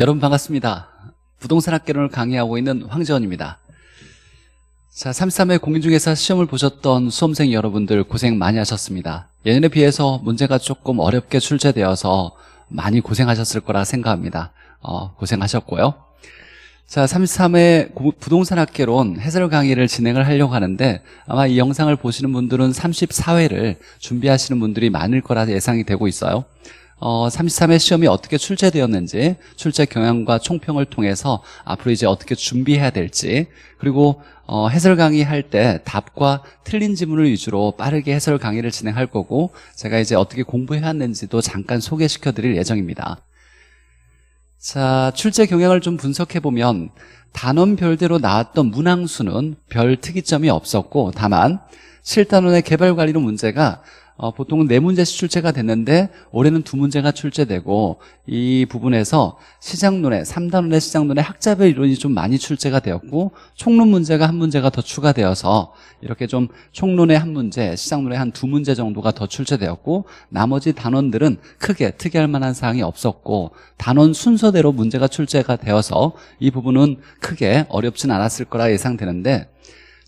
여러분 반갑습니다. 부동산 학개론을 강의하고 있는 황재원입니다. 자, 33회 공인중개사 시험을 보셨던 수험생 여러분들 고생 많이 하셨습니다. 예년에 비해서 문제가 조금 어렵게 출제되어서 많이 고생하셨을 거라 생각합니다. 어, 고생하셨고요. 자, 33회 부동산 학개론 해설 강의를 진행을 하려고 하는데 아마 이 영상을 보시는 분들은 34회를 준비하시는 분들이 많을 거라 예상이 되고 있어요. 어, 33회 시험이 어떻게 출제되었는지 출제 경향과 총평을 통해서 앞으로 이제 어떻게 준비해야 될지 그리고 어, 해설 강의할 때 답과 틀린 지문을 위주로 빠르게 해설 강의를 진행할 거고 제가 이제 어떻게 공부해왔는지도 잠깐 소개시켜 드릴 예정입니다 자 출제 경향을 좀 분석해 보면 단원별대로 나왔던 문항수는 별 특이점이 없었고 다만 실단원의 개발관리론 문제가 어, 보통은 네 문제씩 출제가 됐는데 올해는 두 문제가 출제되고 이 부분에서 시장론에 3단원의 시장론에 학자별 이론이 좀 많이 출제가 되었고 총론 문제가 한 문제가 더 추가되어서 이렇게 좀 총론의 한 문제 시장론의 한두 문제 정도가 더 출제되었고 나머지 단원들은 크게 특이할 만한 사항이 없었고 단원 순서대로 문제가 출제가 되어서 이 부분은 크게 어렵진 않았을 거라 예상되는데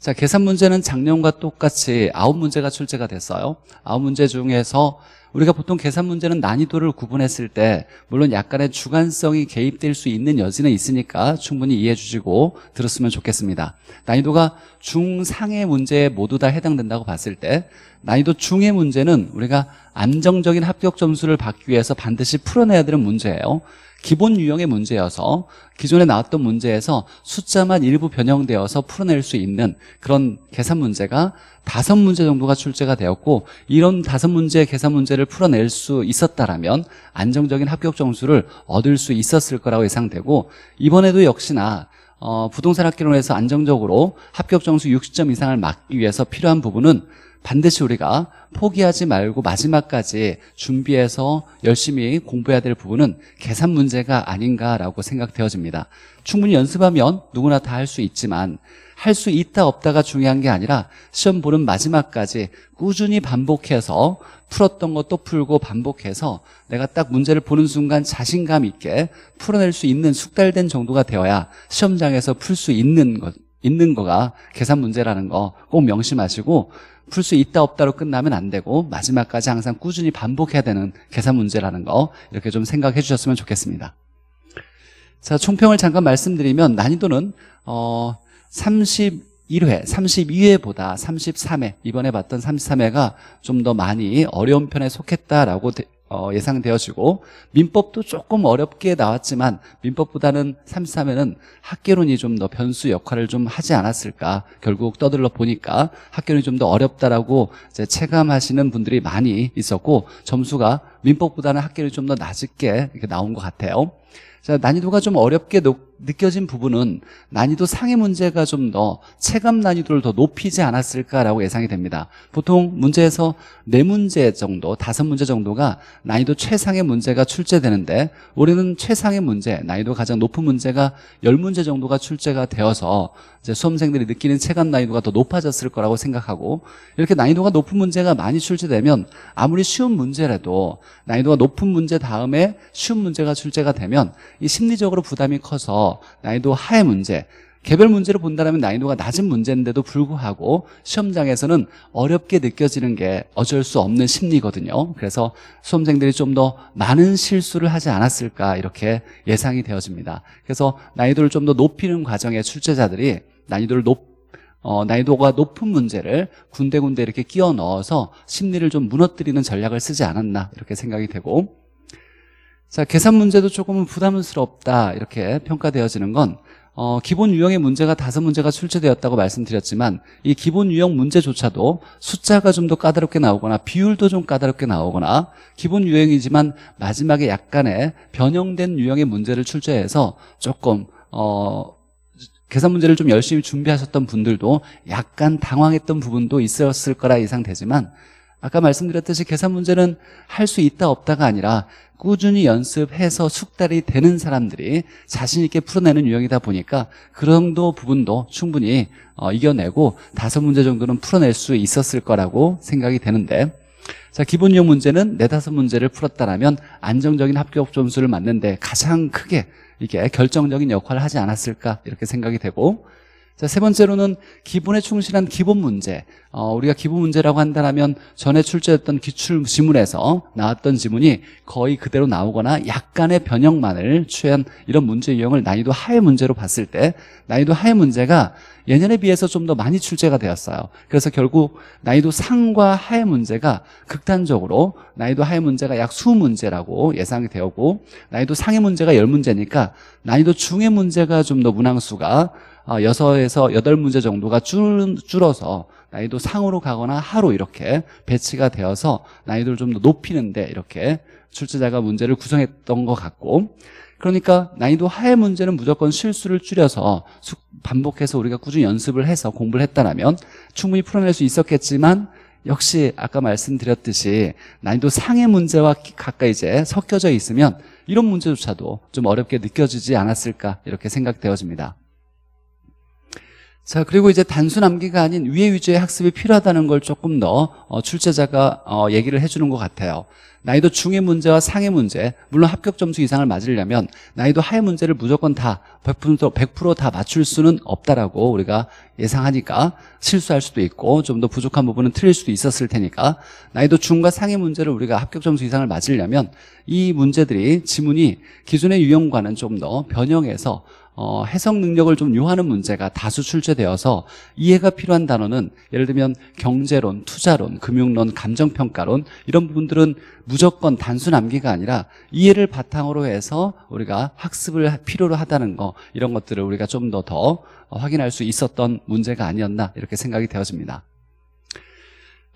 자, 계산 문제는 작년과 똑같이 아홉 문제가 출제가 됐어요. 아홉 문제 중에서 우리가 보통 계산 문제는 난이도를 구분했을 때 물론 약간의 주관성이 개입될 수 있는 여지는 있으니까 충분히 이해해 주시고 들었으면 좋겠습니다. 난이도가 중상의 문제에 모두 다 해당된다고 봤을 때 난이도 중의 문제는 우리가 안정적인 합격 점수를 받기 위해서 반드시 풀어내야 되는 문제예요. 기본 유형의 문제여서 기존에 나왔던 문제에서 숫자만 일부 변형되어서 풀어낼 수 있는 그런 계산 문제가 다섯 문제 정도가 출제가 되었고 이런 다섯 문제 계산 문제를 풀어낼 수 있었다라면 안정적인 합격 점수를 얻을 수 있었을 거라고 예상되고 이번에도 역시나 어, 부동산 학기론에서 안정적으로 합격 점수 60점 이상을 막기 위해서 필요한 부분은 반드시 우리가 포기하지 말고 마지막까지 준비해서 열심히 공부해야 될 부분은 계산 문제가 아닌가라고 생각되어집니다. 충분히 연습하면 누구나 다 할 수 있지만 할 수 있다 없다가 중요한 게 아니라 시험 보는 마지막까지 꾸준히 반복해서 풀었던 것도 풀고 반복해서 내가 딱 문제를 보는 순간 자신감 있게 풀어낼 수 있는 숙달된 정도가 되어야 시험장에서 풀 수 있는 것 있는 거가 계산 문제라는 거 꼭 명심하시고 풀수 있다 없다로 끝나면 안 되고 마지막까지 항상 꾸준히 반복해야 되는 계산 문제라는 거 이렇게 좀 생각해 주셨으면 좋겠습니다 자 총평을 잠깐 말씀드리면 난이도는 어 31회, 32회보다 33회 이번에 봤던 33회가 좀 더 많이 어려운 편에 속했다라고 어, 예상되어지고 민법도 조금 어렵게 나왔지만 민법보다는 33회는 학개론이 좀 더 변수 역할을 좀 하지 않았을까 결국 떠들러 보니까 학개론이 좀 더 어렵다라고 이제 체감하시는 분들이 많이 있었고 점수가 민법보다는 학개론이 좀 더 낮게 이렇게 나온 것 같아요 자 난이도가 좀 어렵게 높 느껴진 부분은 난이도 상의 문제가 좀 더 체감 난이도를 더 높이지 않았을까라고 예상이 됩니다. 보통 문제에서 네문제 정도, 다섯 문제 정도가 난이도 최상의 문제가 출제되는데 우리는 최상의 문제, 난이도 가장 높은 문제가 열문제 정도가 출제가 되어서 이제 수험생들이 느끼는 체감 난이도가 더 높아졌을 거라고 생각하고 이렇게 난이도가 높은 문제가 많이 출제되면 아무리 쉬운 문제라도 난이도가 높은 문제 다음에 쉬운 문제가 출제가 되면 이 심리적으로 부담이 커서 대 난이도 하의 문제, 개별 문제를 본다면 난이도가 낮은 문제인데도 불구하고 시험장에서는 어렵게 느껴지는 게 어쩔 수 없는 심리거든요. 그래서 수험생들이 좀 더 많은 실수를 하지 않았을까 이렇게 예상이 되어집니다. 그래서 난이도를 좀 더 높이는 과정에 출제자들이 난이도를 높 어, 난이도가 높은 문제를 군데군데 이렇게 끼워 넣어서 심리를 좀 무너뜨리는 전략을 쓰지 않았나 이렇게 생각이 되고 자, 계산 문제도 조금은 부담스럽다 이렇게 평가되어지는 건 어, 기본 유형의 문제가 다섯 문제가 출제되었다고 말씀드렸지만 이 기본 유형 문제조차도 숫자가 좀 더 까다롭게 나오거나 비율도 좀 까다롭게 나오거나 기본 유형이지만 마지막에 약간의 변형된 유형의 문제를 출제해서 조금 어, 계산 문제를 좀 열심히 준비하셨던 분들도 약간 당황했던 부분도 있었을 거라 예상되지만 아까 말씀드렸듯이 계산 문제는 할 수 있다 없다가 아니라 꾸준히 연습해서 숙달이 되는 사람들이 자신 있게 풀어내는 유형이다 보니까 그런 부분도 충분히 어, 이겨내고 다섯 문제 정도는 풀어낼 수 있었을 거라고 생각이 되는데 자 기본 유형 문제는 네다섯 문제를 풀었다라면 안정적인 합격 점수를 맞는데 가장 크게 이게 결정적인 역할을 하지 않았을까 이렇게 생각이 되고 자, 세 번째로는 기본에 충실한 기본 문제. 어, 우리가 기본 문제라고 한다면 전에 출제했던 기출 지문에서 나왔던 지문이 거의 그대로 나오거나 약간의 변형만을 취한 이런 문제 유형을 난이도 하의 문제로 봤을 때 난이도 하의 문제가 예년에 비해서 좀 더 많이 출제가 되었어요. 그래서 결국 난이도 상과 하의 문제가 극단적으로 난이도 하의 문제가 약 20문제라고 예상이 되었고 난이도 상의 문제가 10문제니까 난이도 중의 문제가 좀 더 문항수가 어, 여섯에서 여덟 문제 정도가 줄, 줄어서 난이도 상으로 가거나 하로 이렇게 배치가 되어서 난이도를 좀 더 높이는데 이렇게 출제자가 문제를 구성했던 것 같고 그러니까 난이도 하의 문제는 무조건 실수를 줄여서 반복해서 우리가 꾸준히 연습을 해서 공부를 했다면 충분히 풀어낼 수 있었겠지만 역시 아까 말씀드렸듯이 난이도 상의 문제와 가까이 이제 섞여져 있으면 이런 문제조차도 좀 어렵게 느껴지지 않았을까 이렇게 생각되어집니다. 자 그리고 이제 단순 암기가 아닌 위의 위주의 학습이 필요하다는 걸 조금 더 어, 출제자가 어, 얘기를 해주는 것 같아요 난이도 중의 문제와 상의 문제 물론 합격 점수 이상을 맞으려면 난이도 하의 문제를 무조건 다 100%다 100 맞출 수는 없다라고 우리가 예상하니까 실수할 수도 있고 좀 더 부족한 부분은 틀릴 수도 있었을 테니까 난이도 중과 상의 문제를 우리가 합격 점수 이상을 맞으려면 이 문제들이 지문이 기존의 유형과는 좀 더 변형해서 어, 해석 능력을 좀 요하는 문제가 다수 출제되어서 이해가 필요한 단어는 예를 들면 경제론, 투자론, 금융론, 감정평가론 이런 부분들은 무조건 단순 암기가 아니라 이해를 바탕으로 해서 우리가 학습을 필요로 하다는 거 이런 것들을 우리가 좀 더더 더 확인할 수 있었던 문제가 아니었나 이렇게 생각이 되어집니다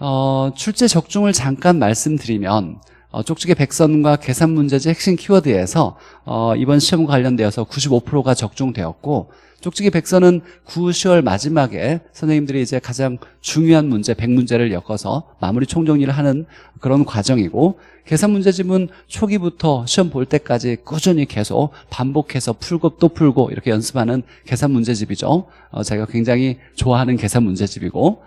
어, 출제 적중을 잠깐 말씀드리면 어, 쪽지계 백선과 계산 문제지 핵심 키워드에서 어, 이번 시험 관련되어서 95%가 적중되었고 쪽지계 백선은 9, 10월 마지막에 선생님들이 이제 가장 중요한 문제, 100문제를 엮어서 마무리 총정리를 하는 그런 과정이고 계산 문제집은 초기부터 시험 볼 때까지 꾸준히 계속 반복해서 풀고 또 풀고 이렇게 연습하는 계산 문제집이죠. 어, 제가 굉장히 좋아하는 계산 문제집이고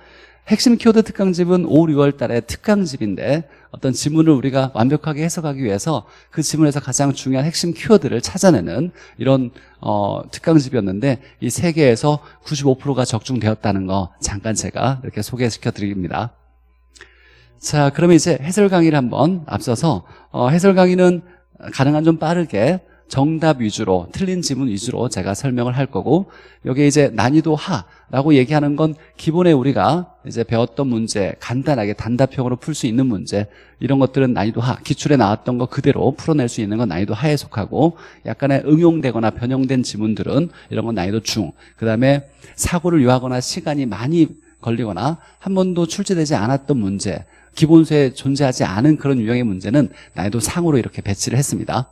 핵심 키워드 특강집은 5, 6월 달에 특강집인데 어떤 지문을 우리가 완벽하게 해석하기 위해서 그 지문에서 가장 중요한 핵심 키워드를 찾아내는 이런 어, 특강집이었는데 이세 개에서 95%가 적중되었다는 거 잠깐 제가 이렇게 소개시켜 드립니다. 자, 그러면 이제 해설 강의를 한번 앞서서 어, 해설 강의는 가능한 좀 빠르게 정답 위주로 틀린 지문 위주로 제가 설명을 할 거고 여기에 이제 난이도 하라고 얘기하는 건 기본에 우리가 이제 배웠던 문제 간단하게 단답형으로 풀 수 있는 문제 이런 것들은 난이도 하 기출에 나왔던 거 그대로 풀어낼 수 있는 건 난이도 하에 속하고 약간의 응용되거나 변형된 지문들은 이런 건 난이도 중 그 다음에 사고를 요하거나 시간이 많이 걸리거나 한 번도 출제되지 않았던 문제 기본서에 존재하지 않은 그런 유형의 문제는 난이도 상으로 이렇게 배치를 했습니다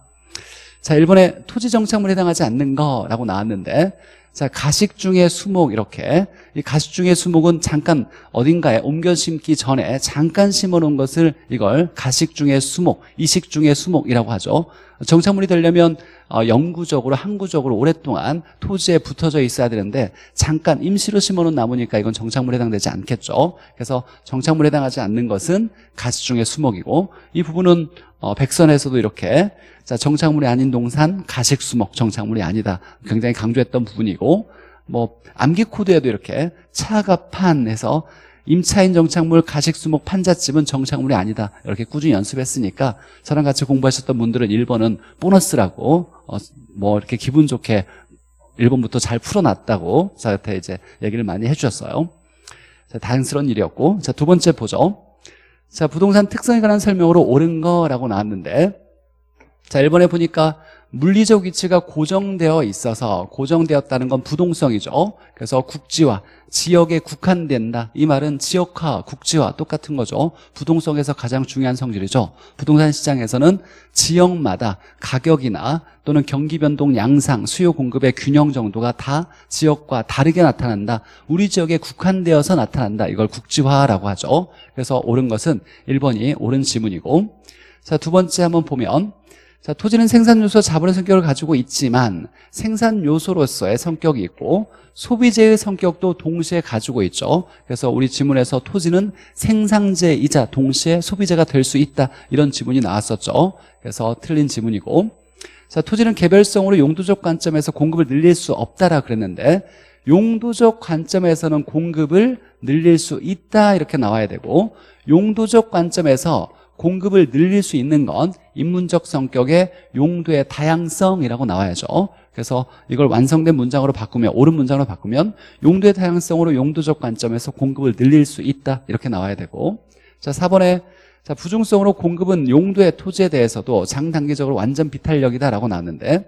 자, 1번에 토지 정착물에 해당하지 않는 거라고 나왔는데 자, 가식 중에 수목 이렇게 이 가식 중에 수목은 잠깐 어딘가에 옮겨 심기 전에 잠깐 심어 놓은 것을 이걸 가식 중에 수목, 이식 중에 수목이라고 하죠. 정착물이 되려면 어, 영구적으로 항구적으로 오랫동안 토지에 붙어져 있어야 되는데 잠깐 임시로 심어 놓은 나무니까 이건 정착물에 해당되지 않겠죠. 그래서 정착물에 해당하지 않는 것은 가식 중에 수목이고 이 부분은 어, 백선에서도 이렇게 자 정착물이 아닌 동산 가식수목 정착물이 아니다 굉장히 강조했던 부분이고 뭐 암기코드에도 이렇게 차가판에서 임차인 정착물 가식수목 판잣집은 정착물이 아니다 이렇게 꾸준히 연습했으니까 저랑 같이 공부하셨던 분들은 1번은 보너스라고 어, 뭐 이렇게 기분 좋게 1번부터 잘 풀어놨다고 저한테 이제 얘기를 많이 해주셨어요 자, 다행스러운 일이었고 자두 번째 보죠 자, 부동산 특성에 관한 설명으로 옳은 거라고 나왔는데 자, 1번에 보니까 물리적 위치가 고정되어 있어서 고정되었다는 건 부동성이죠. 그래서 국지화, 지역에 국한된다. 이 말은 지역화, 국지화 똑같은 거죠. 부동성에서 가장 중요한 성질이죠. 부동산 시장에서는 지역마다 가격이나 또는 경기 변동 양상, 수요 공급의 균형 정도가 다 지역과 다르게 나타난다. 우리 지역에 국한되어서 나타난다. 이걸 국지화라고 하죠. 그래서 옳은 것은 1번이 옳은 지문이고 자, 두 번째 한번 보면 자, 토지는 생산 요소 자본의 성격을 가지고 있지만 생산 요소로서의 성격이 있고 소비재의 성격도 동시에 가지고 있죠. 그래서 우리 지문에서 토지는 생산재이자 동시에 소비재가 될 수 있다 이런 지문이 나왔었죠. 그래서 틀린 지문이고 자, 토지는 개별성으로 용도적 관점에서 공급을 늘릴 수 없다라 고 그랬는데 용도적 관점에서는 공급을 늘릴 수 있다 이렇게 나와야 되고 용도적 관점에서 공급을 늘릴 수 있는 건 인문적 성격의 용도의 다양성이라고 나와야죠 그래서 이걸 완성된 문장으로 바꾸면 옳은 문장으로 바꾸면 용도의 다양성으로 용도적 관점에서 공급을 늘릴 수 있다 이렇게 나와야 되고 자 4번에 자 부중성으로 공급은 용도의 토지에 대해서도 장단기적으로 완전 비탄력이다라고 나왔는데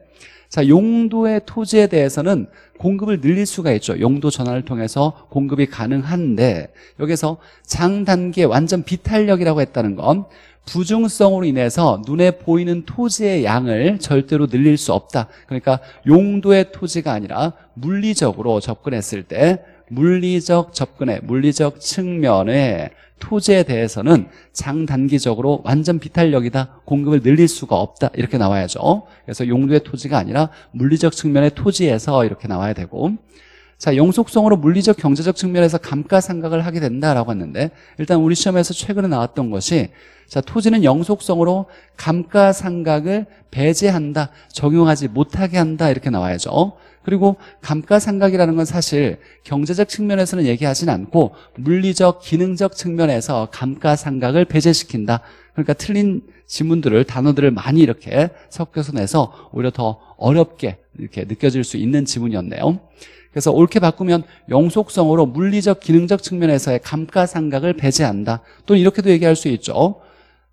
자, 용도의 토지에 대해서는 공급을 늘릴 수가 있죠. 용도 전환을 통해서 공급이 가능한데 여기서 장단계 완전 비탄력이라고 했다는 건 부중성으로 인해서 눈에 보이는 토지의 양을 절대로 늘릴 수 없다. 그러니까 용도의 토지가 아니라 물리적으로 접근했을 때 물리적 접근에 물리적 측면에 토지에 대해서는 장단기적으로 완전 비탄력이다 공급을 늘릴 수가 없다 이렇게 나와야죠 그래서 용도의 토지가 아니라 물리적 측면의 토지에서 이렇게 나와야 되고 자 영속성으로 물리적 경제적 측면에서 감가상각을 하게 된다라고 했는데 일단 우리 시험에서 최근에 나왔던 것이 자 토지는 영속성으로 감가상각을 배제한다 적용하지 못하게 한다 이렇게 나와야죠 그리고 감가상각이라는 건 사실 경제적 측면에서는 얘기하진 않고 물리적, 기능적 측면에서 감가상각을 배제시킨다. 그러니까 틀린 지문들을, 단어들을 많이 이렇게 섞여서 내서 오히려 더 어렵게 이렇게 느껴질 수 있는 지문이었네요. 그래서 옳게 바꾸면 영속성으로 물리적, 기능적 측면에서의 감가상각을 배제한다. 또는 이렇게도 얘기할 수 있죠.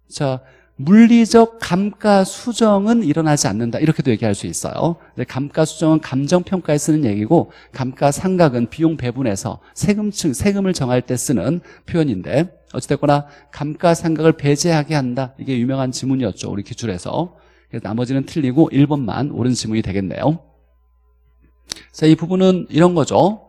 자, 물리적 감가수정은 일어나지 않는다 이렇게도 얘기할 수 있어요 감가수정은 감정평가에 쓰는 얘기고 감가상각은 비용 배분에서 세금층, 세금을 정할 때 쓰는 표현인데 어찌됐거나 감가상각을 배제하게 한다 이게 유명한 지문이었죠 우리 기출에서 그래서 나머지는 틀리고 1번만 옳은 지문이 되겠네요 자, 이 부분은 이런 거죠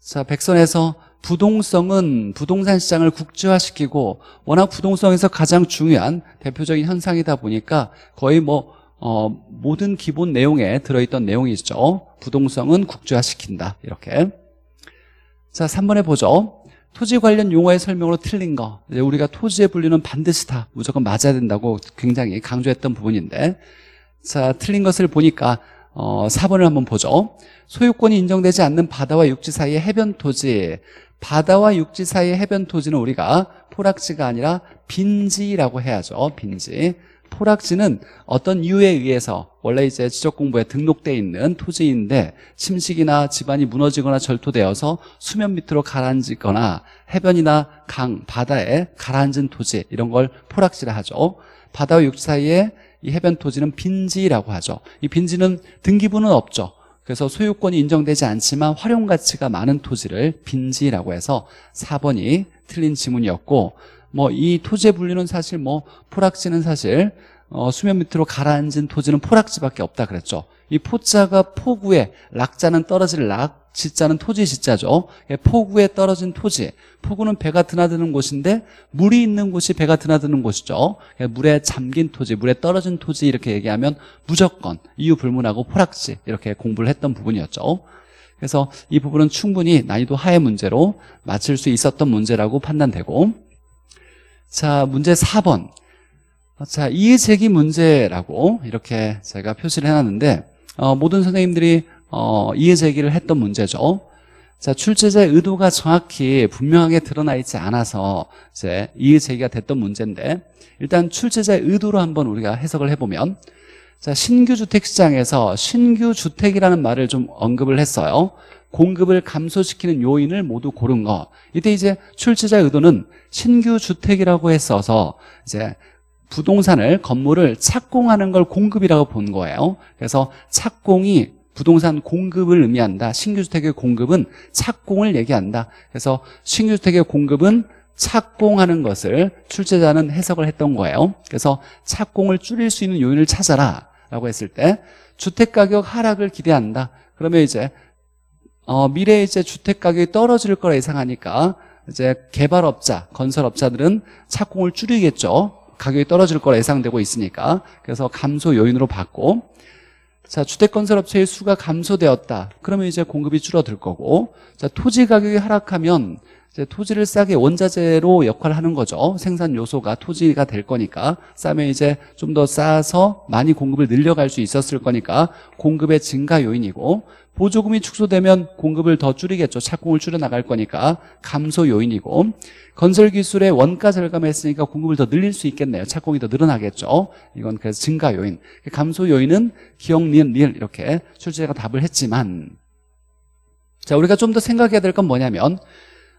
자, 백선에서 부동성은 부동산 시장을 국제화시키고 워낙 부동성에서 가장 중요한 대표적인 현상이다 보니까 거의 뭐 어, 모든 기본 내용에 들어있던 내용이죠 있 부동성은 국제화시킨다 이렇게 자 3번에 보죠 토지 관련 용어의 설명으로 틀린 거 우리가 토지의 분류는 반드시 다 무조건 맞아야 된다고 굉장히 강조했던 부분인데 자 틀린 것을 보니까 어, 4번을 한번 보죠 소유권이 인정되지 않는 바다와 육지 사이의 해변 토지 바다와 육지 사이의 해변 토지는 우리가 포락지가 아니라 빈지라고 해야죠. 빈지. 포락지는 어떤 이유에 의해서 원래 이제 지적 공부에 등록돼 있는 토지인데 침식이나 집안이 무너지거나 절토되어서 수면 밑으로 가라앉거나 해변이나 강, 바다에 가라앉은 토지 이런 걸 포락지라 하죠. 바다와 육지 사이에 이 해변 토지는 빈지라고 하죠. 이 빈지는 등기부는 없죠. 그래서 소유권이 인정되지 않지만 활용 가치가 많은 토지를 빈지라고 해서 4번이 틀린 지문이었고 뭐 이 토지의 분류는 사실 뭐 포락지는 사실 어, 수면 밑으로 가라앉은 토지는 포락지밖에 없다 그랬죠. 이 포자가 포구에 락자는 떨어질 락 지자는 토지 지자죠 예, 포구에 떨어진 토지 포구는 배가 드나드는 곳인데 물이 있는 곳이 배가 드나드는 곳이죠 예, 물에 잠긴 토지 물에 떨어진 토지 이렇게 얘기하면 무조건 이유 불문하고 포락지 이렇게 공부를 했던 부분이었죠 그래서 이 부분은 충분히 난이도 하의 문제로 맞출 수 있었던 문제라고 판단되고 자 문제 4번 자 이의제기 문제라고 이렇게 제가 표시를 해놨는데 어, 모든 선생님들이 어, 이해제기를 했던 문제죠. 자, 출제자의 의도가 정확히 분명하게 드러나 있지 않아서 이제 이해제기가 됐던 문제인데 일단 출제자의 의도로 한번 우리가 해석을 해보면 자, 신규 주택 시장에서 신규 주택이라는 말을 좀 언급을 했어요. 공급을 감소시키는 요인을 모두 고른 거. 이때 이제 출제자의 의도는 신규 주택이라고 했어서 이제 부동산을 건물을 착공하는 걸 공급이라고 본 거예요 그래서 착공이 부동산 공급을 의미한다 신규주택의 공급은 착공을 얘기한다 그래서 신규주택의 공급은 착공하는 것을 출제자는 해석을 했던 거예요 그래서 착공을 줄일 수 있는 요인을 찾아라 라고 했을 때 주택가격 하락을 기대한다 그러면 이제 어, 미래에 이제 주택가격이 떨어질 거라 예상하니까 이제 개발업자, 건설업자들은 착공을 줄이겠죠 가격이 떨어질 거라 예상되고 있으니까 그래서 감소 요인으로 봤고 자 주택건설업체의 수가 감소되었다 그러면 이제 공급이 줄어들 거고 자 토지 가격이 하락하면 이제 토지를 싸게 원자재로 역할을 하는 거죠. 생산 요소가 토지가 될 거니까 싸면 이제 좀 더 싸서 많이 공급을 늘려갈 수 있었을 거니까 공급의 증가 요인이고 보조금이 축소되면 공급을 더 줄이겠죠. 착공을 줄여나갈 거니까 감소 요인이고 건설기술의 원가 절감했으니까 공급을 더 늘릴 수 있겠네요. 착공이 더 늘어나겠죠. 이건 그래서 증가 요인. 감소 요인은 기억, 니은, 니을 이렇게 출제가 답을 했지만 자 우리가 좀 더 생각해야 될 건 뭐냐면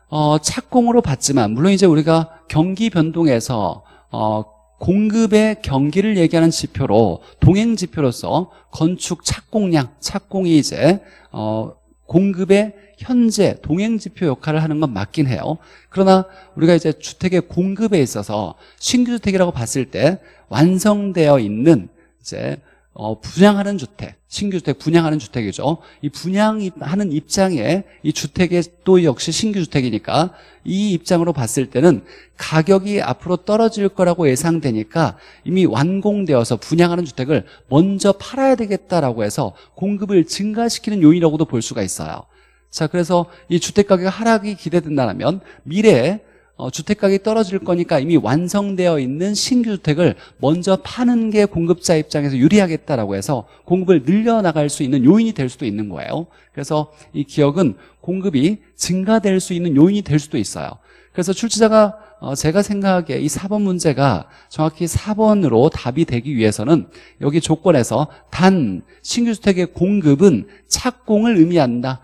어, 착공으로 봤지만 물론 이제 우리가 경기 변동에서 어, 공급의 경기를 얘기하는 지표로 동행 지표로서 건축 착공량, 착공이 이제 어, 공급의 현재 동행지표 역할을 하는 건 맞긴 해요 그러나 우리가 이제 주택의 공급에 있어서 신규주택이라고 봤을 때 완성되어 있는 이제 어, 분양하는 주택, 신규 주택 분양하는 주택이죠. 이 분양하는 입장에 이 주택의 또 역시 신규 주택이니까 이 입장으로 봤을 때는 가격이 앞으로 떨어질 거라고 예상되니까 이미 완공되어서 분양하는 주택을 먼저 팔아야 되겠다라고 해서 공급을 증가시키는 요인이라고도 볼 수가 있어요. 자, 그래서 이 주택가격 하락이 기대된다면 미래에 어, 주택 가격이 떨어질 거니까 이미 완성되어 있는 신규 주택을 먼저 파는 게 공급자 입장에서 유리하겠다라고 해서 공급을 늘려나갈 수 있는 요인이 될 수도 있는 거예요. 그래서 이 기업은 공급이 증가될 수 있는 요인이 될 수도 있어요. 그래서 출제자가 어, 제가 생각하기에 이 4번 문제가 정확히 4번으로 답이 되기 위해서는 여기 조건에서 단 신규주택의 공급은 착공을 의미한다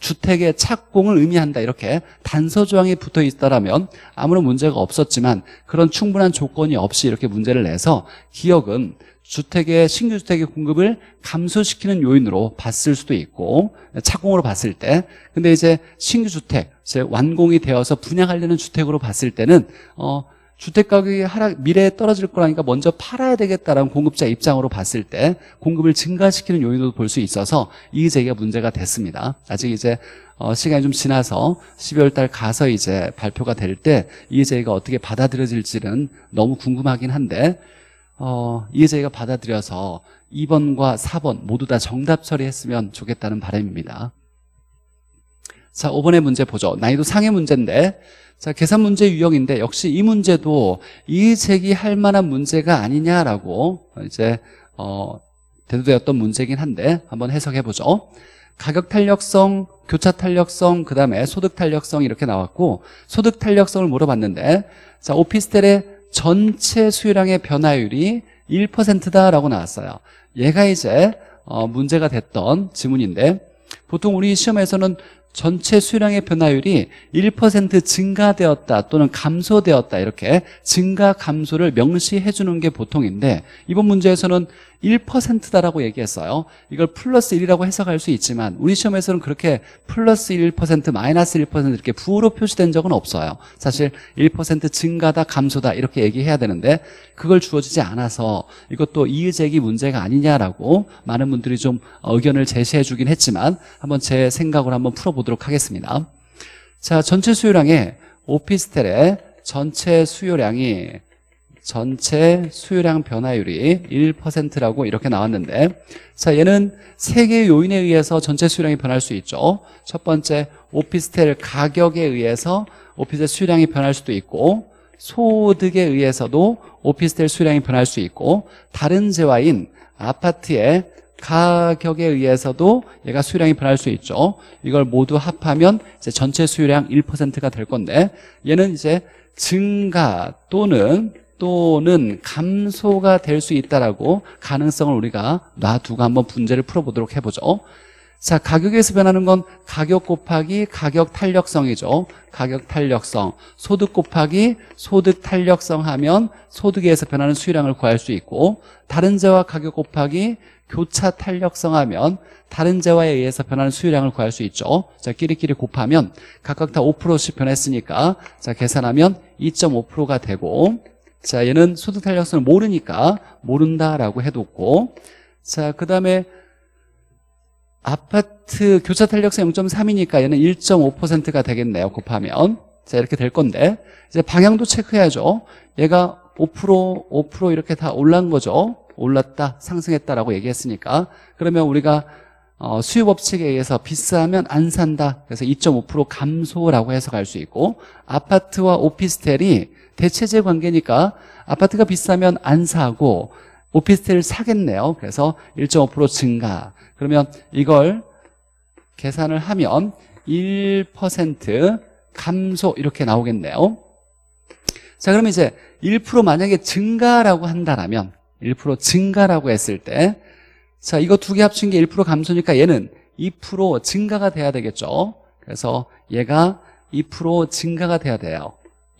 주택의 착공을 의미한다 이렇게 단서 조항이 붙어 있다라면 아무런 문제가 없었지만 그런 충분한 조건이 없이 이렇게 문제를 내서 기업은 주택의 신규 주택의 공급을 감소시키는 요인으로 봤을 수도 있고 착공으로 봤을 때 근데 이제 신규 주택 완공이 되어서 분양하려는 주택으로 봤을 때는 어 주택 가격이 하락 미래에 떨어질 거라니까 먼저 팔아야 되겠다라는 공급자 입장으로 봤을 때 공급을 증가시키는 요인으로 볼수 있어서 이게제기가 문제가 됐습니다. 아직 이제 어, 시간이 좀 지나서 12월 달 가서 이제 발표가 될 때이게제기가 어떻게 받아들여질지는 너무 궁금하긴 한데 어, 이게제기가 받아들여서 2번과 4번 모두 다 정답 처리했으면 좋겠다는 바람입니다. 자, 5번의 문제 보죠. 난이도 상의 문제인데 자, 계산 문제 유형인데 역시 이 문제도 이의제기할 만한 문제가 아니냐라고 이제 어, 대두되었던 문제긴 한데 한번 해석해 보죠. 가격 탄력성, 교차 탄력성, 그 다음에 소득 탄력성 이렇게 나왔고 소득 탄력성을 물어봤는데 자 오피스텔의 전체 수요량의 변화율이 1%다라고 나왔어요. 얘가 이제 어, 문제가 됐던 지문인데 보통 우리 시험에서는 전체 수량의 변화율이 1% 증가되었다 또는 감소되었다 이렇게 증가 감소를 명시해 주는 게 보통인데 이번 문제에서는 1%다라고 얘기했어요. 이걸 플러스 1이라고 해석할 수 있지만 우리 시험에서는 그렇게 플러스 1%, 마이너스 1% 이렇게 부호로 표시된 적은 없어요. 사실 1% 증가다, 감소다 이렇게 얘기해야 되는데 그걸 주어지지 않아서 이것도 이의제기 문제가 아니냐라고 많은 분들이 좀 의견을 제시해 주긴 했지만 한번 제 생각을 한번 풀어보도록 하겠습니다. 자, 전체 수요량에 오피스텔의 전체 수요량이 전체 수요량 변화율이 1%라고 이렇게 나왔는데 자 얘는 세 개의 요인에 의해서 전체 수요량이 변할 수 있죠 첫 번째 오피스텔 가격에 의해서 오피스텔 수요량이 변할 수도 있고 소득에 의해서도 오피스텔 수요량이 변할 수 있고 다른 재화인 아파트의 가격에 의해서도 얘가 수요량이 변할 수 있죠 이걸 모두 합하면 이제 전체 수요량 1%가 될 건데 얘는 이제 증가 또는 또는 감소가 될 수 있다라고 가능성을 우리가 놔두고 한번 문제를 풀어보도록 해보죠. 자, 가격에서 변하는 건 가격 곱하기 가격 탄력성이죠. 가격 탄력성. 소득 곱하기 소득 탄력성 하면 소득에서 변하는 수요량을 구할 수 있고 다른 재와 가격 곱하기 교차 탄력성 하면 다른 재화에 의해서 변하는 수요량을 구할 수 있죠. 자, 끼리끼리 곱하면 각각 다 5%씩 변했으니까 자, 계산하면 2.5%가 되고 자, 얘는 소득 탄력성을 모르니까 모른다라고 해뒀고 자, 그 다음에 아파트 교차 탄력성 0.3이니까 얘는 1.5%가 되겠네요. 곱하면. 자, 이렇게 될 건데 이제 방향도 체크해야죠. 얘가 5%, 5% 이렇게 다 올란 라 거죠. 올랐다, 상승했다라고 얘기했으니까 그러면 우리가 어, 수요 법칙에 의해서 비싸면 안 산다. 그래서 2.5% 감소라고 해석할 수 있고 아파트와 오피스텔이 대체제 관계니까 아파트가 비싸면 안 사고 오피스텔을 사겠네요. 그래서 1.5% 증가. 그러면 이걸 계산을 하면 1% 감소 이렇게 나오겠네요. 자, 그러면 이제 1% 만약에 증가라고 한다라면 1% 증가라고 했을 때 자, 이거 두 개 합친 게 1% 감소니까 얘는 2% 증가가 돼야 되겠죠. 그래서 얘가 2% 증가가 돼야 돼요.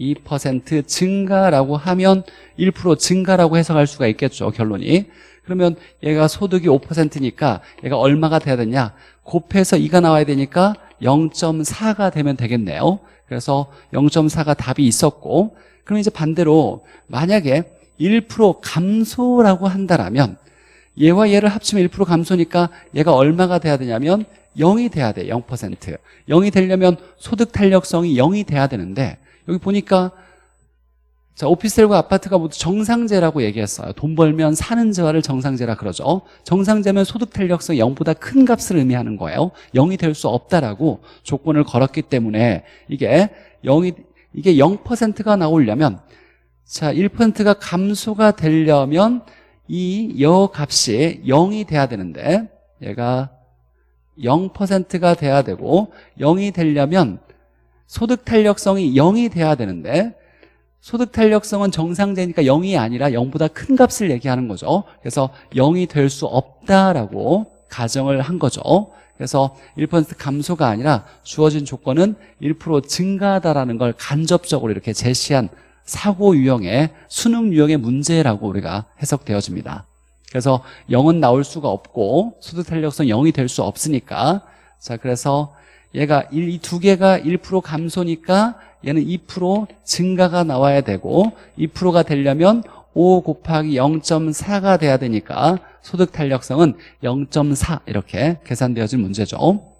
2% 증가라고 하면 1% 증가라고 해석할 수가 있겠죠 결론이 그러면 얘가 소득이 5%니까 얘가 얼마가 돼야 되냐 곱해서 2가 나와야 되니까 0.4가 되면 되겠네요 그래서 0.4가 답이 있었고 그럼 이제 반대로 만약에 1% 감소라고 한다라면 얘와 얘를 합치면 1% 감소니까 얘가 얼마가 돼야 되냐면 0이 돼야 돼 0%. 0이 되려면 소득 탄력성이 0이 돼야 되는데 여기 보니까 자, 오피스텔과 아파트가 모두 정상재라고 얘기했어요. 돈 벌면 사는 재화를 정상재라 그러죠. 어? 정상재면 소득 탄력성 0보다 큰 값을 의미하는 거예요. 0이 될 수 없다라고 조건을 걸었기 때문에 이게 0이 이게 0%가 나오려면 자, 1%가 감소가 되려면 이 여값이 0이 돼야 되는데 얘가 0%가 돼야 되고 0이 되려면 소득 탄력성이 0이 돼야 되는데 소득 탄력성은 정상제니까 0이 아니라 0보다 큰 값을 얘기하는 거죠 그래서 0이 될 수 없다라고 가정을 한 거죠 그래서 1% 감소가 아니라 주어진 조건은 1% 증가하다라는 걸 간접적으로 이렇게 제시한 사고 유형의 수능 유형의 문제라고 우리가 해석되어집니다 그래서 0은 나올 수가 없고 소득 탄력성 0이 될 수 없으니까 자 그래서 얘가 이 두 개가 1% 감소니까 얘는 2% 증가가 나와야 되고 2%가 되려면 5 곱하기 0.4가 돼야 되니까 소득 탄력성은 0.4 이렇게 계산되어진 문제죠.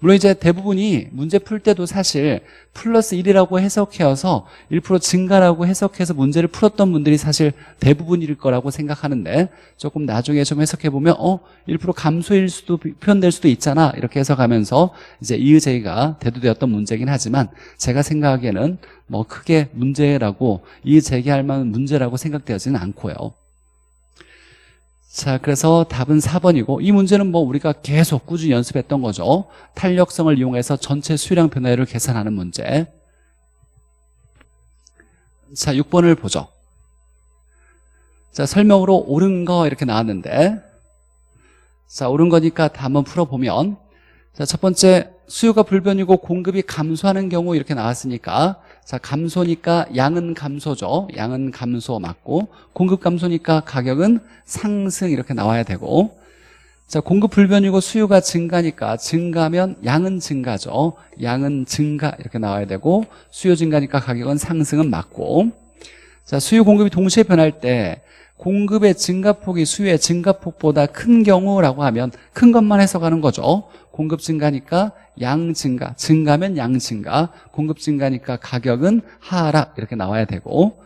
물론 이제 대부분이 문제 풀 때도 사실 플러스 1이라고 해석해서 1% 증가라고 해석해서 문제를 풀었던 분들이 사실 대부분일 거라고 생각하는데 조금 나중에 좀 해석해보면 어? 1% 감소일 수도 표현될 수도 있잖아 이렇게 해석하면서 이제 이의제의가 대두되었던 문제긴 하지만 제가 생각하기에는 뭐 크게 문제라고 이의제기할 만한 문제라고 생각되어지는 않고요 자, 그래서 답은 4번이고 이 문제는 뭐 우리가 계속 꾸준히 연습했던 거죠. 탄력성을 이용해서 전체 수량 변화율을 계산하는 문제. 자, 6번을 보죠. 자, 설명으로 옳은 거 이렇게 나왔는데 자, 옳은 거니까 다 한번 풀어보면 자, 첫 번째 수요가 불변이고 공급이 감소하는 경우 이렇게 나왔으니까 자, 감소니까 양은 감소죠. 양은 감소 맞고 공급 감소니까 가격은 상승 이렇게 나와야 되고 자, 공급 불변이고 수요가 증가니까 증가면 양은 증가죠. 양은 증가 이렇게 나와야 되고 수요 증가니까 가격은 상승은 맞고 자, 수요 공급이 동시에 변할 때 공급의 증가폭이 수요의 증가폭보다 큰 경우라고 하면 큰 것만 해석하는 거죠 공급 증가니까 양 증가 증가면 양 증가 공급 증가니까 가격은 하락 이렇게 나와야 되고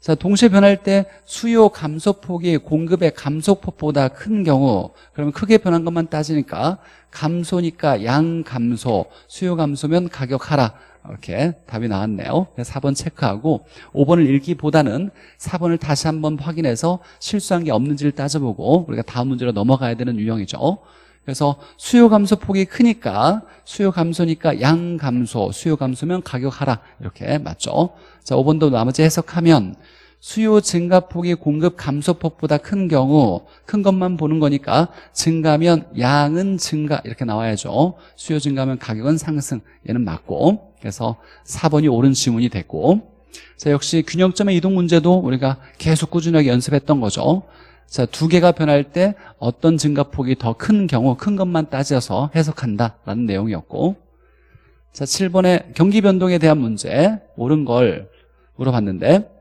자 동시에 변할 때 수요 감소폭이 공급의 감소폭보다 큰 경우 그러면 크게 변한 것만 따지니까 감소니까 양 감소 수요 감소면 가격 하락 이렇게 답이 나왔네요. 4번 체크하고 5번을 읽기보다는 4번을 다시 한번 확인해서 실수한 게 없는지를 따져보고 우리가 다음 문제로 넘어가야 되는 유형이죠. 그래서 수요 감소 폭이 크니까 수요 감소니까 양 감소, 수요 감소면 가격 하락 이렇게 맞죠. 자, 5번도 나머지 해석하면 수요 증가폭이 공급 감소폭보다 큰 경우 큰 것만 보는 거니까 증가면 양은 증가 이렇게 나와야죠 수요 증가면 가격은 상승 얘는 맞고 그래서 4번이 옳은 지문이 됐고 자, 역시 균형점의 이동 문제도 우리가 계속 꾸준하게 연습했던 거죠. 자, 두 개가 변할 때 어떤 증가폭이 더 큰 경우 큰 것만 따져서 해석한다라는 내용이었고 자, 7번의 경기 변동에 대한 문제 옳은 걸 물어봤는데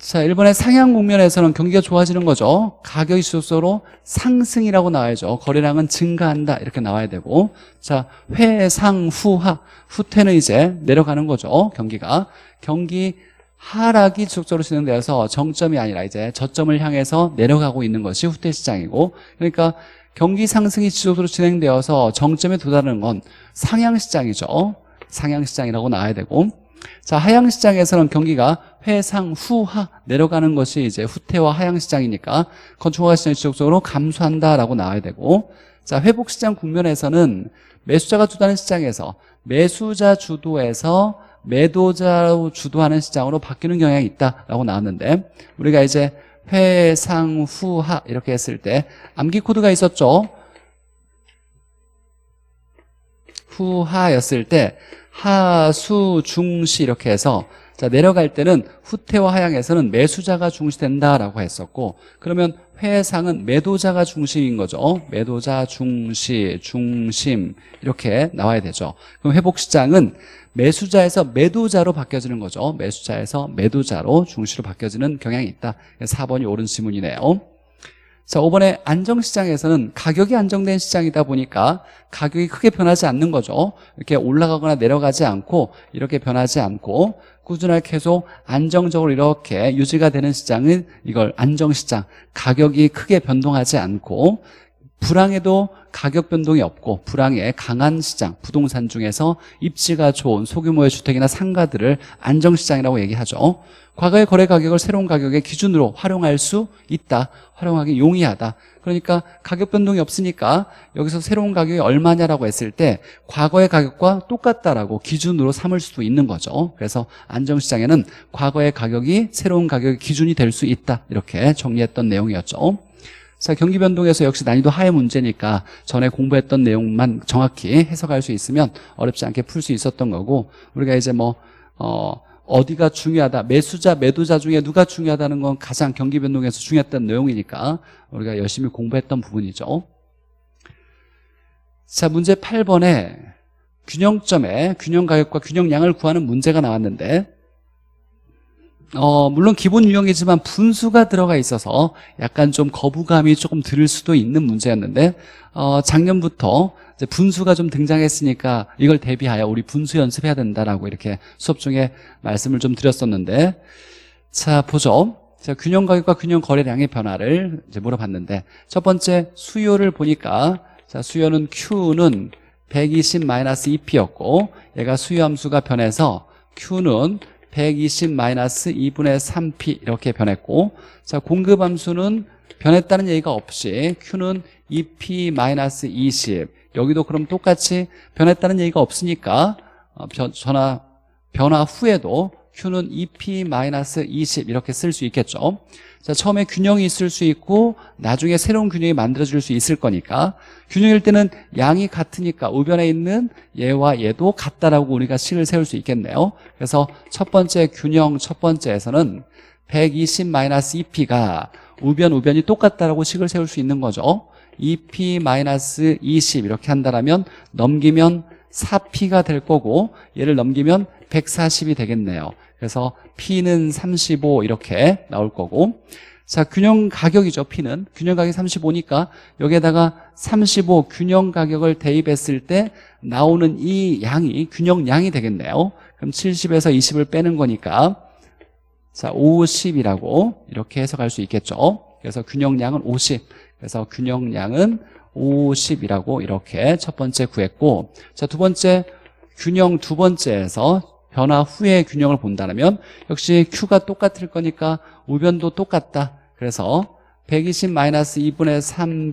자, 일본의 상향 국면에서는 경기가 좋아지는 거죠. 가격이 지속적으로 상승이라고 나와야죠. 거래량은 증가한다. 이렇게 나와야 되고. 자, 회상, 후하. 후퇴는 이제 내려가는 거죠. 경기가. 경기 하락이 지속적으로 진행되어서 정점이 아니라 이제 저점을 향해서 내려가고 있는 것이 후퇴 시장이고. 그러니까 경기 상승이 지속적으로 진행되어서 정점에 도달하는 건 상향 시장이죠. 상향 시장이라고 나와야 되고. 자, 하향시장에서는 경기가 회상 후하 내려가는 것이 이제 후퇴와 하향시장이니까 건축허가 시장이 지속적으로 감소한다라고 나와야 되고 자, 회복시장 국면에서는 매수자가 주도하는 시장에서 매수자 주도에서 매도자 주도하는 시장으로 바뀌는 경향이 있다라고 나왔는데 우리가 이제 회상 후하 이렇게 했을 때 암기 코드가 있었죠. 후하였을 때 하수 중시 이렇게 해서 자 내려갈 때는 후퇴와 하향에서는 매수자가 중시된다라고 했었고 그러면 회상은 매도자가 중심인 거죠 어? 매도자 중시 중심 이렇게 나와야 되죠 그럼 회복시장은 매수자에서 매도자로 바뀌어지는 거죠 매수자에서 매도자로 중시로 바뀌어지는 경향이 있다 4번이 옳은 지문이네요 자, 5번에 안정시장에서는 가격이 안정된 시장이다 보니까 가격이 크게 변하지 않는 거죠. 이렇게 올라가거나 내려가지 않고 이렇게 변하지 않고 꾸준하게 계속 안정적으로 이렇게 유지가 되는 시장은 이걸 안정시장, 가격이 크게 변동하지 않고 불황에도 가격 변동이 없고 불황에 강한 시장, 부동산 중에서 입지가 좋은 소규모의 주택이나 상가들을 안정시장이라고 얘기하죠. 과거의 거래 가격을 새로운 가격의 기준으로 활용할 수 있다. 활용하기 용이하다. 그러니까 가격 변동이 없으니까 여기서 새로운 가격이 얼마냐라고 했을 때 과거의 가격과 똑같다라고 기준으로 삼을 수도 있는 거죠. 그래서 안정시장에는 과거의 가격이 새로운 가격의 기준이 될 수 있다. 이렇게 정리했던 내용이었죠. 자, 경기 변동에서 역시 난이도 하의 문제니까 전에 공부했던 내용만 정확히 해석할 수 있으면 어렵지 않게 풀 수 있었던 거고 우리가 이제 뭐 어, 어디가 중요하다. 매수자, 매도자 중에 누가 중요하다는 건 가장 경기 변동에서 중요했던 내용이니까 우리가 열심히 공부했던 부분이죠. 자, 문제 8번에 균형점에 균형 가격과 균형량을 구하는 문제가 나왔는데 어, 물론 기본 유형이지만 분수가 들어가 있어서 약간 좀 거부감이 조금 들 수도 있는 문제였는데 어, 작년부터 분수가 좀 등장했으니까 이걸 대비하여 우리 분수 연습해야 된다라고 이렇게 수업 중에 말씀을 좀 드렸었는데 자 보죠. 자 균형 가격과 균형 거래량의 변화를 이제 물어봤는데 첫 번째 수요를 보니까 자 수요는 Q는 120 마이너스 2P였고 얘가 수요 함수가 변해서 Q는 120 마이너스 2분의 3P 이렇게 변했고 자 공급 함수는 변했다는 얘기가 없이 Q는 2P 마이너스 20 여기도 그럼 똑같이 변했다는 얘기가 없으니까 어, 변화, 변화 후에도 Q는 EP-20 이렇게 쓸 수 있겠죠 자 처음에 균형이 있을 수 있고 나중에 새로운 균형이 만들어질 수 있을 거니까 균형일 때는 양이 같으니까 우변에 있는 얘와 얘도 같다라고 우리가 식을 세울 수 있겠네요 그래서 첫 번째 균형 첫 번째에서는 120-EP가 우변 우변이 똑같다라고 식을 세울 수 있는 거죠 e p 2 0 이렇게 한다라면 넘기면 4p가 될 거고 얘를 넘기면 140이 되겠네요. 그래서 p는 35 이렇게 나올 거고 자 균형 가격이죠 p는 균형 가격이 35니까 여기에다가 35 균형 가격을 대입했을 때 나오는 이 양이 균형 양이 되겠네요. 그럼 70에서 20을 빼는 거니까 자 50이라고 이렇게 해석할 수 있겠죠. 그래서 균형량은 50 그래서 균형량은 50이라고 이렇게 첫 번째 구했고 자 두 번째 균형 두 번째에서 변화 후의 균형을 본다면 역시 Q가 똑같을 거니까 우변도 똑같다. 그래서 120-2분의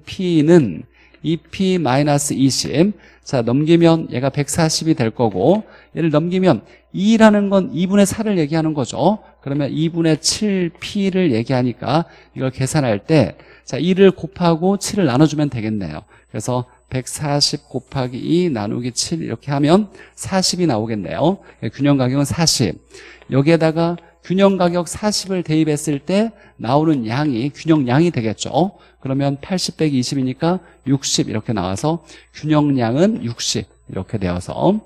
3P는 2P-20 자 넘기면 얘가 140이 될 거고 얘를 넘기면 2라는 건 2분의 4를 얘기하는 거죠. 그러면 2분의 7P를 얘기하니까 이걸 계산할 때 자, 1을 곱하고 7을 나눠주면 되겠네요. 그래서 140 곱하기 2 나누기 7 이렇게 하면 40이 나오겠네요. 예, 균형가격은 40. 여기에다가 균형가격 40을 대입했을 때 나오는 양이 균형량이 되겠죠. 그러면 80 빼기 20이니까 60 이렇게 나와서 균형량은 60 이렇게 되어서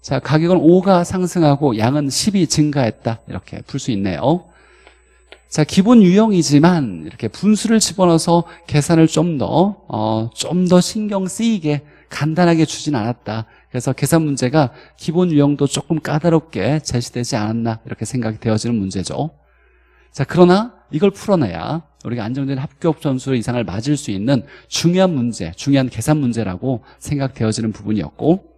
자 가격은 5가 상승하고 양은 10이 증가했다 이렇게 풀 수 있네요. 자, 기본 유형이지만 이렇게 분수를 집어넣어서 계산을 좀 더, 어, 좀 더 신경 쓰이게 간단하게 주진 않았다. 그래서 계산 문제가 기본 유형도 조금 까다롭게 제시되지 않았나 이렇게 생각이 되어지는 문제죠. 자, 그러나 이걸 풀어내야 우리가 안정된 합격 점수 이상을 맞을 수 있는 중요한 문제, 중요한 계산 문제라고 생각되어지는 부분이었고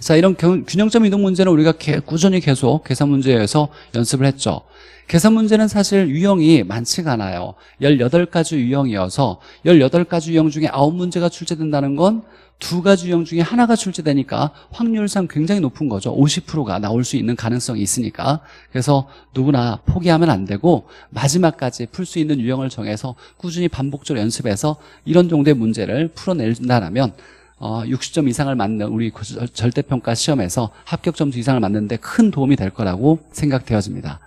자 이런 균형점 이동 문제는 우리가 꾸준히 계속 계산 문제에서 연습을 했죠 계산 문제는 사실 유형이 많지가 않아요 18가지 유형이어서 18가지 유형 중에 9문제가 출제된다는 건 두 가지 유형 중에 하나가 출제되니까 확률상 굉장히 높은 거죠 50%가 나올 수 있는 가능성이 있으니까 그래서 누구나 포기하면 안 되고 마지막까지 풀 수 있는 유형을 정해서 꾸준히 반복적으로 연습해서 이런 정도의 문제를 풀어낸다면 어, 60점 이상을 맞는 우리 절대평가 시험에서 합격 점수 이상을 맞는데 큰 도움이 될 거라고 생각되어집니다.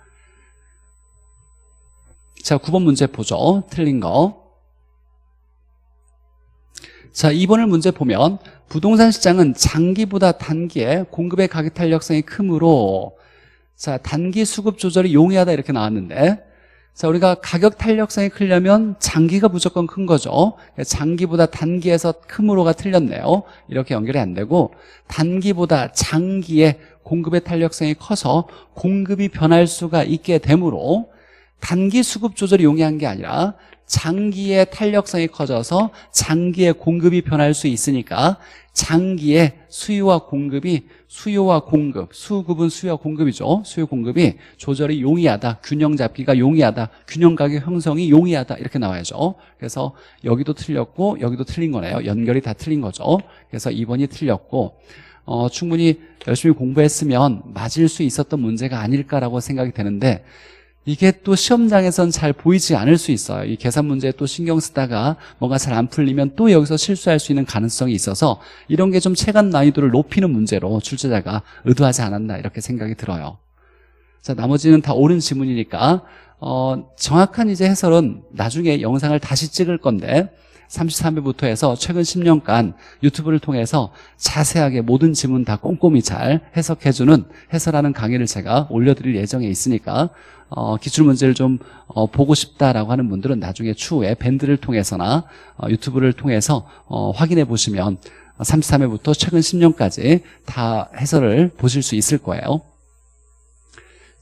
자, 9번 문제 보죠. 틀린 거. 자, 2번을 문제 보면 부동산 시장은 장기보다 단기에 공급의 가격 탄력성이 크므로 자, 단기 수급 조절이 용이하다 이렇게 나왔는데 자, 우리가 가격 탄력성이 크려면 장기가 무조건 큰 거죠. 장기보다 단기에서 크으로가 틀렸네요. 이렇게 연결이 안 되고 단기보다 장기에 공급의 탄력성이 커서 공급이 변할 수가 있게 되므로 단기 수급 조절이 용이한 게 아니라 장기의 탄력성이 커져서 장기의 공급이 변할 수 있으니까 장기의 수요와 공급이 수요와 공급, 수급은 수요와 공급이죠. 수요 공급이 조절이 용이하다, 균형 잡기가 용이하다, 균형 가격 형성이 용이하다 이렇게 나와야죠. 그래서 여기도 틀렸고 여기도 틀린 거네요. 연결이 다 틀린 거죠. 그래서 2번이 틀렸고 어, 충분히 열심히 공부했으면 맞을 수 있었던 문제가 아닐까라고 생각이 되는데 이게 또 시험장에선 잘 보이지 않을 수 있어요. 이 계산 문제에 또 신경 쓰다가 뭔가 잘 안 풀리면 또 여기서 실수할 수 있는 가능성이 있어서 이런 게 좀 체감 난이도를 높이는 문제로 출제자가 의도하지 않았나 이렇게 생각이 들어요. 자, 나머지는 다 옳은 지문이니까 어, 정확한 이제 해설은 나중에 영상을 다시 찍을 건데 33회부터 해서 최근 10년간 유튜브를 통해서 자세하게 모든 지문 다 꼼꼼히 잘 해석해주는 해설하는 강의를 제가 올려드릴 예정에 있으니까 어, 기출 문제를 좀 어, 보고 싶다라고 하는 분들은 나중에 추후에 밴드를 통해서나 어, 유튜브를 통해서 어, 확인해 보시면 33회부터 최근 10년까지 다 해설을 보실 수 있을 거예요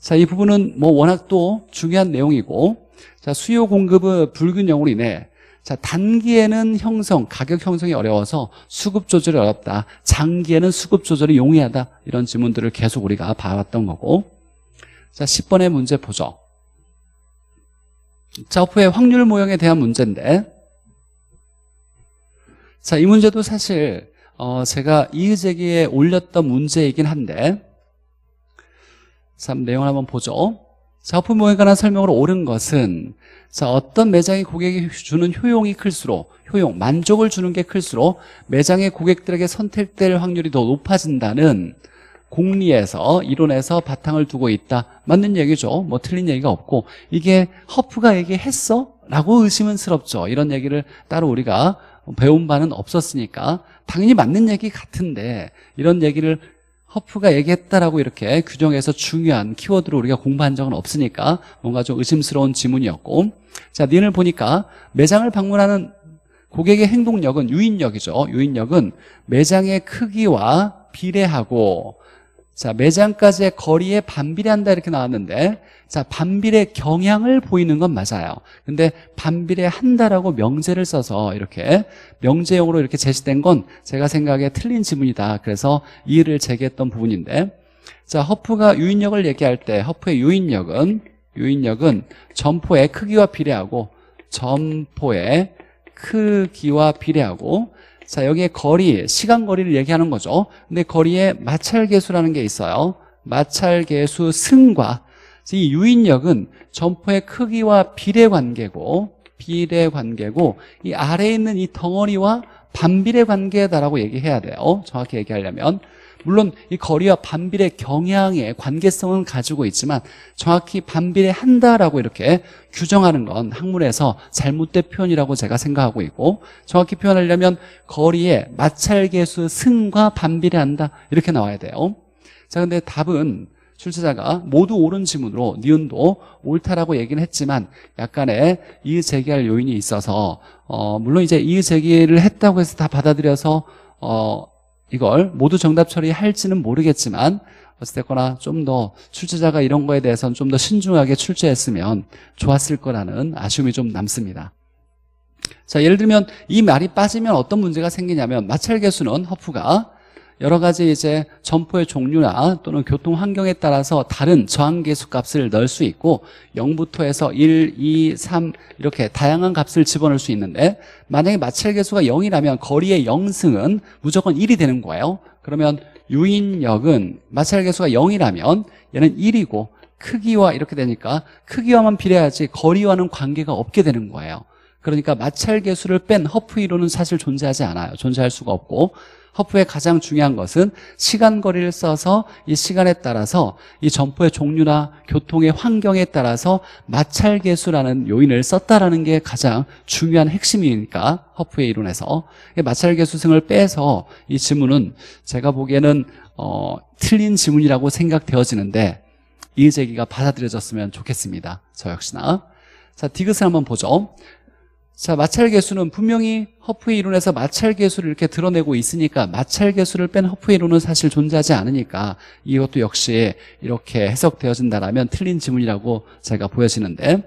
자, 이 부분은 뭐 워낙 또 중요한 내용이고 자, 수요 공급의 불균형으로 인해 자, 단기에는 형성, 가격 형성이 어려워서 수급 조절이 어렵다. 장기에는 수급 조절이 용이하다. 이런 지문들을 계속 우리가 봐왔던 거고. 자, 10번의 문제 보죠. 자, 후에 확률 모형에 대한 문제인데 자, 이 문제도 사실 어, 제가 이의제기에 올렸던 문제이긴 한데 자, 내용을 한번 보죠. 작품 모형에 관한 설명으로 옳은 것은 자 어떤 매장이 고객이 주는 효용이 클수록 효용, 만족을 주는 게 클수록 매장의 고객들에게 선택될 확률이 더 높아진다는 공리에서 이론에서 바탕을 두고 있다 맞는 얘기죠 뭐 틀린 얘기가 없고 이게 허프가 얘기했어? 라고 의심은스럽죠 이런 얘기를 따로 우리가 배운 바는 없었으니까 당연히 맞는 얘기 같은데 이런 얘기를 허프가 얘기했다라고 이렇게 규정해서 중요한 키워드로 우리가 공부한 적은 없으니까 뭔가 좀 의심스러운 지문이었고 자 니은을 보니까 매장을 방문하는 고객의 행동력은 유인력이죠 유인력은 매장의 크기와 비례하고 자, 매장까지의 거리에 반비례한다 이렇게 나왔는데 자, 반비례 경향을 보이는 건 맞아요. 근데 반비례 한다라고 명제를 써서 이렇게 명제용으로 이렇게 제시된 건 제가 생각에 틀린 지문이다. 그래서 이의를 제기했던 부분인데 자, 허프가 유인력을 얘기할 때 허프의 유인력은 유인력은 점포의 크기와 비례하고 점포의 크기와 비례하고 자, 여기에 거리, 시간 거리를 얘기하는 거죠. 근데 거리에 마찰계수라는 게 있어요. 마찰계수 승과 이 유인력은 점포의 크기와 비례 관계고 비례 관계고 이 아래에 있는 이 덩어리와 반비례 관계다라고 얘기해야 돼요. 정확히 얘기하려면 물론 이 거리와 반비례 경향의 관계성은 가지고 있지만 정확히 반비례한다라고 이렇게 규정하는 건 학문에서 잘못된 표현이라고 제가 생각하고 있고 정확히 표현하려면 거리의 마찰계수 승과 반비례한다 이렇게 나와야 돼요 자 근데 답은 출제자가 모두 옳은 지문으로 니은도 옳다라고 얘기는 했지만 약간의 이의제기할 요인이 있어서 어 물론 이제 이의제기를 했다고 해서 다 받아들여서 어 이걸 모두 정답 처리할지는 모르겠지만 어찌됐거나 좀 더 출제자가 이런 거에 대해서는 좀 더 신중하게 출제했으면 좋았을 거라는 아쉬움이 좀 남습니다 자 예를 들면 이 말이 빠지면 어떤 문제가 생기냐면 마찰 계수는 허프가 여러 가지 이제 점포의 종류나 또는 교통 환경에 따라서 다른 저항계수 값을 넣을 수 있고 0부터 해서 1, 2, 3 이렇게 다양한 값을 집어넣을 수 있는데 만약에 마찰계수가 0이라면 거리의 0승은 무조건 1이 되는 거예요 그러면 유인역은 마찰계수가 0이라면 얘는 1이고 크기와 이렇게 되니까 크기와만 비례하지 거리와는 관계가 없게 되는 거예요 그러니까 마찰계수를 뺀 허프 이론은 사실 존재하지 않아요 존재할 수가 없고 허프의 가장 중요한 것은 시간 거리를 써서 이 시간에 따라서 이 점포의 종류나 교통의 환경에 따라서 마찰 계수라는 요인을 썼다라는 게 가장 중요한 핵심이니까 허프의 이론에서 마찰 계수승을 빼서 이 지문은 제가 보기에는 어, 틀린 지문이라고 생각되어지는데 이의제기가 받아들여졌으면 좋겠습니다. 저 역시나 자 디귿을 한번 보죠. 자, 마찰 계수는 분명히 허프의 이론에서 마찰 계수를 이렇게 드러내고 있으니까 마찰 계수를 뺀 허프의 이론은 사실 존재하지 않으니까 이것도 역시 이렇게 해석되어진다라면 틀린 지문이라고 제가 보여지는데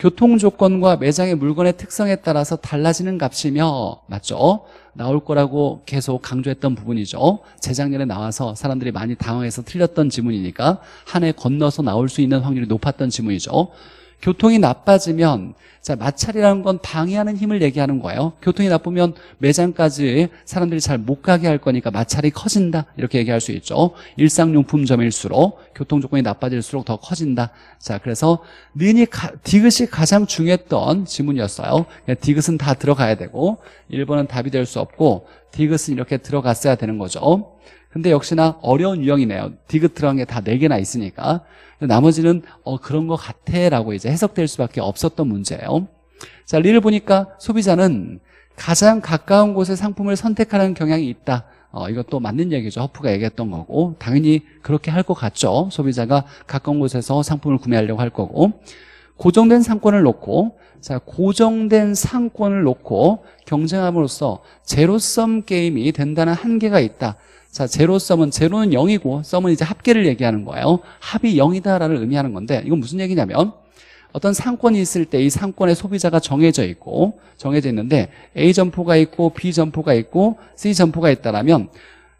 교통 조건과 매장의 물건의 특성에 따라서 달라지는 값이며 맞죠? 나올 거라고 계속 강조했던 부분이죠 재작년에 나와서 사람들이 많이 당황해서 틀렸던 지문이니까 한 해 건너서 나올 수 있는 확률이 높았던 지문이죠 교통이 나빠지면 자 마찰이라는 건 방해하는 힘을 얘기하는 거예요. 교통이 나쁘면 매장까지 사람들이 잘 못 가게 할 거니까 마찰이 커진다 이렇게 얘기할 수 있죠. 일상용품점일수록 교통 조건이 나빠질수록 더 커진다. 자 그래서 는니 가, 디귿이 가장 중요했던 지문이었어요. 디귿은 다 들어가야 되고 1번은 답이 될 수 없고 디귿은 이렇게 들어갔어야 되는 거죠. 근데 역시나 어려운 유형이네요. 디귿들어간게다 4개나 있으니까. 나머지는 어, 그런 것 같아 라고 이제 해석될 수밖에 없었던 문제예요. 자, 리를 보니까 소비자는 가장 가까운 곳에 상품을 선택하는 경향이 있다. 어, 이것도 맞는 얘기죠. 허프가 얘기했던 거고. 당연히 그렇게 할 것 같죠. 소비자가 가까운 곳에서 상품을 구매하려고 할 거고. 고정된 상권을 놓고 자 고정된 상권을 놓고 경쟁함으로써 제로섬 게임이 된다는 한계가 있다 자, 제로 썸은 제로는 0이고 썸은 이제 합계를 얘기하는 거예요. 합이 0이다라는 의미하는 건데 이건 무슨 얘기냐면 어떤 상권이 있을 때 이 상권의 소비자가 정해져 있고 정해져 있는데 A 점포가 있고 B 점포가 있고 C 점포가 있다라면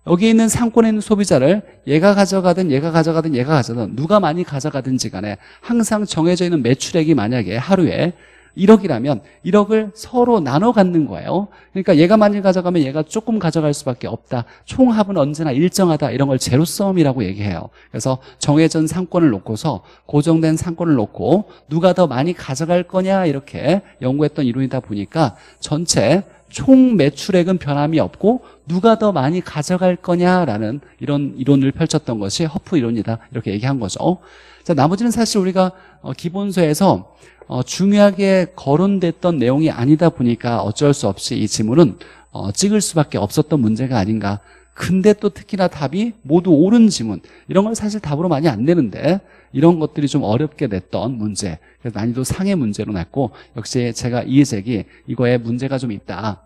여기 있는 상권에 있는 소비자를 얘가 가져가든 얘가 가져가든 얘가 가져가든 누가 많이 가져가든지 간에 항상 정해져 있는 매출액이 만약에 하루에 1억이라면 1억을 서로 나눠 갖는 거예요. 그러니까 얘가 많이 가져가면 얘가 조금 가져갈 수밖에 없다. 총합은 언제나 일정하다. 이런 걸 제로섬이라고 얘기해요. 그래서 정해진 상권을 놓고서 고정된 상권을 놓고 누가 더 많이 가져갈 거냐 이렇게 연구했던 이론이다 보니까 전체 총 매출액은 변함이 없고 누가 더 많이 가져갈 거냐라는 이런 이론을 펼쳤던 것이 허프 이론이다 이렇게 얘기한 거죠 자 나머지는 사실 우리가 어, 기본서에서 어, 중요하게 거론됐던 내용이 아니다 보니까 어쩔 수 없이 이 지문은 어, 찍을 수밖에 없었던 문제가 아닌가 근데 또 특히나 답이 모두 옳은 지문 이런 건 사실 답으로 많이 안 되는데 이런 것들이 좀 어렵게 냈던 문제 그래서 난이도 상의 문제로 났고 역시 제가 이해제기 이거에 문제가 좀 있다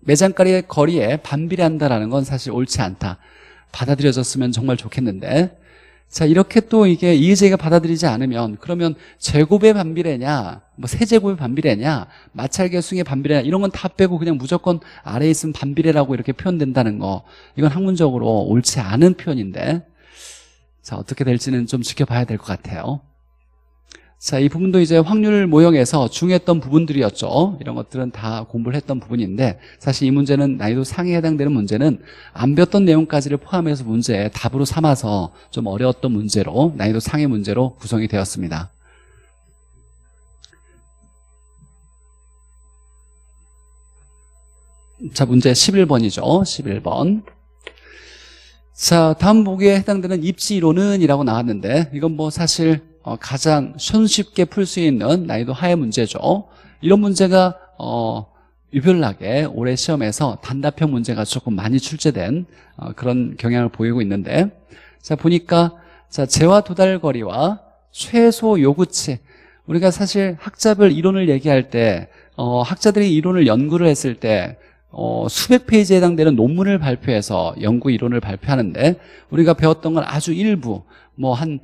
매장가리의 거리에 반비례한다라는 건 사실 옳지 않다 받아들여졌으면 정말 좋겠는데 자 이렇게 또 이게 이의제기가 받아들이지 않으면 그러면 제곱의 반비례냐 뭐 세제곱의 반비례냐 마찰계수의 반비례냐 이런 건 다 빼고 그냥 무조건 아래에 있으면 반비례라고 이렇게 표현된다는 거 이건 학문적으로 옳지 않은 표현인데 자 어떻게 될지는 좀 지켜봐야 될 것 같아요 자, 이 부분도 이제 확률 모형에서 중요했던 부분들이었죠. 이런 것들은 다 공부를 했던 부분인데 사실 이 문제는 난이도 상에 해당되는 문제는 안 배웠던 내용까지를 포함해서 문제 에 답으로 삼아서 좀 어려웠던 문제로 난이도 상의 문제로 구성이 되었습니다. 자, 문제 11번이죠. 11번. 자, 다음 보기에 해당되는 입지이론은 이라고 나왔는데 이건 뭐 사실 어, 가장 손쉽게 풀 수 있는 난이도 하의 문제죠. 이런 문제가 어, 유별나게 올해 시험에서 단답형 문제가 조금 많이 출제된 어, 그런 경향을 보이고 있는데 자 보니까 자 재화 도달 거리와 최소 요구치 우리가 사실 학자별 이론을 얘기할 때 어, 학자들이 이론을 연구를 했을 때 어, 수백 페이지에 해당되는 논문을 발표해서 연구 이론을 발표하는데 우리가 배웠던 건 아주 일부 뭐한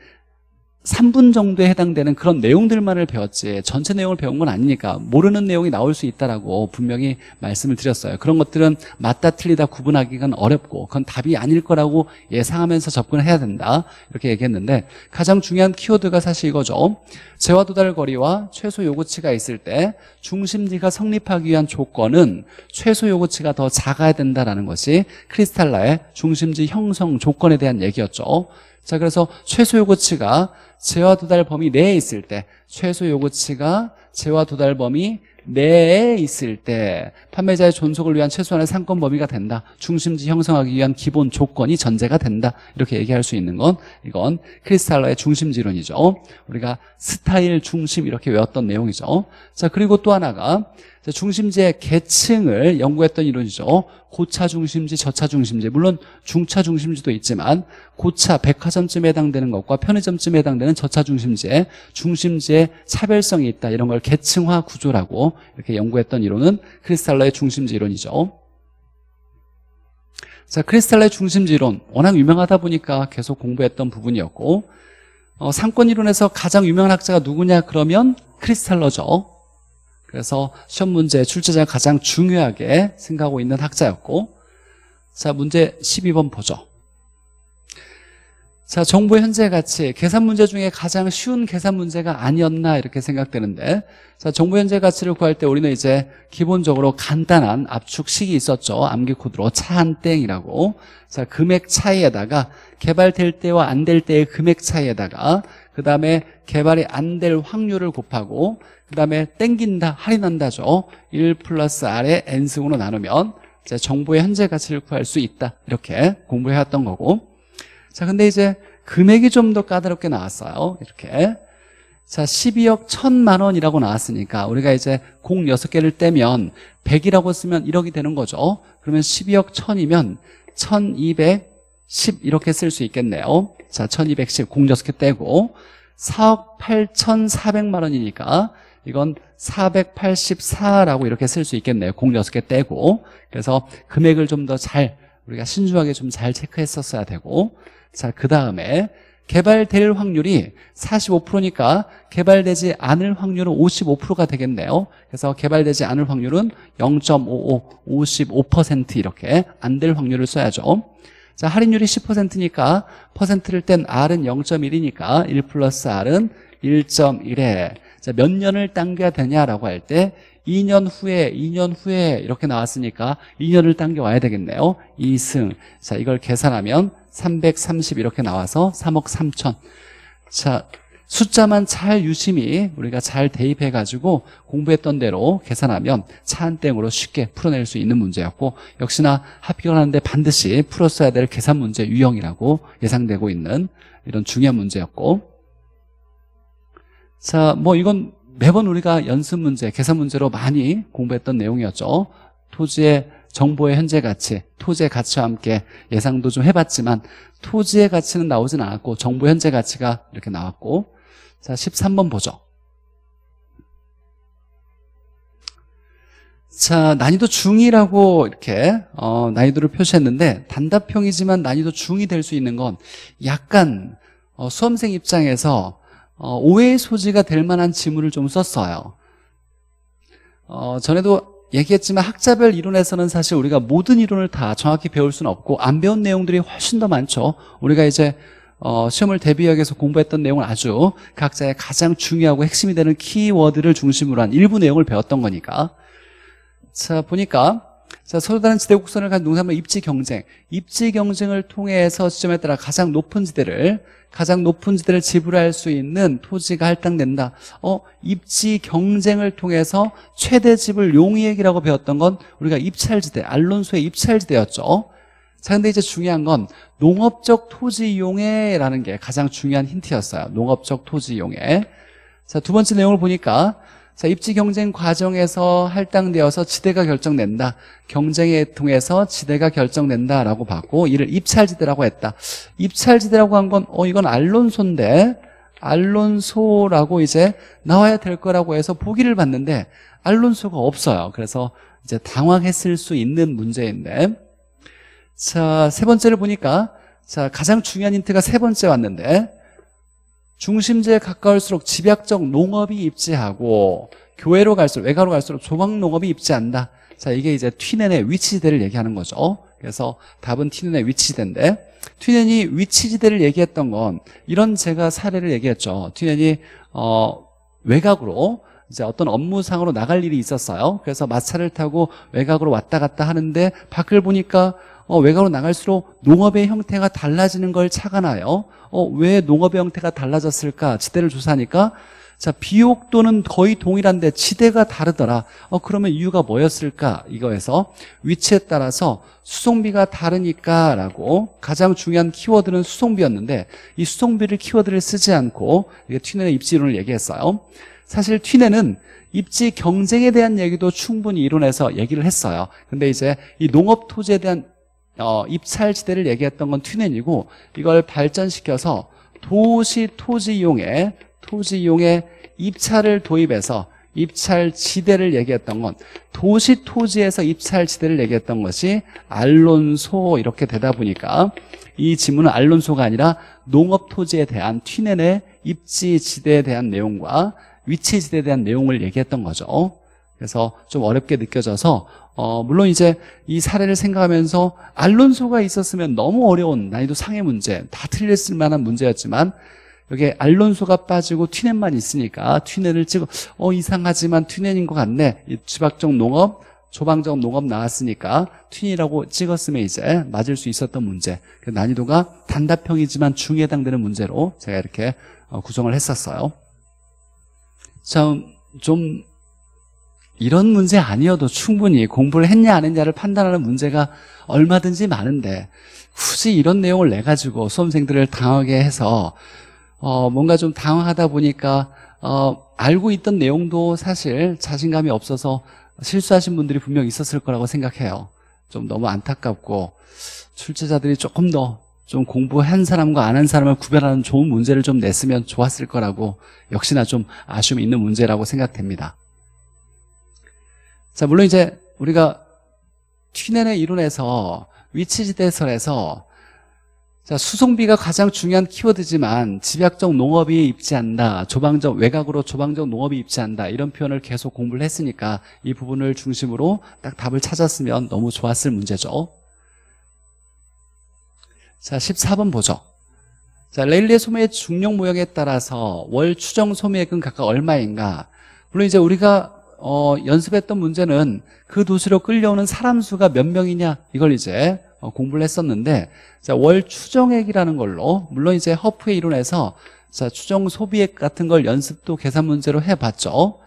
3분 정도에 해당되는 그런 내용들만을 배웠지 전체 내용을 배운 건 아니니까 모르는 내용이 나올 수 있다라고 분명히 말씀을 드렸어요 그런 것들은 맞다 틀리다 구분하기는 어렵고 그건 답이 아닐 거라고 예상하면서 접근해야 을 된다 이렇게 얘기했는데 가장 중요한 키워드가 사실 이거죠 재화 도달 거리와 최소 요구치가 있을 때 중심지가 성립하기 위한 조건은 최소 요구치가 더 작아야 된다라는 것이 크리스탈라의 중심지 형성 조건에 대한 얘기였죠 자, 그래서 최소 요구치가 재화 도달 범위 내에 있을 때 최소 요구치가 재화 도달 범위 내에 있을 때 판매자의 존속을 위한 최소한의 상권 범위가 된다. 중심지 형성하기 위한 기본 조건이 전제가 된다. 이렇게 얘기할 수 있는 건 이건 크리스탈러의 중심지론이죠. 우리가 스타일 중심 이렇게 외웠던 내용이죠. 자 그리고 또 하나가 중심지의 계층을 연구했던 이론이죠. 고차 중심지, 저차 중심지, 물론 중차 중심지도 있지만 고차 백화점쯤에 해당되는 것과 편의점쯤에 해당되는 저차 중심지의 중심지의 차별성이 있다. 이런 걸 계층화 구조라고 이렇게 연구했던 이론은 크리스탈러의 중심지 이론이죠. 자, 크리스탈러의 중심지 이론 워낙 유명하다 보니까 계속 공부했던 부분이었고 어, 상권 이론에서 가장 유명한 학자가 누구냐 그러면 크리스탈러죠. 그래서 시험 문제 출제자 가장 가 중요하게 생각하고 있는 학자였고 자 문제 12번 보죠 자정부 현재 가치 계산 문제 중에 가장 쉬운 계산 문제가 아니었나 이렇게 생각되는데 자정부 현재 가치를 구할 때 우리는 이제 기본적으로 간단한 압축식이 있었죠 암기 코드로 차한 땡이라고 자 금액 차이에다가 개발될 때와 안 될 때의 금액 차이에다가 그 다음에 개발이 안 될 확률을 곱하고 그 다음에 땡긴다, 할인한다죠. 1 플러스 R에 N승으로 나누면 정보의 현재 가치를 구할 수 있다. 이렇게 공부해왔던 거고. 자, 근데 이제 금액이 좀 더 까다롭게 나왔어요. 이렇게. 자, 12억 1 0 0 0만 원이라고 나왔으니까 우리가 이제 공 6개를 떼면 100이라고 쓰면 1억이 되는 거죠. 그러면 12억 1 0 0 0이면1210 이렇게 쓸 수 있겠네요. 자, 1210 공 6개 떼고 4억 8,400만 원이니까 이건 484라고 이렇게 쓸 수 있겠네요. 06개 떼고. 그래서 금액을 좀 더 잘 우리가 신중하게 좀 잘 체크했었어야 되고 자, 그 다음에 개발될 확률이 45%니까 개발되지 않을 확률은 55%가 되겠네요. 그래서 개발되지 않을 확률은 0.55, 55% 이렇게 안 될 확률을 써야죠. 자, 할인율이 10%니까 퍼센트를 뗀 R은 0.1이니까 1 플러스 R은 1.1에 자, 몇 년을 당겨야 되냐라고 할 때 2년 후에, 2년 후에 이렇게 나왔으니까 2년을 당겨와야 되겠네요. 2승. 자, 이걸 계산하면 330 이렇게 나와서 3억 3천. 자, 숫자만 잘 유심히 우리가 잘 대입해가지고 공부했던 대로 계산하면 차 한땡으로 쉽게 풀어낼 수 있는 문제였고 역시나 합격하는데 을 반드시 풀었어야 될 계산 문제 유형이라고 예상되고 있는 이런 중요한 문제였고 자, 뭐 이건 매번 우리가 연습 문제, 계산 문제로 많이 공부했던 내용이었죠. 토지의 정보의 현재 가치, 토지의 가치와 함께 예상도 좀 해봤지만 토지의 가치는 나오진 않았고 정보 현재 가치가 이렇게 나왔고 자 13번 보죠. 자 난이도 중이라고 이렇게 어, 난이도를 표시했는데 단답형이지만 난이도 중이 될 수 있는 건 약간 어, 수험생 입장에서 어, 오해의 소지가 될 만한 지문을 좀 썼어요. 어, 전에도 얘기했지만 학자별 이론에서는 사실 우리가 모든 이론을 다 정확히 배울 수는 없고 안 배운 내용들이 훨씬 더 많죠. 우리가 이제 어, 시험을 대비하기 위해서 공부했던 내용을 아주 각자의 그 가장 중요하고 핵심이 되는 키워드를 중심으로 한 일부 내용을 배웠던 거니까 자 보니까 자, 서울른 지대곡선을 간 농산물 입지 경쟁. 입지 경쟁을 통해서 지점에 따라 가장 높은 지대를, 가장 높은 지대를 지불할 수 있는 토지가 할당된다. 어, 입지 경쟁을 통해서 최대 지불 용이액이라고 배웠던 건 우리가 입찰지대, 알론소의 입찰지대였죠. 자, 근데 이제 중요한 건 농업적 토지 용해라는게 가장 중요한 힌트였어요. 농업적 토지 용해 자, 두 번째 내용을 보니까 자, 입지 경쟁 과정에서 할당되어서 지대가 결정된다. 경쟁에 통해서 지대가 결정된다라고 봤고 이를 입찰지대라고 했다. 입찰지대라고 한 건 어 이건 알론소인데 알론소라고 이제 나와야 될 거라고 해서 보기를 봤는데 알론소가 없어요. 그래서 이제 당황했을 수 있는 문제인데 자, 세 번째를 보니까 자, 가장 중요한 힌트가 세 번째 왔는데 중심지에 가까울수록 집약적 농업이 입지하고 교외로 갈수록 외가로 갈수록 조각 농업이 입지한다. 자 이게 이제 튀넨의 위치지대를 얘기하는 거죠. 그래서 답은 튀넨의 위치지대인데 튀넨이 위치지대를 얘기했던 건 이런 제가 사례를 얘기했죠. 튀넨이 어, 외곽으로 이제 어떤 업무상으로 나갈 일이 있었어요. 그래서 마차를 타고 외곽으로 왔다 갔다 하는데 밖을 보니까 어, 외곽으로 나갈수록 농업의 형태가 달라지는 걸 착안하여 어, 왜 농업의 형태가 달라졌을까? 지대를 조사하니까 자 비옥도는 거의 동일한데 지대가 다르더라. 어, 그러면 이유가 뭐였을까? 이거에서 위치에 따라서 수송비가 다르니까라고 가장 중요한 키워드는 수송비였는데 이 수송비를 키워드를 쓰지 않고 튀는 입지론을 얘기했어요. 사실 튀네는 입지 경쟁에 대한 얘기도 충분히 이론에서 얘기를 했어요. 근데 이제 이 농업 토지에 대한 어, 입찰지대를 얘기했던 건 튀넨이고 이걸 발전시켜서 도시 토지이용에토지이용에 입찰을 도입해서 입찰지대를 얘기했던 건 도시 토지에서 입찰지대를 얘기했던 것이 알론소 이렇게 되다 보니까 이 지문은 알론소가 아니라 농업 토지에 대한 튀넨의 입지지대에 대한 내용과 위치지대에 대한 내용을 얘기했던 거죠. 그래서 좀 어렵게 느껴져서 어, 물론 이제 이 사례를 생각하면서 알론소가 있었으면 너무 어려운 난이도 상의 문제 다 틀렸을 만한 문제였지만 여기에 알론소가 빠지고 튜넷만 있으니까 튜넷을 찍어 어 이상하지만 튜넷인것 같네 주박적 농업 조방적 농업 나왔으니까 튜이라고 찍었으면 이제 맞을 수 있었던 문제 그 난이도가 단답형이지만 중에 해당되는 문제로 제가 이렇게 어, 구성을 했었어요 참, 좀, 이런 문제 아니어도 충분히 공부를 했냐 안 했냐를 판단하는 문제가 얼마든지 많은데 굳이 이런 내용을 내 가지고 수험생들을 당하게 해서 어 뭔가 좀 당황하다 보니까 어 알고 있던 내용도 사실 자신감이 없어서 실수하신 분들이 분명 있었을 거라고 생각해요. 좀 너무 안타깝고 출제자들이 조금 더좀 공부한 사람과 안 한 사람을 구별하는 좋은 문제를 좀 냈으면 좋았을 거라고 역시나 좀 아쉬움이 있는 문제라고 생각됩니다. 자, 물론 이제 우리가 튀넨의 이론에서 위치지대설에서 자, 수송비가 가장 중요한 키워드지만 집약적 농업이 입지한다, 조방적 외곽으로 조방적 농업이 입지한다 이런 표현을 계속 공부를 했으니까 이 부분을 중심으로 딱 답을 찾았으면 너무 좋았을 문제죠. 자, 14번 보죠. 자, 레일리 의 소매의 중력 모형에 따라서 월 추정 소매액은 각각 얼마인가? 물론 이제 우리가 어, 연습했던 문제는 그 도시로 끌려오는 사람 수가 몇 명이냐 이걸 이제 어, 공부를 했었는데 자, 월 추정액이라는 걸로 물론 이제 허프의 이론에서 자, 추정 소비액 같은 걸 연습도 계산 문제로 해봤죠.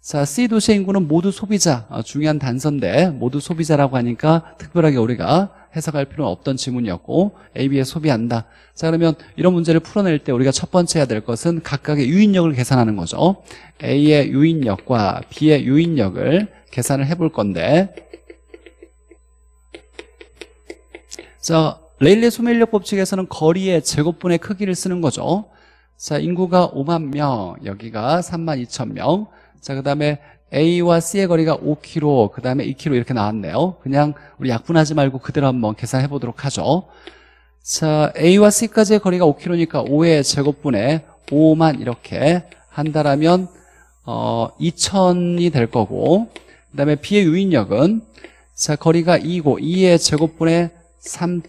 자, C 도시의 인구는 모두 소비자, 어, 중요한 단서인데 모두 소비자라고 하니까 특별하게 우리가 해석할 필요는 없던 지문이었고 AB에 소비한다. 자 그러면 이런 문제를 풀어낼 때 우리가 첫 번째 해야 될 것은 각각의 유인력을 계산하는 거죠. A의 유인력과 B의 유인력을 계산을 해볼 건데 자 레일리 소매인력 법칙에서는 거리의 제곱분의 크기를 쓰는 거죠. 자 인구가 5만 명 여기가 3만 2천 명. 자, 그 다음에 A와 C의 거리가 5km, 그 다음에 2km 이렇게 나왔네요. 그냥 우리 약분하지 말고 그대로 한번 계산해 보도록 하죠. 자, A와 C까지의 거리가 5km니까 5의 제곱분에 5만 이렇게 한다라면 어, 2000이 될 거고 그 다음에 B의 유인력은 자 거리가 2고 2의 제곱분에 3,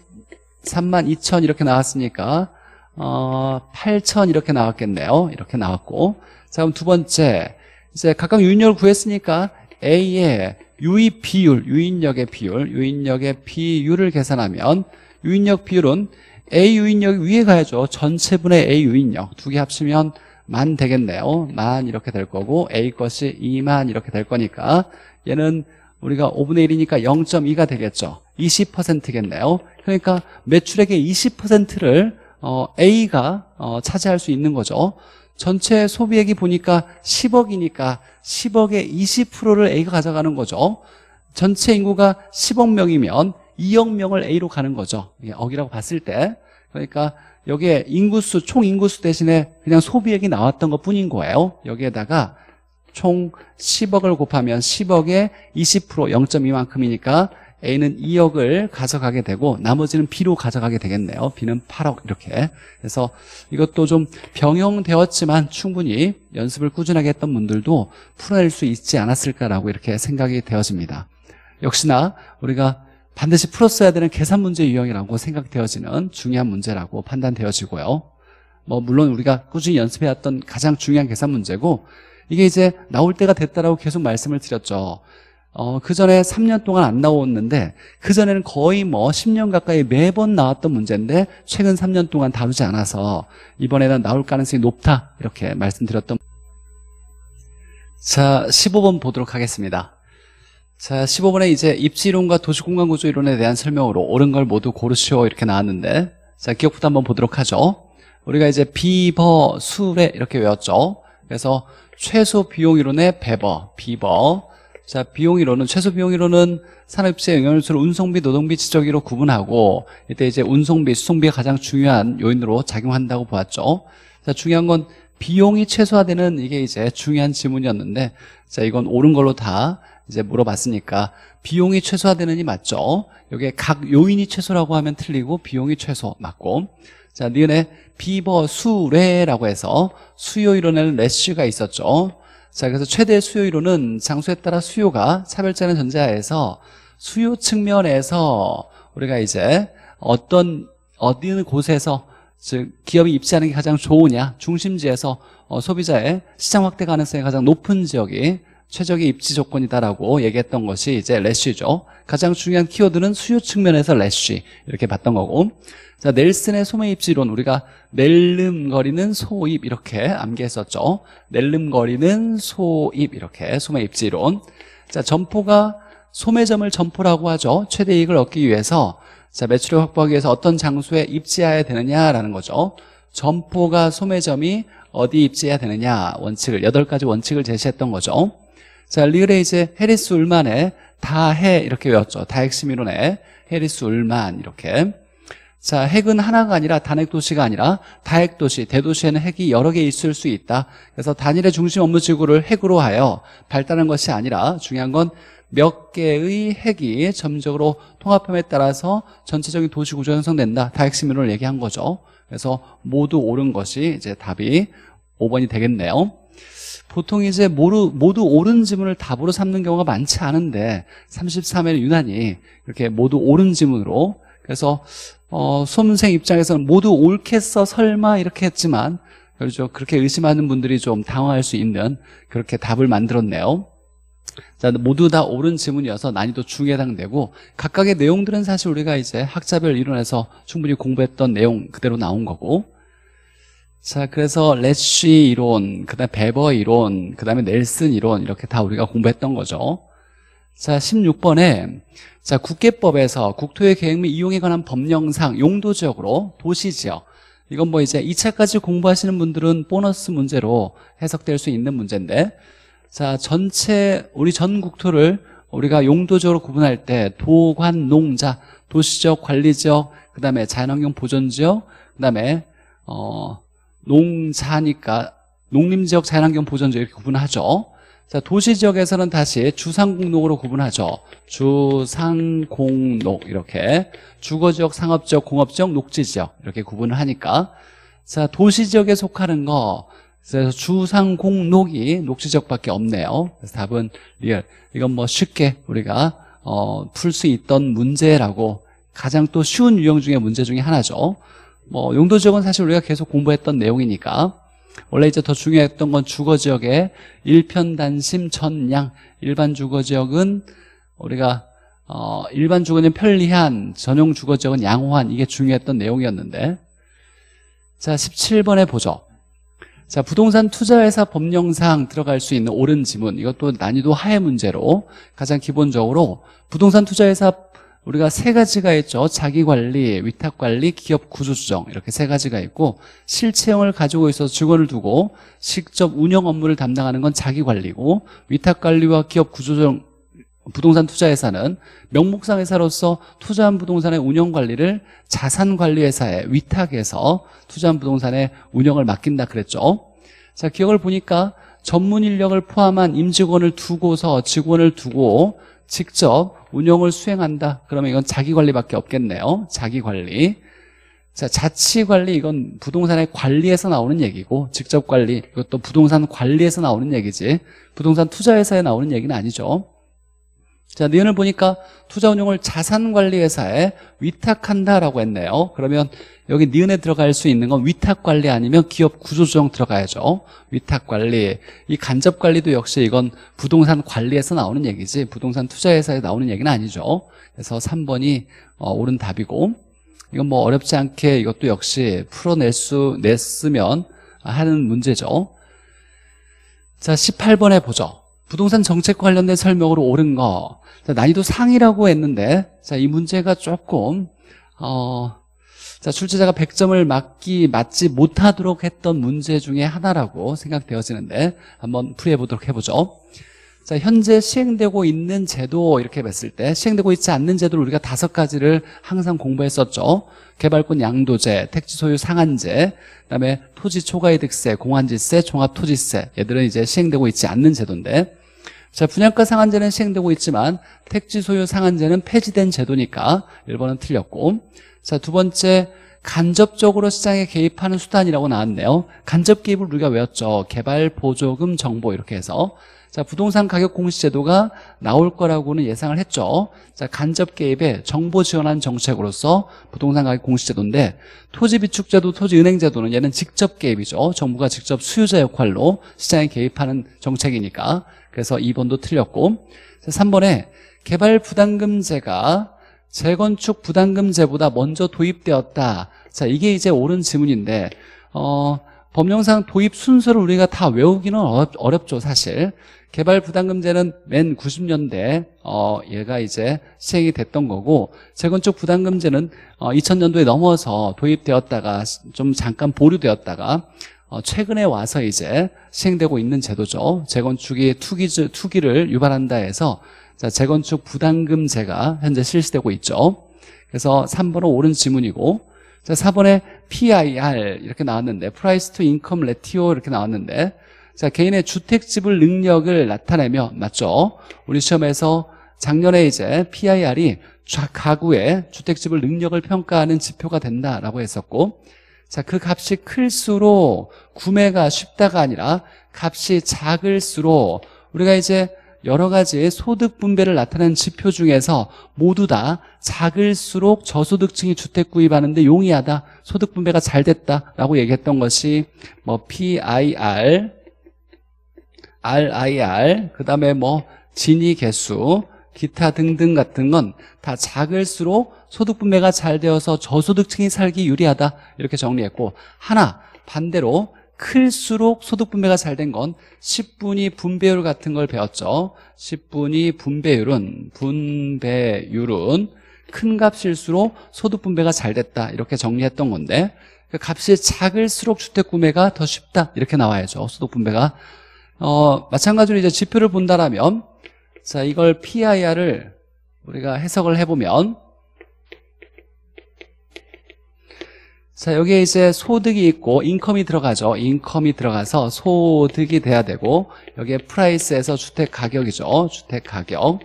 3만 2000 이렇게 나왔으니까 어, 8000 이렇게 나왔겠네요 이렇게 나왔고 자 그럼 두 번째 이제 각각 유인력을 구했으니까 A의 유입 비율, 유인력의 비율, 유인력의 비율을 계산하면 유인력 비율은 A 유인력 위에 가야죠. 전체분의 A 유인력 두 개 합치면 만 되겠네요. 만 이렇게 될 거고 A 것이 2만 이렇게 될 거니까 얘는 우리가 5분의 1이니까 0.2가 되겠죠. 20%겠네요. 그러니까 매출액의 20%를 어, A가 어, 차지할 수 있는 거죠. 전체 소비액이 보니까 10억이니까 10억의 20%를 A가 가져가는 거죠. 전체 인구가 10억 명이면 2억 명을 A로 가는 거죠. 억이라고 봤을 때. 그러니까 여기에 인구수, 총 인구수 대신에 그냥 소비액이 나왔던 것 뿐인 거예요. 여기에다가 총 10억을 곱하면 10억에 20% 0.2만큼이니까 A는 2억을 가져가게 되고 나머지는 B로 가져가게 되겠네요. B는 8억 이렇게. 그래서 이것도 좀 병용되었지만 충분히 연습을 꾸준하게 했던 분들도 풀어낼 수 있지 않았을까라고 이렇게 생각이 되어집니다. 역시나 우리가 반드시 풀었어야 되는 계산 문제 유형이라고 생각되어지는 중요한 문제라고 판단되어지고요. 뭐 물론 우리가 꾸준히 연습해왔던 가장 중요한 계산 문제고 이게 이제 나올 때가 됐다라고 계속 말씀을 드렸죠. 어, 그 전에 3년 동안 안 나왔는데 그 전에는 거의 뭐 10년 가까이 매번 나왔던 문제인데 최근 3년 동안 다루지 않아서 이번에는 나올 가능성이 높다 이렇게 말씀드렸던 자 15번 보도록 하겠습니다 자 15번에 이제 입지론과 도시공간구조이론에 대한 설명으로 옳은 걸 모두 고르시오 이렇게 나왔는데 자 기억부터 한번 보도록 하죠 우리가 이제 비버 수레 이렇게 외웠죠 그래서 최소 비용 이론의 배버 비버 자 비용이로는 최소 비용이로는 산업체 영향요소를 운송비, 노동비, 지적비로 구분하고 이때 이제 운송비, 수송비가 가장 중요한 요인으로 작용한다고 보았죠. 자 중요한 건 비용이 최소화되는 이게 이제 중요한 질문이었는데자 이건 옳은 걸로 다 이제 물어봤으니까 비용이 최소화되는이 맞죠. 여기에 각 요인이 최소라고 하면 틀리고 비용이 최소 맞고 자 니은에 비버 수레라고 해서 수요이원에는 레쉬가 있었죠. 자, 그래서 최대 수요 이론은 장소에 따라 수요가 차별되는 전제하에서 수요 측면에서 우리가 이제 어떤 어느 곳에서 즉 기업이 입지하는 게 가장 좋으냐 중심지에서 어, 소비자의 시장 확대 가능성이 가장 높은 지역이 최적의 입지 조건이다라고 얘기했던 것이 이제 래쉬죠 가장 중요한 키워드는 수요 측면에서 래쉬 이렇게 봤던 거고 자, 넬슨의 소매입시론 우리가 낼름거리는 소입 이렇게 암기했었죠. 낼름거리는 소입 이렇게 소매입시론. 자, 점포가 소매점을 점포라고 하죠. 최대 이익을 얻기 위해서 자, 매출을 확보하기 위해서 어떤 장소에 입지해야 되느냐라는 거죠. 점포가 소매점이 어디 입지해야 되느냐 원칙을 여덟 가지 원칙을 제시했던 거죠. 자, 리그레이즈 해리스 울만의 다해 이렇게 외웠죠. 다핵심이론의 해리스 울만 이렇게. 자, 핵은 하나가 아니라 단핵 도시가 아니라 다핵 도시, 대도시에는 핵이 여러 개 있을 수 있다. 그래서 단일의 중심 업무 지구를 핵으로 하여 발달한 것이 아니라 중요한 건 몇 개의 핵이 점적으로 통합함에 따라서 전체적인 도시 구조가 형성된다. 다핵 시민론을 얘기한 거죠. 그래서 모두 옳은 것이 이제 답이 5번이 되겠네요. 보통 이제 모두, 모두 옳은 지문을 답으로 삼는 경우가 많지 않은데 33회는 유난히 이렇게 모두 옳은 지문으로 그래서 어, 수험생 입장에서는 모두 옳겠어 설마 이렇게 했지만 그렇죠. 그렇게 의심하는 분들이 좀 당황할 수 있는 그렇게 답을 만들었네요. 자, 모두 다 옳은 지문이어서 난이도 중에 해당되고 각각의 내용들은 사실 우리가 이제 학자별 이론에서 충분히 공부했던 내용 그대로 나온 거고 자, 그래서 레쉬 이론, 그 다음에 베버 이론, 그 다음에 넬슨 이론 이렇게 다 우리가 공부했던 거죠. 자, 16번에 자, 국계법에서 국토의 계획 및 이용에 관한 법령상 용도 적으로 도시 지역 이건 뭐 이제 2차까지 공부하시는 분들은 보너스 문제로 해석될 수 있는 문제인데 자, 전체 우리 전 국토를 우리가 용도적으로 구분할 때 도관, 농자, 도시지역, 관리지역, 그 다음에 자연환경 보존지역, 그 다음에 어, 농자니까 농림지역, 자연환경 보존지역 이렇게 구분하죠 자, 도시 지역에서는 다시 주상공록으로 구분하죠. 주상공록 이렇게 주거 지역, 상업 지역, 공업 지역, 녹지 지역 이렇게 구분을 하니까 자, 도시 지역에 속하는 거 그래서 주상공록이 녹지 지역밖에 없네요. 그래서 답은 리얼. 이건 뭐 쉽게 우리가 어, 풀 수 있던 문제라고 가장 또 쉬운 유형 중에 문제 중에 하나죠. 뭐 용도 지역은 사실 우리가 계속 공부했던 내용이니까 원래 이제 더 중요했던 건 주거 지역에 일편단심 전량 일반 주거 지역은 우리가 어, 일반 주거지역은 편리한 전용 주거 지역은 양호한 이게 중요했던 내용이었는데 자 17번에 보죠 자 부동산 투자회사 법령상 들어갈 수 있는 옳은 지문 이것도 난이도 하의 문제로 가장 기본적으로 부동산 투자회사 우리가 세 가지가 있죠. 자기관리, 위탁관리, 기업구조조정 이렇게 세 가지가 있고 실체형을 가지고 있어서 직원을 두고 직접 운영 업무를 담당하는 건 자기관리고 위탁관리와 기업구조조정 부동산 투자회사는 명목상 회사로서 투자한 부동산의 운영관리를 자산관리회사에 위탁해서 투자한 부동산의 운영을 맡긴다 그랬죠. 자 기억을 보니까 전문 인력을 포함한 임직원을 두고서 직원을 두고 직접 운영을 수행한다. 그러면 이건 자기관리밖에 없겠네요. 자기관리. 자, 자치관리 이건 부동산의 관리에서 나오는 얘기고 직접 관리 이것도 부동산 관리에서 나오는 얘기지 부동산 투자회사에 나오는 얘기는 아니죠. 자, 니은을 네 보니까 투자운용을 자산관리회사에 위탁한다라고 했네요. 그러면 여기 니은에 네 들어갈 수 있는 건 위탁관리 아니면 기업 구조조정 들어가야죠. 위탁관리. 이 간접관리도 역시 이건 부동산 관리에서 나오는 얘기지 부동산 투자회사에 나오는 얘기는 아니죠. 그래서 3번이 어, 옳은 답이고 이건 뭐 어렵지 않게 이것도 역시 풀어낼 수 냈으면 하는 문제죠. 자, 18번에 보죠. 부동산 정책과 관련된 설명으로 옳은 거 자, 난이도 상이라고 했는데 자, 이 문제가 조금 어, 자, 출제자가 100점을 맞기 맞지 못하도록 했던 문제 중에 하나라고 생각되어지는데 한번 풀이해 보도록 해보죠 자, 현재 시행되고 있는 제도 이렇게 봤을 때 시행되고 있지 않는 제도를 우리가 다섯 가지를 항상 공부했었죠. 개발권 양도제, 택지 소유 상한제, 그다음에 토지 초과이득세, 공환지세, 종합토지세. 얘들은 이제 시행되고 있지 않는 제도인데 자, 분양가 상한제는 시행되고 있지만 택지 소유 상한제는 폐지된 제도니까 1번은 틀렸고 자, 두 번째 간접적으로 시장에 개입하는 수단이라고 나왔네요 간접 개입을 우리가 외웠죠 개발 보조금 정보 이렇게 해서 자 부동산 가격 공시제도가 나올 거라고는 예상을 했죠 자 간접 개입에 정보 지원한 정책으로서 부동산 가격 공시제도인데 토지비축제도 토지은행제도는 얘는 직접 개입이죠 정부가 직접 수요자 역할로 시장에 개입하는 정책이니까 그래서 2번도 틀렸고 3번에 개발 부담금제가 재건축 부담금제보다 먼저 도입되었다 자 이게 이제 옳은 지문인데 어, 법령상 도입 순서를 우리가 다 외우기는 어렵, 죠 사실 개발 부담금제는 맨 90년대 어, 얘가 이제 시행이 됐던 거고 재건축 부담금제는 어, 2000년도에 넘어서 도입되었다가 좀 잠깐 보류되었다가 어, 최근에 와서 이제 시행되고 있는 제도죠. 재건축이 투기, 투기를 유발한다 해서 자, 재건축 부담금제가 현재 실시되고 있죠. 그래서 3번은 옳은 지문이고 자, 4번에 PIR 이렇게 나왔는데 Price to Income Ratio 이렇게 나왔는데 자, 개인의 주택 지불 능력을 나타내며 맞죠? 우리 시험에서 작년에 이제 PIR이 가구의 주택 지불 능력을 평가하는 지표가 된다라고 했었고 자, 그 값이 클수록 구매가 쉽다가 아니라 값이 작을수록 우리가 이제 여러 가지 소득 분배를 나타낸 지표 중에서 모두 다 작을수록 저소득층이 주택 구입하는데 용이하다. 소득 분배가 잘 됐다라고 얘기했던 것이 뭐 PIR, RIR, 그다음에 뭐 진위 개수 기타 등등 같은 건 다 작을수록 소득분배가 잘 되어서 저소득층이 살기 유리하다 이렇게 정리했고 하나 반대로 클수록 소득분배가 잘 된 건 10분위 분배율 같은 걸 배웠죠 10분위 분배율은 분배율은 큰 값일수록 소득분배가 잘 됐다 이렇게 정리했던 건데 그 값이 작을수록 주택구매가 더 쉽다 이렇게 나와야죠 소득분배가 어, 마찬가지로 이제 지표를 본다라면 자, 이걸 PIR을 우리가 해석을 해보면 자, 여기에 이제 소득이 있고 인컴이 들어가죠. 인컴이 들어가서 소득이 돼야 되고 여기에 프라이스에서 주택 가격이죠. 주택 가격.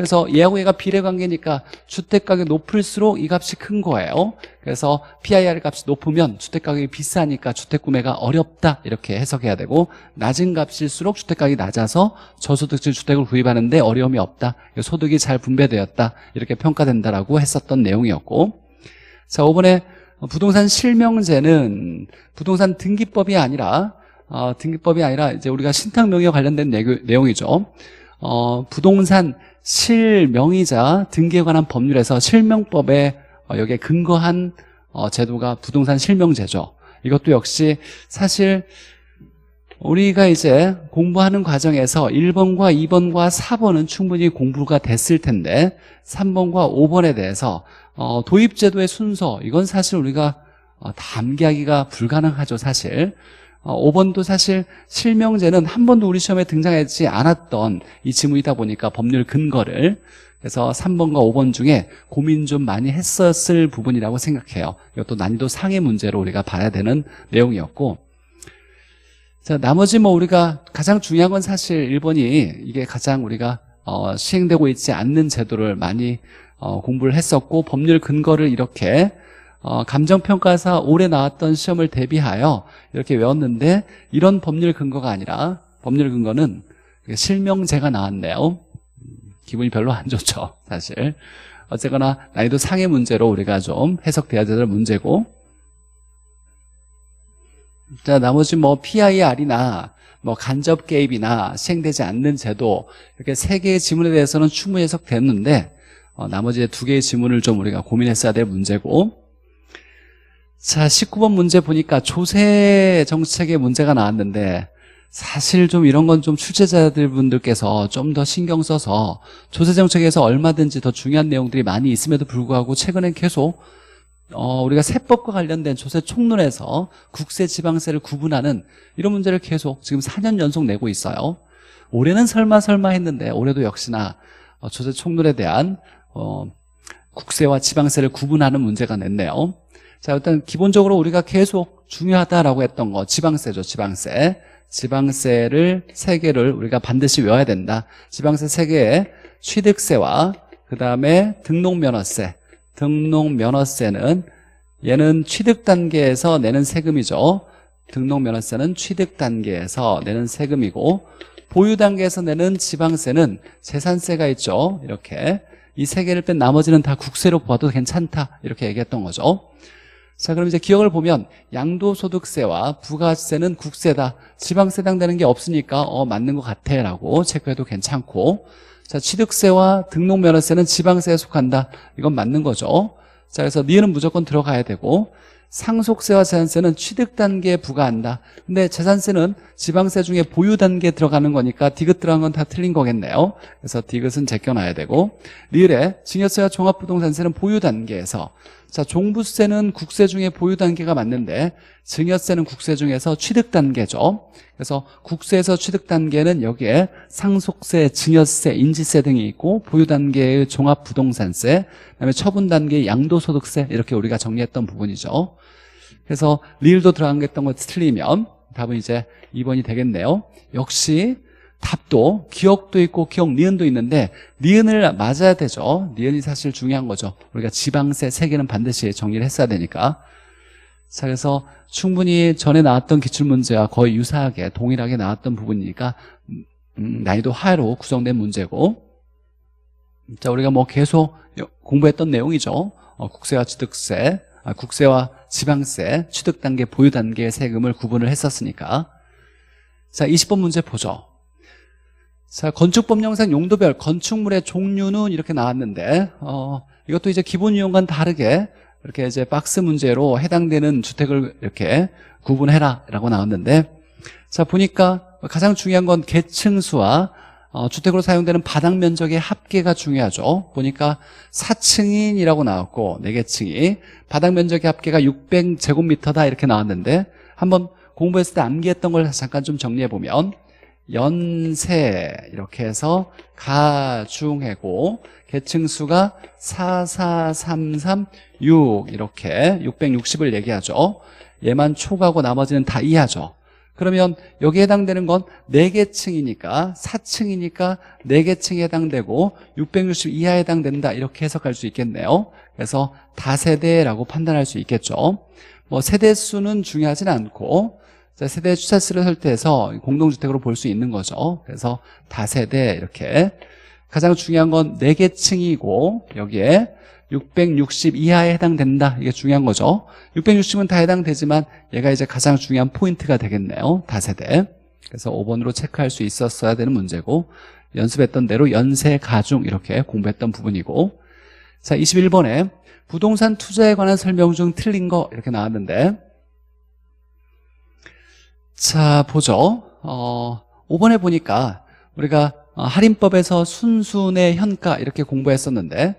그래서 얘하고 얘가 비례관계니까 주택가격이 높을수록 이 값이 큰 거예요 그래서 PIR 값이 높으면 주택가격이 비싸니까 주택구매가 어렵다 이렇게 해석해야 되고 낮은 값일수록 주택가격이 낮아서 저소득층 주택을 구입하는데 어려움이 없다 소득이 잘 분배되었다 이렇게 평가된다라고 했었던 내용이었고 자 5번에 부동산 실명제는 부동산 등기법이 아니라 어, 등기법이 아니라 이제 우리가 신탁명의와 관련된 내용이죠 어, 부동산 실명의자 등기에 관한 법률에서 실명법에 어, 여기에 근거한 어, 제도가 부동산 실명제죠. 이것도 역시 사실 우리가 이제 공부하는 과정에서 1번과 2번과 4번은 충분히 공부가 됐을 텐데 3번과 5번에 대해서 어, 도입제도의 순서 이건 사실 우리가 어, 담기하기가 불가능하죠 사실 어, 5번도 사실 실명제는 한 번도 우리 시험에 등장하지 않았던 이 지문이다 보니까 법률 근거를 그래서 3번과 5번 중에 고민 좀 많이 했었을 부분이라고 생각해요 이것도 난이도 상의 문제로 우리가 봐야 되는 내용이었고 자 나머지 뭐 우리가 가장 중요한 건 사실 1번이 이게 가장 우리가 어, 시행되고 있지 않는 제도를 많이 어, 공부를 했었고 법률 근거를 이렇게 어, 감정평가사 올해 나왔던 시험을 대비하여 이렇게 외웠는데 이런 법률 근거가 아니라 법률 근거는 실명제가 나왔네요 기분이 별로 안 좋죠 사실 어쨌거나 난이도 상의 문제로 우리가 좀 해석돼야 될 문제고 자 나머지 뭐 PIR이나 뭐 간접 개입이나 시행되지 않는 제도 이렇게 세 개의 지문에 대해서는 충분히 해석됐는데 어, 나머지 두 개의 지문을 좀 우리가 고민했어야 될 문제고 자, 19번 문제 보니까 조세 정책의 문제가 나왔는데 사실 좀 이런 건 좀 출제자들 분들께서 좀 더 신경 써서 조세 정책에서 얼마든지 더 중요한 내용들이 많이 있음에도 불구하고 최근엔 계속 어, 우리가 세법과 관련된 조세 총론에서 국세 지방세를 구분하는 이런 문제를 계속 지금 4년 연속 내고 있어요. 올해는 설마 설마 했는데 올해도 역시나 어, 조세 총론에 대한 어, 국세와 지방세를 구분하는 문제가 냈네요. 자, 일단 기본적으로 우리가 계속 중요하다라고 했던 거 지방세죠, 지방세. 지방세를 세 개를 우리가 반드시 외워야 된다. 지방세 세 개에 취득세와 그다음에 등록면허세. 등록면허세는 얘는 취득 단계에서 내는 세금이죠. 등록면허세는 취득 단계에서 내는 세금이고 보유 단계에서 내는 지방세는 재산세가 있죠. 이렇게 이 세 개를 뺀 나머지는 다 국세로 봐도 괜찮다. 이렇게 얘기했던 거죠. 자 그럼 이제 기억을 보면 양도소득세와 부가세는 국세다 지방세 당되는 게 없으니까 어 맞는 것 같아 라고 체크해도 괜찮고 자 취득세와 등록면허세는 지방세에 속한다 이건 맞는 거죠 자 그래서 니은 무조건 들어가야 되고 상속세와 재산세는 취득 단계에 부과한다 근데 재산세는 지방세 중에 보유 단계에 들어가는 거니까 디귿 들어간 건 다 틀린 거겠네요 그래서 디귿은 제껴놔야 되고 리을에 증여세와 종합부동산세는 보유 단계에서 자, 종부세는 국세 중에 보유 단계가 맞는데 증여세는 국세 중에서 취득 단계죠. 그래서 국세에서 취득 단계는 여기에 상속세, 증여세, 인지세 등이 있고 보유 단계의 종합 부동산세, 그다음에 처분 단계 양도소득세 이렇게 우리가 정리했던 부분이죠. 그래서 리을도 들어간 게 했던 거 틀리면 답은 이제 2번이 되겠네요. 역시 답도 기억도 있고 기억 니은도 있는데 니은을 맞아야 되죠 니은이 사실 중요한 거죠 우리가 지방세 세 개는 반드시 정리를 했어야 되니까 자 그래서 충분히 전에 나왔던 기출문제와 거의 유사하게 동일하게 나왔던 부분이니까 음, 음 난이도 하로 구성된 문제고 자 우리가 뭐 계속 공부했던 내용이죠 어, 국세와 취득세 아, 국세와 지방세 취득단계 보유단계 세금을 구분을 했었으니까 자 20번 문제 보죠 자, 건축법 령상 용도별 건축물의 종류는 이렇게 나왔는데 어, 이것도 이제 기본 유형과는 다르게 이렇게 이제 박스 문제로 해당되는 주택을 이렇게 구분해라 라고 나왔는데 자 보니까 가장 중요한 건 계층수와 어, 주택으로 사용되는 바닥 면적의 합계가 중요하죠 보니까 4층인이라고 나왔고 4개층이 바닥 면적의 합계가 600제곱미터다 이렇게 나왔는데 한번 공부했을 때 암기했던 걸 잠깐 좀 정리해보면 연세 이렇게 해서 가중해고 계층수가 44336 이렇게 660을 얘기하죠. 얘만 초과하고 나머지는 다 이하죠. 그러면 여기에 해당되는 건 4계층이니까 4층이니까 4계층에 해당되고 660 이하에 해당된다 이렇게 해석할 수 있겠네요. 그래서 다세대라고 판단할 수 있겠죠. 뭐 세대수는 중요하진 않고 세대 주차수를 설치해서 공동주택으로 볼 수 있는 거죠. 그래서 다세대 이렇게 가장 중요한 건 4개 층이고 여기에 660 이하에 해당된다. 이게 중요한 거죠. 660은 다 해당되지만 얘가 이제 가장 중요한 포인트가 되겠네요. 다세대. 그래서 5번으로 체크할 수 있었어야 되는 문제고 연습했던 대로 연세, 가중 이렇게 공부했던 부분이고 자 21번에 부동산 투자에 관한 설명 중 틀린 거 이렇게 나왔는데 자, 보죠. 어, 5번에 보니까 우리가 어, 할인법에서 순순의 현가 이렇게 공부했었는데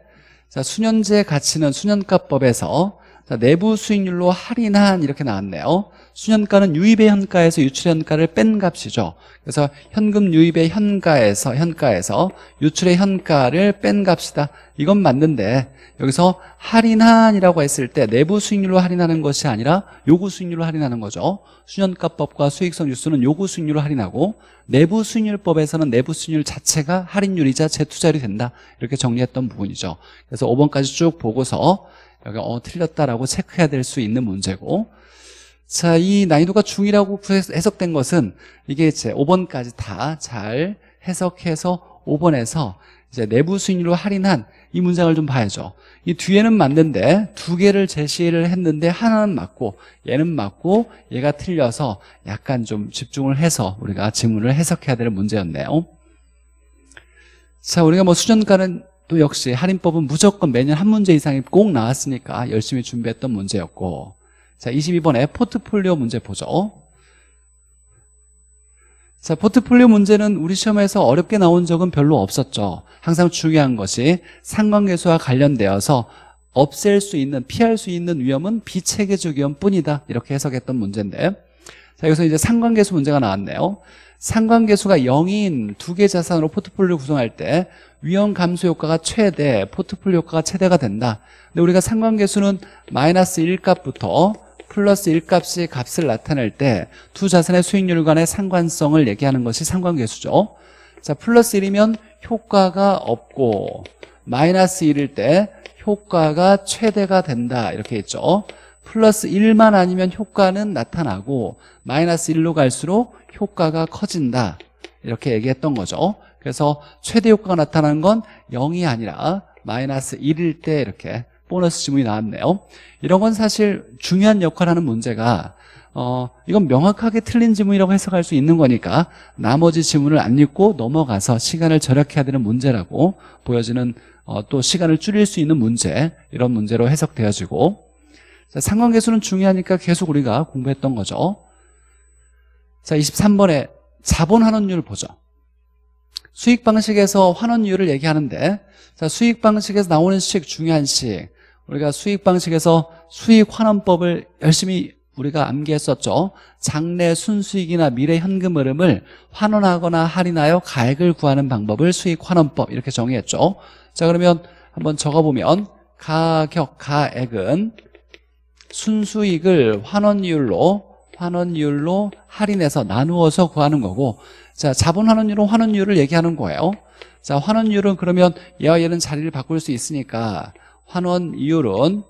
자, 수년제 가치는 수년가법에서 자, 내부 수익률로 할인한 이렇게 나왔네요. 수년가는 유입의 현가에서 유출의 현가를 뺀 값이죠. 그래서 현금 유입의 현가에서 현가에서 유출의 현가를 뺀 값이다. 이건 맞는데 여기서 할인한이라고 했을 때 내부 수익률로 할인하는 것이 아니라 요구 수익률로 할인하는 거죠. 수년가법과 수익성 유수는 요구 수익률로 할인하고 내부 수익률법에서는 내부 수익률 자체가 할인율이자 재투자율이 된다. 이렇게 정리했던 부분이죠. 그래서 5번까지 쭉 보고서 여기 어 틀렸다라고 체크해야 될 수 있는 문제고 자, 이 난이도가 중이라고 해석된 것은 이게 제 5번까지 다 잘 해석해서 5번에서 이제 내부 수익률로 할인한 이 문장을 좀 봐야죠. 이 뒤에는 맞는데 두 개를 제시를 했는데 하나는 맞고 얘는 맞고 얘가 틀려서 약간 좀 집중을 해서 우리가 질문을 해석해야 될 문제였네요. 자, 우리가 뭐 수전가는 또 역시 할인법은 무조건 매년 한 문제 이상이 꼭 나왔으니까 열심히 준비했던 문제였고 자 22번 에 포트폴리오 문제 보죠 자 포트폴리오 문제는 우리 시험에서 어렵게 나온 적은 별로 없었죠 항상 중요한 것이 상관계수와 관련되어서 없앨 수 있는 피할 수 있는 위험은 비체계적 위험뿐이다 이렇게 해석했던 문제인데 자 여기서 이제 상관계수 문제가 나왔네요 상관계수가 0인 두 개 자산으로 포트폴리오 구성할 때 위험 감소 효과가 최대, 포트폴리오 효과가 최대가 된다. 근데 우리가 상관계수는 마이너스 1값부터 플러스 1값이 값을 나타낼 때 두 자산의 수익률 간의 상관성을 얘기하는 것이 상관계수죠. 자, 플러스 1이면 효과가 없고 마이너스 1일 때 효과가 최대가 된다 이렇게 했죠 플러스 1만 아니면 효과는 나타나고 마이너스 1로 갈수록 효과가 커진다 이렇게 얘기했던 거죠 그래서 최대 효과가 나타난건 0이 아니라 마이너스 1일 때 이렇게 보너스 지문이 나왔네요 이런 건 사실 중요한 역할하는 문제가 어, 이건 명확하게 틀린 지문이라고 해석할 수 있는 거니까 나머지 지문을 안 읽고 넘어가서 시간을 절약해야 되는 문제라고 보여지는 어, 또 시간을 줄일 수 있는 문제 이런 문제로 해석되어지고 자, 상관계수는 중요하니까 계속 우리가 공부했던 거죠 자, 23번에 자본 환원율 보죠. 수익 방식에서 환원율을 얘기하는데 자, 수익 방식에서 나오는 식, 중요한 식. 우리가 수익 방식에서 수익 환원법을 열심히 우리가 암기했었죠. 장래 순수익이나 미래 현금 흐름을 환원하거나 할인하여 가액을 구하는 방법을 수익 환원법 이렇게 정의했죠. 자, 그러면 한번 적어보면 가격, 가액은 순수익을 환원율로 환원율로 할인해서 나누어서 구하는 거고 자 자본 환원율은 환원율을 얘기하는 거예요 자 환원율은 그러면 얘와 얘는 자리를 바꿀 수 있으니까 환원율은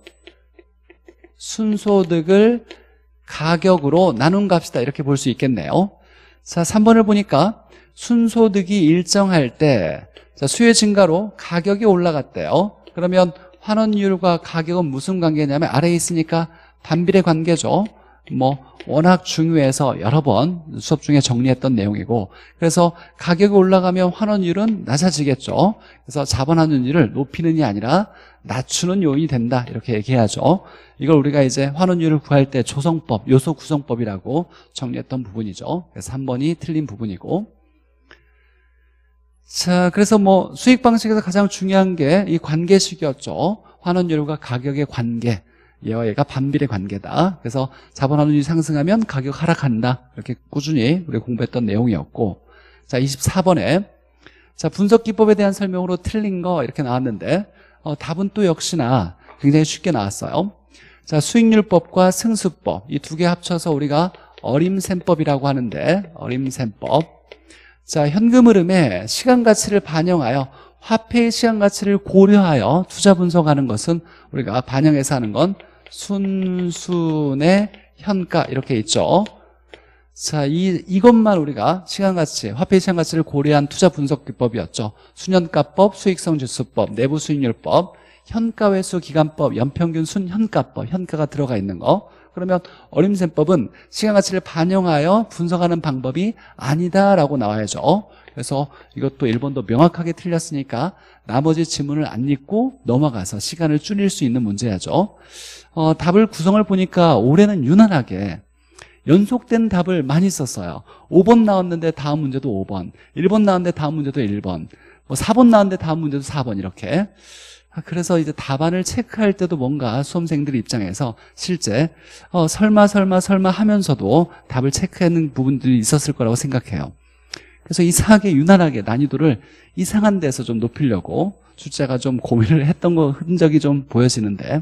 순소득을 가격으로 나눈 값이다 이렇게 볼 수 있겠네요 자 3번을 보니까 순소득이 일정할 때 자, 수요 증가로 가격이 올라갔대요 그러면 환원율과 가격은 무슨 관계냐면 아래에 있으니까 반비례 관계죠 뭐 워낙 중요해서 여러 번 수업 중에 정리했던 내용이고 그래서 가격이 올라가면 환원율은 낮아지겠죠 그래서 자본 환원율을 높이는 게 아니라 낮추는 요인이 된다 이렇게 얘기해야죠 이걸 우리가 이제 환원율을 구할 때 조성법, 요소 구성법이라고 정리했던 부분이죠 그래서 3번이 틀린 부분이고 자, 그래서 뭐 수익 방식에서 가장 중요한 게 이 관계식이었죠. 환원율과 가격의 관계. 얘와 얘가 반비례 관계다. 그래서 자본 환원율이 상승하면 가격 하락한다. 이렇게 꾸준히 우리 공부했던 내용이었고 자 24번에 자 분석 기법에 대한 설명으로 틀린 거 이렇게 나왔는데 어, 답은 또 역시나 굉장히 쉽게 나왔어요. 자 수익률법과 승수법 이 두 개 합쳐서 우리가 어림셈법이라고 하는데 어림셈법 자 현금 흐름에 시간 가치를 반영하여 화폐의 시간 가치를 고려하여 투자 분석하는 것은 우리가 반영해서 하는 건 순순의 현가 이렇게 있죠. 자, 이, 이것만 우리가 시간가치, 화폐 시간가치를 고려한 투자 분석 기법이었죠. 순현가법, 수익성 지수법, 내부 수익률법, 현가회수 기간법, 연평균 순현가법, 현가가 들어가 있는 거. 그러면 어림셈법은 시간가치를 반영하여 분석하는 방법이 아니다라고 나와야죠. 그래서 이것도 1번도 명확하게 틀렸으니까 나머지 지문을 안 읽고 넘어가서 시간을 줄일 수 있는 문제야죠. 어, 답을 구성을 보니까 올해는 유난하게 연속된 답을 많이 썼어요 5번 나왔는데 다음 문제도 5번 1번 나왔는데 다음 문제도 1번 뭐 4번 나왔는데 다음 문제도 4번 이렇게 아, 그래서 이제 답안을 체크할 때도 뭔가 수험생들 입장에서 실제 어, 설마 설마 설마 하면서도 답을 체크하는 부분들이 있었을 거라고 생각해요 그래서 이상하게 유난하게 난이도를 이상한 데서 좀 높이려고 숫제가좀 고민을 했던 거 흔적이 좀 보여지는데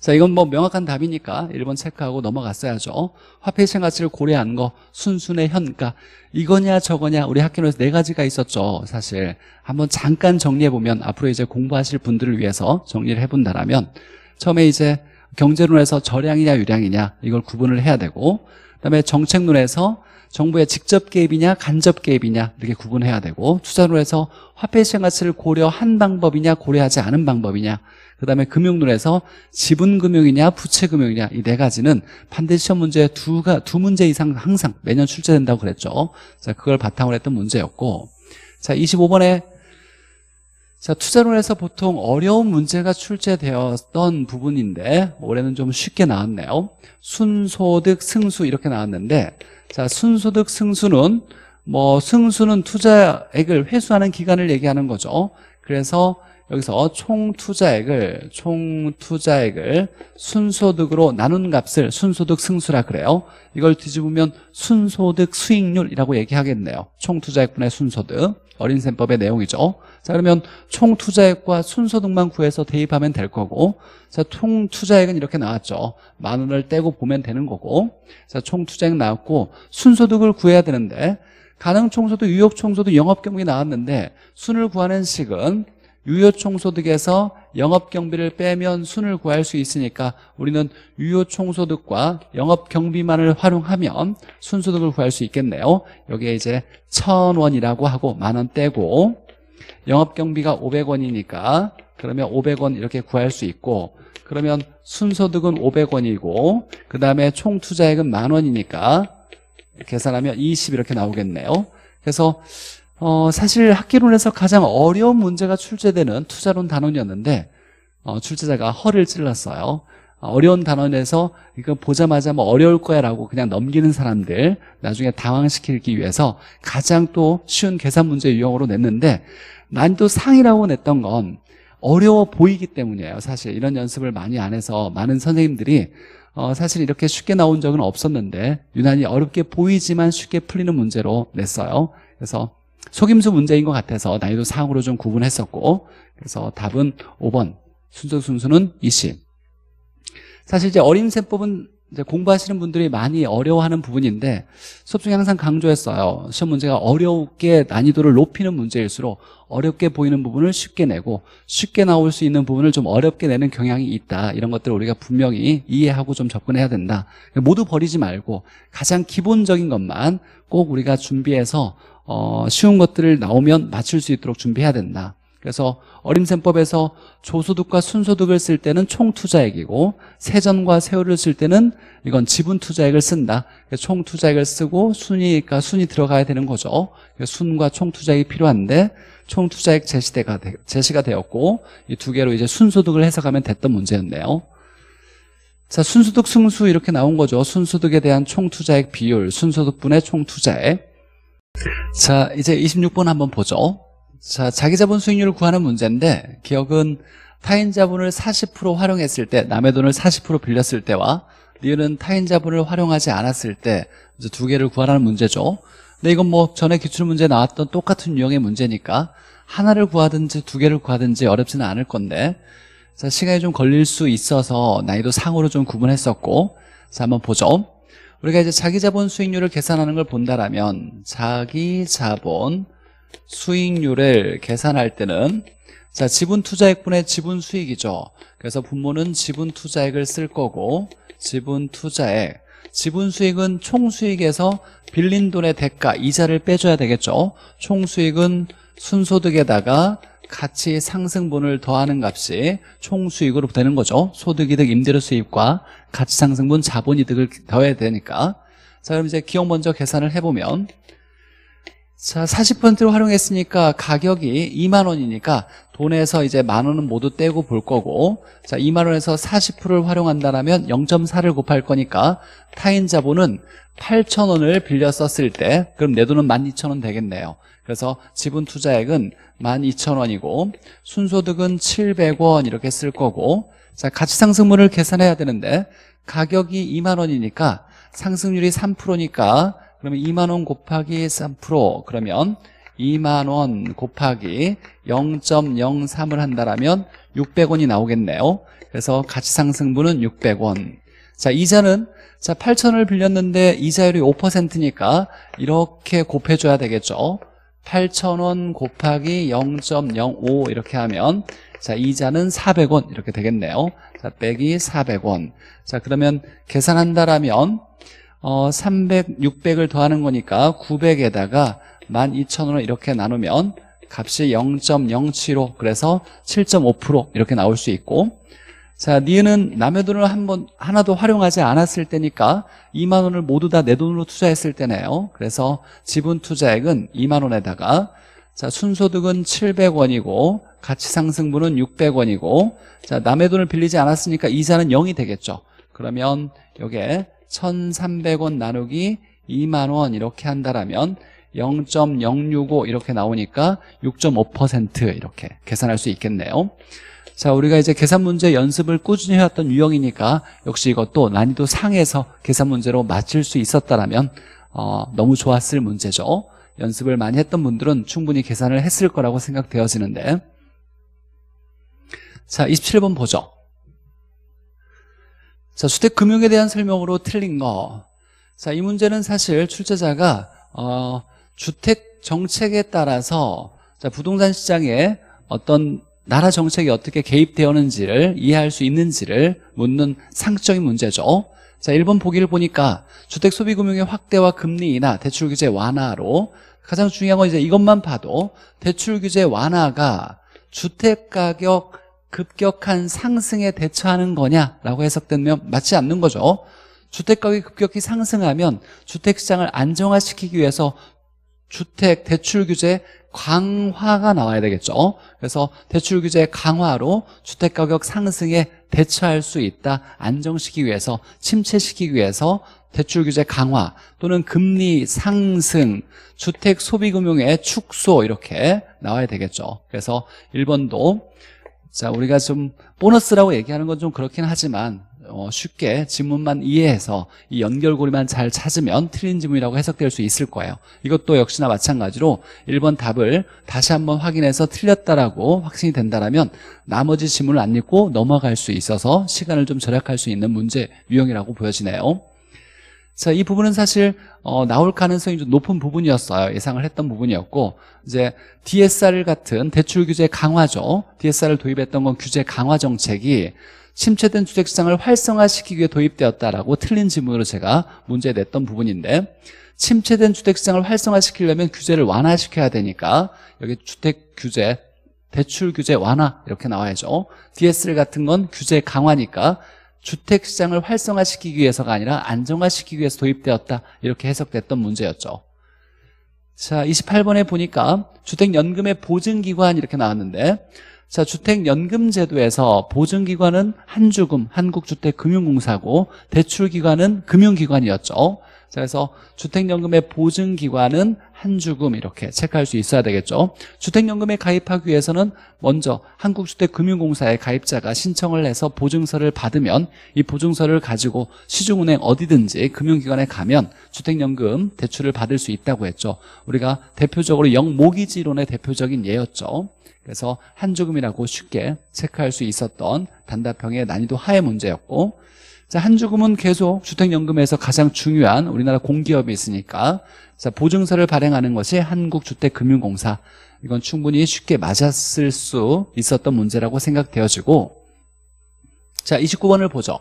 자 이건 뭐 명확한 답이니까 1번 체크하고 넘어갔어야죠 화폐 생가치를 고려한 거 순순의 현가 이거냐 저거냐 우리 학교에서 네 가지가 있었죠 사실 한번 잠깐 정리해보면 앞으로 이제 공부하실 분들을 위해서 정리를 해본다라면 처음에 이제 경제론에서 절량이냐 유량이냐 이걸 구분을 해야 되고 그다음에 정책론에서 정부의 직접 개입이냐 간접 개입이냐 이렇게 구분해야 되고 투자로 해서 화폐 시장 가치를 고려한 방법이냐 고려하지 않은 방법이냐 그 다음에 금융론에서 지분금융이냐 부채금융이냐 이 네 가지는 반드시 시험 문제 두가, 두 문제 이상 항상 매년 출제된다고 그랬죠 자 그걸 바탕으로 했던 문제였고 자 25번에 자, 투자론에서 보통 어려운 문제가 출제되었던 부분인데 올해는 좀 쉽게 나왔네요 순소득, 승수 이렇게 나왔는데 자, 순소득 승수는 뭐 승수는 투자액을 회수하는 기간을 얘기하는 거죠. 그래서 여기서 총 투자액을 총 투자액을 순소득으로 나눈 값을 순소득 승수라 그래요. 이걸 뒤집으면 순소득 수익률이라고 얘기하겠네요. 총 투자액분의 순소득. 어린셈법의 내용이죠. 자 그러면 총 투자액과 순서등만 구해서 대입하면 될 거고 자 총 투자액은 이렇게 나왔죠. 만 원을 떼고 보면 되는 거고 자 총 투자액 나왔고 순서등을 구해야 되는데 가능 총소득, 유역 총소득, 영업 경비 나왔는데 순을 구하는 식은 유효총소득에서 영업경비를 빼면 순을 구할 수 있으니까 우리는 유효총소득과 영업경비만을 활용하면 순소득을 구할 수 있겠네요 여기에 이제 천원이라고 하고 만 원 떼고 영업경비가 500원이니까 그러면 500원 이렇게 구할 수 있고 그러면 순소득은 500원이고 그 다음에 총 투자액은 만원이니까 계산하면 20 이렇게 나오겠네요 그래서 어, 사실 학기론에서 가장 어려운 문제가 출제되는 투자론 단원이었는데 어, 출제자가 허를 찔렀어요. 아, 어려운 단원에서 이거 보자마자 뭐 어려울 거야 라고 그냥 넘기는 사람들 나중에 당황시키기 위해서 가장 또 쉬운 계산 문제 유형으로 냈는데 난도 상이라고 냈던 건 어려워 보이기 때문이에요 사실 이런 연습을 많이 안 해서 많은 선생님들이 어 사실 이렇게 쉽게 나온 적은 없었는데 유난히 어렵게 보이지만 쉽게 풀리는 문제로 냈어요 그래서 속임수 문제인 것 같아서 난이도 상으로 좀 구분했었고 그래서 답은 5번 순서 순수는 20 사실 이제 어린셈법은 이제 공부하시는 분들이 많이 어려워하는 부분인데 수업 중에 항상 강조했어요 시험 문제가 어렵게 난이도를 높이는 문제일수록 어렵게 보이는 부분을 쉽게 내고 쉽게 나올 수 있는 부분을 좀 어렵게 내는 경향이 있다 이런 것들을 우리가 분명히 이해하고 좀 접근해야 된다 모두 버리지 말고 가장 기본적인 것만 꼭 우리가 준비해서 어, 쉬운 것들을 나오면 맞출 수 있도록 준비해야 된다. 그래서 어림셈법에서 조소득과 순소득을 쓸 때는 총투자액이고 세전과 세율을 쓸 때는 이건 지분투자액을 쓴다. 총투자액을 쓰고 순이니까 순이 들어가야 되는 거죠. 순과 총투자액이 필요한데 총투자액 제시대가 제시가 되었고 이 두 개로 이제 순소득을 해석하면 됐던 문제였네요. 자, 순소득 승수 이렇게 나온 거죠. 순소득에 대한 총투자액 비율, 순소득분의 총투자액. 자, 이제 26번 한번 보죠. 자, 자기자본 수익률을 구하는 문제인데 기억은 타인 자본을 40% 활용했을 때 남의 돈을 40% 빌렸을 때와 리은은 타인 자본을 활용하지 않았을 때 두 개를 구하라는 문제죠. 근데 이건 뭐 전에 기출문제 나왔던 똑같은 유형의 문제니까 하나를 구하든지 두 개를 구하든지 어렵지는 않을 건데 자 시간이 좀 걸릴 수 있어서 난이도 상으로 좀 구분했었고 자 한번 보죠. 우리가 이제 자기 자본 수익률을 계산하는 걸 본다라면 자기 자본 수익률을 계산할 때는 자 지분 투자액분의 지분 수익이죠. 그래서 분모는 지분 투자액을 쓸 거고 지분 투자액 지분 수익은 총 수익에서 빌린 돈의 대가 이자를 빼줘야 되겠죠. 총 수익은 순소득에다가 가치 상승분을 더하는 값이 총수익으로 되는 거죠 소득이득 임대료수입과 가치 상승분 자본이득을 더해야 되니까 자 그럼 이제 기억 먼저 계산을 해보면 자 40%를 활용했으니까 가격이 2만 원이니까 돈에서 이제 만 원은 모두 떼고 볼 거고 자 2만 원에서 40%를 활용한다면 0.4를 곱할 거니까 타인 자본은 8천 원을 빌려 썼을 때 그럼 내 돈은 12,000원 되겠네요 그래서 지분 투자액은 12,000원이고 순소득은 700원 이렇게 쓸 거고 자 가치상승분을 계산해야 되는데 가격이 2만 원이니까 상승률이 3%니까 그러면 2만 원 곱하기 3% 그러면 2만 원 곱하기 0.03을 한다라면 600원이 나오겠네요. 그래서 가치상승분은 600원. 자 이자는 자 8천을 빌렸는데 이자율이 5%니까 이렇게 곱해줘야 되겠죠. 8,000원 곱하기 0.05 이렇게 하면 자 이자는 400원 이렇게 되겠네요 자 빼기 400원 자 그러면 계산한다라면 어 300, 600을 더하는 거니까 900에다가 12,000원 을 이렇게 나누면 값이 0.075 그래서 7.5% 이렇게 나올 수 있고 자, 니은 남의 돈을 한 번, 하나도 활용하지 않았을 때니까 2만 원을 모두 다 내 돈으로 투자했을 때네요. 그래서 지분 투자액은 2만 원에다가 자, 순소득은 700원이고 가치상승분은 600원이고 자, 남의 돈을 빌리지 않았으니까 이자는 0이 되겠죠. 그러면 여기에 1300원 나누기 2만 원 이렇게 한다라면 0.065 이렇게 나오니까 6.5% 이렇게 계산할 수 있겠네요. 자 우리가 이제 계산 문제 연습을 꾸준히 해왔던 유형이니까 역시 이것도 난이도 상에서 계산 문제로 맞출 수 있었다면 어, 너무 좋았을 문제죠 연습을 많이 했던 분들은 충분히 계산을 했을 거라고 생각되어지는데 자 27번 보죠 자 주택금융에 대한 설명으로 틀린 거자 이 문제는 사실 출제자가 어, 주택 정책에 따라서 자 부동산 시장에 어떤 나라 정책이 어떻게 개입되었는지를 이해할 수 있는지를 묻는 상적인 문제죠 자 1번 보기를 보니까 주택소비금융의 확대와 금리 인하, 대출 규제 완화로 가장 중요한 건 이제 이것만 봐도 대출 규제 완화가 주택가격 급격한 상승에 대처하는 거냐라고 해석되면 맞지 않는 거죠 주택가격이 급격히 상승하면 주택시장을 안정화시키기 위해서 주택 대출 규제 강화가 나와야 되겠죠 그래서 대출 규제 강화로 주택가격 상승에 대처할 수 있다 안정시키기 위해서 침체시키기 위해서 대출 규제 강화 또는 금리 상승 주택 소비금융의 축소 이렇게 나와야 되겠죠 그래서 1번도 자 우리가 좀 보너스라고 얘기하는 건 좀 그렇긴 하지만 어, 쉽게 지문만 이해해서 이 연결고리만 잘 찾으면 틀린 지문이라고 해석될 수 있을 거예요 이것도 역시나 마찬가지로 1번 답을 다시 한번 확인해서 틀렸다라고 확신이 된다면 나머지 지문을 안 읽고 넘어갈 수 있어서 시간을 좀 절약할 수 있는 문제 유형이라고 보여지네요 자, 이 부분은 사실 어, 나올 가능성이 좀 높은 부분이었어요. 예상을 했던 부분이었고 이제 DSR 같은 대출 규제 강화죠. DSR을 도입했던 건 규제 강화 정책이 침체된 주택시장을 활성화시키기 위해 도입되었다라고 틀린 질문으로 제가 문제 냈던 부분인데 침체된 주택시장을 활성화시키려면 규제를 완화시켜야 되니까 여기 주택 규제, 대출 규제 완화 이렇게 나와야죠 DSL 같은 건 규제 강화니까 주택시장을 활성화시키기 위해서가 아니라 안정화시키기 위해서 도입되었다 이렇게 해석됐던 문제였죠 자 28번에 보니까 주택연금의 보증기관 이렇게 나왔는데 자, 주택연금제도에서 보증기관은 한주금, 한국주택금융공사고 대출기관은 금융기관이었죠. 자, 그래서 주택연금의 보증기관은 한주금 이렇게 체크할 수 있어야 되겠죠. 주택연금에 가입하기 위해서는 먼저 한국주택금융공사에 가입자가 신청을 해서 보증서를 받으면 이 보증서를 가지고 시중은행 어디든지 금융기관에 가면 주택연금 대출을 받을 수 있다고 했죠. 우리가 대표적으로 영모기지론의 대표적인 예였죠. 그래서 한 조금이라고 쉽게 체크할 수 있었던 단답형의 난이도 하의 문제였고 자, 한 조금은 계속 주택연금에서 가장 중요한 우리나라 공기업이 있으니까 자, 보증서를 발행하는 것이 한국주택금융공사 이건 충분히 쉽게 맞았을 수 있었던 문제라고 생각되어지고 자 29번을 보죠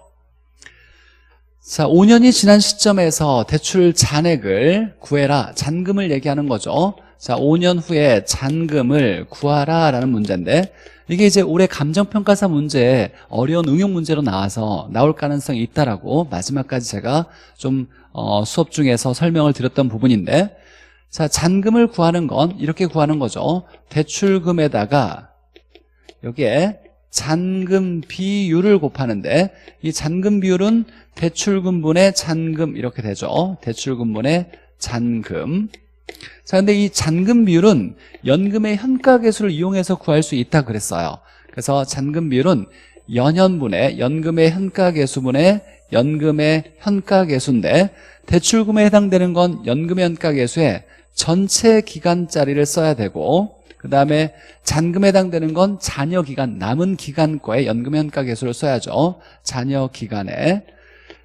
자 5년이 지난 시점에서 대출 잔액을 구해라 잔금을 얘기하는 거죠 자, 5년 후에 잔금을 구하라 라는 문제인데 이게 이제 올해 감정평가사 문제 어려운 응용 문제로 나와서 나올 가능성이 있다라고 마지막까지 제가 좀 어, 수업 중에서 설명을 드렸던 부분인데 자 잔금을 구하는 건 이렇게 구하는 거죠 대출금에다가 여기에 잔금 비율을 곱하는데 이 잔금 비율은 대출금분의 잔금 이렇게 되죠 대출금분의 잔금 자, 근데 이 잔금 비율은 연금의 현가 계수를 이용해서 구할 수 있다 그랬어요. 그래서 잔금 비율은 연연분의 연금의 현가 계수분의 연금의 현가 계수인데 대출금에 해당되는 건 연금의 현가 계수에 전체 기간짜리를 써야 되고 그 다음에 잔금에 해당되는 건 잔여 기간 남은 기간과의 연금의 현가 계수를 써야죠. 잔여 기간에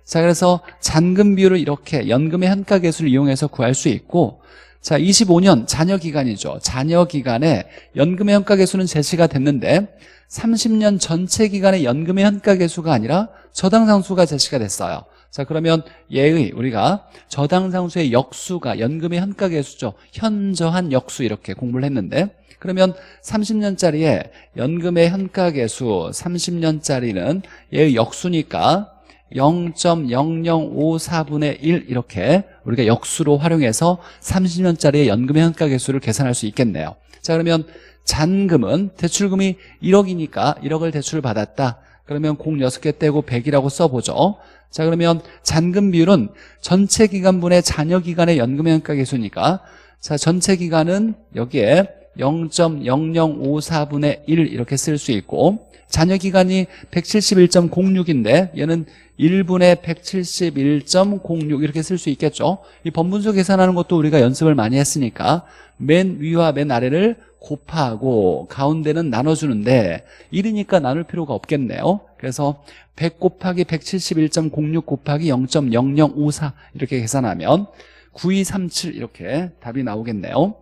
자 그래서 잔금 비율을 이렇게 연금의 현가 계수를 이용해서 구할 수 있고 자, 25년 잔여 기간이죠. 잔여 기간에 연금의 현가계수는 제시가 됐는데 30년 전체 기간의 연금의 현가계수가 아니라 저당상수가 제시가 됐어요. 자, 그러면 예의 우리가 저당상수의 역수가 연금의 현가계수죠. 현저한 역수 이렇게 공부를 했는데 그러면 30년짜리에 연금의 현가계수 30년짜리는 예의 역수니까 0.0054분의 1 이렇게 우리가 역수로 활용해서 30년짜리의 연금의 현가계수를 계산할 수 있겠네요 자 그러면 잔금은 대출금이 1억이니까 1억을 대출을 받았다 그러면 공 6개 떼고 100이라고 써보죠 자 그러면 잔금 비율은 전체 기간분의 잔여 기간의 연금의 현가계수니까 자 전체 기간은 여기에 0.0054분의 1 이렇게 쓸 수 있고 잔여 기간이 171.06인데 얘는 1분의 171.06 이렇게 쓸 수 있겠죠 이 법문서 계산하는 것도 우리가 연습을 많이 했으니까 맨 위와 맨 아래를 곱하고 가운데는 나눠주는데 1이니까 나눌 필요가 없겠네요 그래서 100 곱하기 171.06 곱하기 0.0054 이렇게 계산하면 9237 이렇게 답이 나오겠네요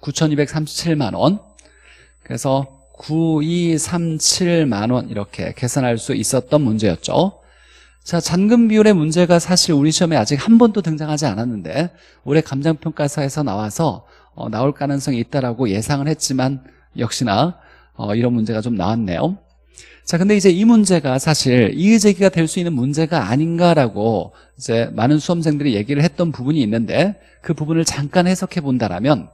9,237만 원 그래서 9,237만 원 이렇게 계산할 수 있었던 문제였죠 자 잔금 비율의 문제가 사실 우리 시험에 아직 한 번도 등장하지 않았는데 올해 감정평가사에서 나와서 어, 나올 가능성이 있다라고 예상을 했지만 역시나 어, 이런 문제가 좀 나왔네요 자 근데 이제 이 문제가 사실 이의제기가 될 수 있는 문제가 아닌가라고 이제 많은 수험생들이 얘기를 했던 부분이 있는데 그 부분을 잠깐 해석해 본다라면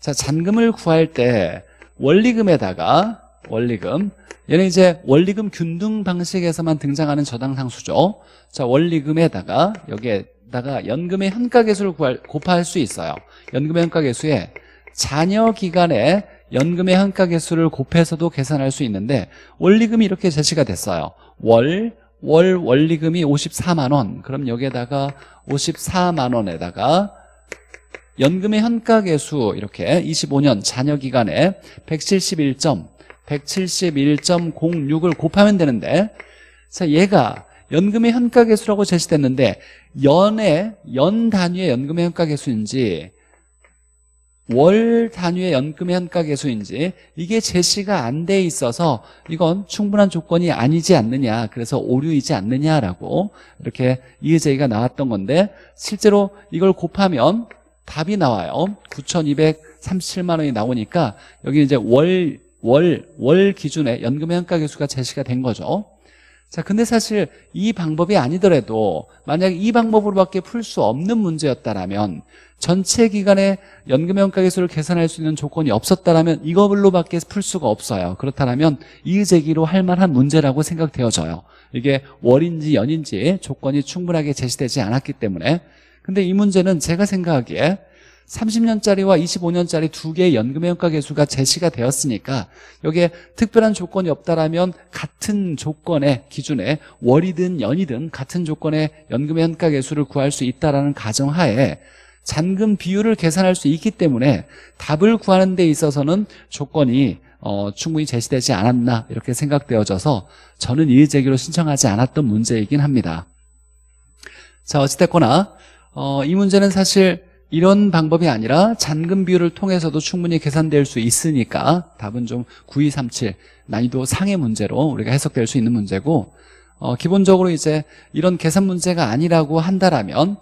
자, 잔금을 구할 때 원리금에다가 원리금 얘는 이제 원리금 균등 방식에서만 등장하는 저당 상수죠. 자, 원리금에다가 여기에다가 연금의 현가계수를 구할, 곱할 수 있어요. 연금의 현가계수에 잔여 기간에 연금의 현가계수를 곱해서도 계산할 수 있는데 원리금이 이렇게 제시가 됐어요. 월, 월 원리금이 54만 원. 그럼 여기에다가 54만 원에다가 연금의 현가계수 이렇게 25년 잔여 기간에 1 7 1 171.06을 곱하면 되는데 자 얘가 연금의 현가계수라고 제시됐는데 연의 연 단위의 연금의 현가계수인지 월 단위의 연금의 현가계수인지 이게 제시가 안 돼 있어서 이건 충분한 조건이 아니지 않느냐 그래서 오류이지 않느냐라고 이렇게 이의제의가 나왔던 건데 실제로 이걸 곱하면 답이 나와요 9,237만 원이 나오니까 여기 이제 월, 월, 월 기준의 연금의 가계수가 제시가 된 거죠 자, 근데 사실 이 방법이 아니더라도 만약이 방법으로밖에 풀 수 없는 문제였다라면 전체 기간의 연금연가계수를 계산할 수 있는 조건이 없었다라면 이걸로밖에 풀 수가 없어요. 그렇다면 이제기로할 만한 문제라고 생각되어져요. 이게 월인지 연인지 조건이 충분하게 제시되지 않았기 때문에 근데 이 문제는 제가 생각하기에 30년짜리와 25년짜리 두 개의 연금의평가 계수가 제시가 되었으니까 여기에 특별한 조건이 없다라면 같은 조건의 기준에 월이든 연이든 같은 조건의 연금의평가 계수를 구할 수 있다라는 가정하에 잔금 비율을 계산할 수 있기 때문에 답을 구하는 데 있어서는 조건이 어, 충분히 제시되지 않았나 이렇게 생각되어져서 저는 이의제기로 신청하지 않았던 문제이긴 합니다 자 어찌됐거나 어, 이 문제는 사실 이런 방법이 아니라 잔금 비율을 통해서도 충분히 계산될 수 있으니까 답은 좀 9237 난이도 상의 문제로 우리가 해석될 수 있는 문제고 어, 기본적으로 이제 이런 계산 문제가 아니라고 한다라면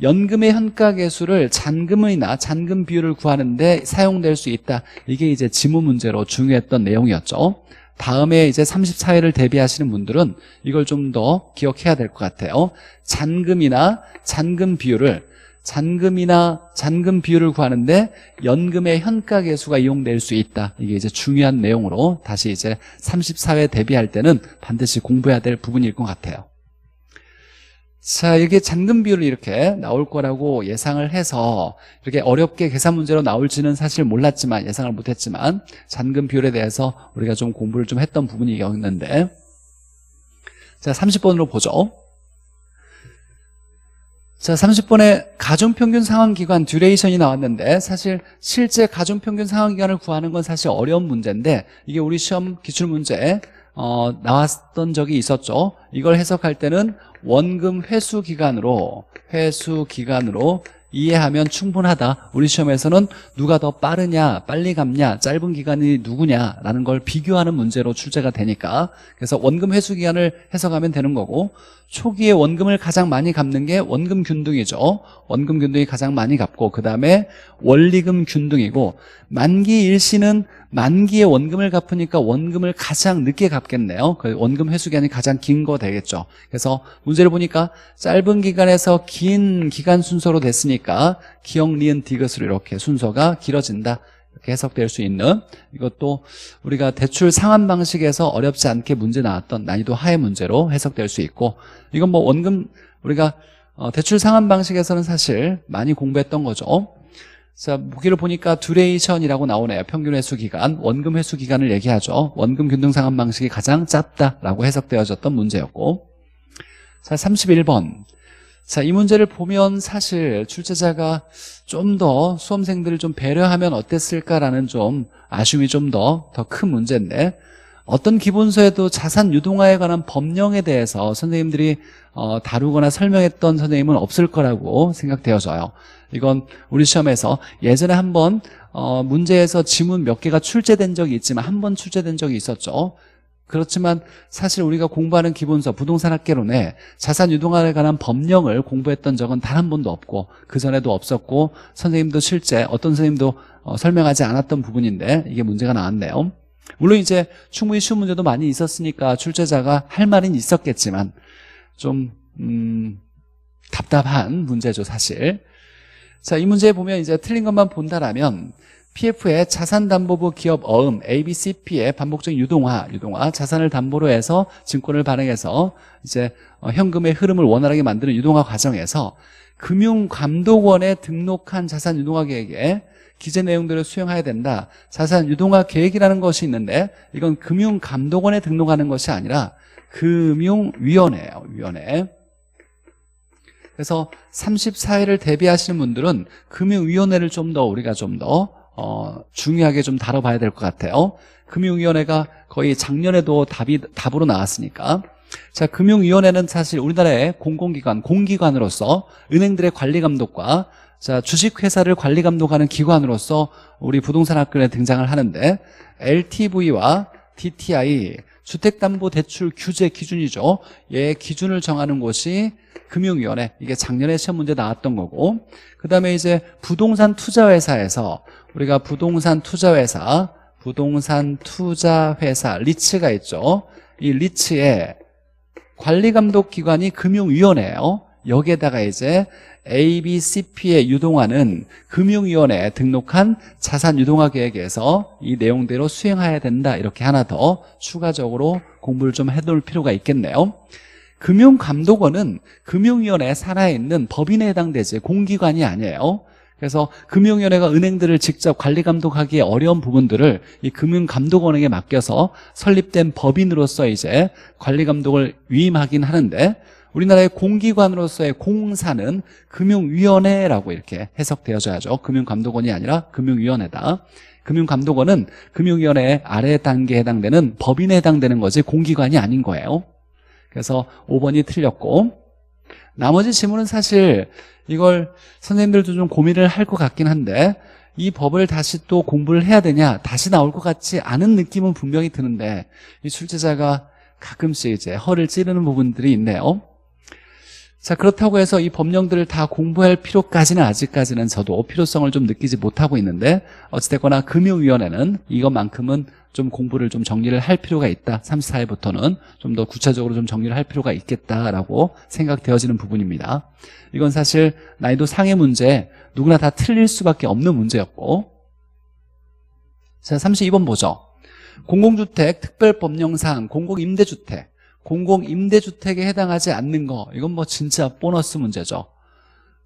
연금의 현가계수를 잔금이나 잔금 비율을 구하는데 사용될 수 있다 이게 이제 지문 문제로 중요했던 내용이었죠 다음에 이제 34회를 대비하시는 분들은 이걸 좀 더 기억해야 될 것 같아요 잔금이나 잔금 비율을 잔금이나 잔금 비율을 구하는데 연금의 현가계수가 이용될 수 있다 이게 이제 중요한 내용으로 다시 이제 34회 대비할 때는 반드시 공부해야 될 부분일 것 같아요 자 여기에 잔금 비율이 이렇게 나올 거라고 예상을 해서 이렇게 어렵게 계산 문제로 나올지는 사실 몰랐지만 예상을 못했지만 잔금 비율에 대해서 우리가 좀 공부를 좀 했던 부분이었는데 자 30번으로 보죠 자 30번에 가중평균 상황기관 듀레이션이 나왔는데 사실 실제 가중평균 상황기관을 구하는 건 사실 어려운 문제인데 이게 우리 시험 기출문제 어, 나왔던 적이 있었죠 이걸 해석할 때는 원금 회수 기간으로 회수 기간으로 이해하면 충분하다 우리 시험에서는 누가 더 빠르냐 빨리 갚냐 짧은 기간이 누구냐라는 걸 비교하는 문제로 출제가 되니까 그래서 원금 회수 기간을 해석하면 되는 거고 초기에 원금을 가장 많이 갚는 게 원금 균등이죠 원금 균등이 가장 많이 갚고 그 다음에 원리금 균등이고 만기 일시는 만기에 원금을 갚으니까 원금을 가장 늦게 갚겠네요 그 원금 회수기한이 가장 긴 거 되겠죠 그래서 문제를 보니까 짧은 기간에서 긴 기간 순서로 됐으니까 기억, 리은, 디귿으로 이렇게 순서가 길어진다 이렇게 해석될 수 있는 이것도 우리가 대출 상환 방식에서 어렵지 않게 문제 나왔던 난이도 하의 문제로 해석될 수 있고 이건 뭐 원금 우리가 어, 대출 상환 방식에서는 사실 많이 공부했던 거죠 자, 보기를 보니까 듀레이션이라고 나오네요. 평균 회수 기간, 원금 회수 기간을 얘기하죠. 원금 균등 상환 방식이 가장 짧다라고 해석되어졌던 문제였고. 자, 31번. 자, 이 문제를 보면 사실 출제자가 좀 더 수험생들을 좀 배려하면 어땠을까라는 좀 아쉬움이 좀 더 더 큰 문제인데 어떤 기본서에도 자산 유동화에 관한 법령에 대해서 선생님들이 어, 다루거나 설명했던 선생님은 없을 거라고 생각되어져요 이건 우리 시험에서 예전에 한 번 어, 문제에서 지문 몇 개가 출제된 적이 있지만 한 번 출제된 적이 있었죠 그렇지만 사실 우리가 공부하는 기본서 부동산학개론에 자산 유동화에 관한 법령을 공부했던 적은 단 한 번도 없고 그 전에도 없었고 선생님도 실제 어떤 선생님도 어, 설명하지 않았던 부분인데 이게 문제가 나왔네요 물론 이제 충분히 쉬운 문제도 많이 있었으니까 출제자가 할 말은 있었겠지만 좀 음, 답답한 문제죠 사실 자 이 문제 보면 이제 틀린 것만 본다라면 PF의 자산담보부 기업 어음 ABCP의 반복적인 유동화 유동화 자산을 담보로 해서 증권을 발행해서 이제 어, 현금의 흐름을 원활하게 만드는 유동화 과정에서 금융감독원에 등록한 자산 유동화 계획에 기재 내용들을 수용해야 된다. 자산 유동화 계획이라는 것이 있는데 이건 금융감독원에 등록하는 것이 아니라 금융위원회예요. 위원회. 그래서 34일을 대비하시는 분들은 금융위원회를 좀 더 우리가 좀더 어, 중요하게 좀 다뤄봐야 될 것 같아요. 금융위원회가 거의 작년에도 답이, 답으로 나왔으니까. 자, 금융위원회는 사실 우리나라의 공공기관, 공기관으로서 은행들의 관리감독과 자, 주식회사를 관리 감독하는 기관으로서 우리 부동산 학교에 등장을 하는데 LTV와 DTI, 주택담보대출 규제 기준이죠. 얘 기준을 정하는 곳이 금융위원회. 이게 작년에 시험 문제 나왔던 거고. 그 다음에 이제 부동산 투자회사에서 우리가 부동산 투자회사, 부동산 투자회사 리츠가 있죠. 이리츠에 관리감독기관이 금융위원회예요. 여기에다가 이제 ABCP에 유동화는 금융위원회에 등록한 자산유동화 계획에서 이 내용대로 수행해야 된다 이렇게 하나 더 추가적으로 공부를 좀해놓을 필요가 있겠네요 금융감독원은 금융위원회 에 살아있는 법인에 해당되지 공기관이 아니에요 그래서 금융위원회가 은행들을 직접 관리 감독하기에 어려운 부분들을 이 금융감독원에게 맡겨서 설립된 법인으로서 이제 관리 감독을 위임하긴 하는데 우리나라의 공기관으로서의 공사는 금융위원회라고 이렇게 해석되어져야죠. 금융감독원이 아니라 금융위원회다. 금융감독원은 금융위원회 아래 단계에 해당되는 법인에 해당되는 거지 공기관이 아닌 거예요. 그래서 5번이 틀렸고 나머지 질문은 사실 이걸 선생님들도 좀 고민을 할 것 같긴 한데 이 법을 다시 또 공부를 해야 되냐 다시 나올 것 같지 않은 느낌은 분명히 드는데 이 출제자가 가끔씩 이제 허를 찌르는 부분들이 있네요 자 그렇다고 해서 이 법령들을 다 공부할 필요까지는 아직까지는 저도 필요성을 좀 느끼지 못하고 있는데 어찌됐거나 금융위원회는 이것만큼은 좀 공부를 좀 정리를 할 필요가 있다 34회부터는 좀 더 구체적으로 좀 정리를 할 필요가 있겠다라고 생각되어지는 부분입니다 이건 사실 난이도 상해 문제 누구나 다 틀릴 수밖에 없는 문제였고 자 32번 보죠 공공주택 특별법령상 공공임대주택 공공임대주택에 해당하지 않는 거 이건 뭐 진짜 보너스 문제죠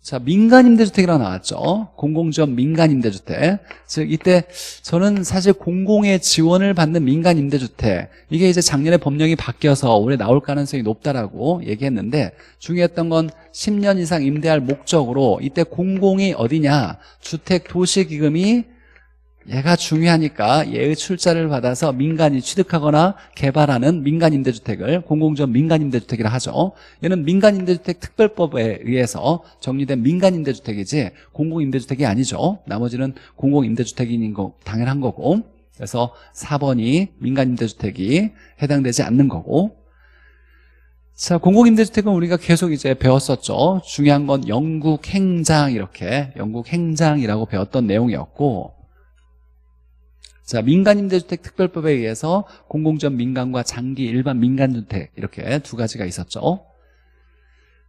자 민간임대주택이라고 나왔죠 공공지원 민간임대주택 즉 이때 저는 사실 공공의 지원을 받는 민간임대주택 이게 이제 작년에 법령이 바뀌어서 올해 나올 가능성이 높다라고 얘기했는데 중요했던 건 10년 이상 임대할 목적으로 이때 공공이 어디냐 주택도시기금이 얘가 중요하니까 얘의 출자를 받아서 민간이 취득하거나 개발하는 민간임대주택을 공공점 민간임대주택이라 하죠 얘는 민간임대주택 특별법에 의해서 정리된 민간임대주택이지 공공임대주택이 아니죠 나머지는 공공임대주택인 거 당연한 거고 그래서 4번이 민간임대주택이 해당되지 않는 거고 자, 공공임대주택은 우리가 계속 이제 배웠었죠. 중요한 건 영국 행장 이렇게 영국 행장이라고 배웠던 내용이었고 자, 민간임대주택특별법에 의해서 공공점 민간과 장기 일반 민간주택 이렇게 두 가지가 있었죠.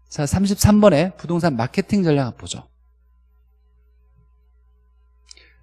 자, 33번에 부동산 마케팅 전략 보죠.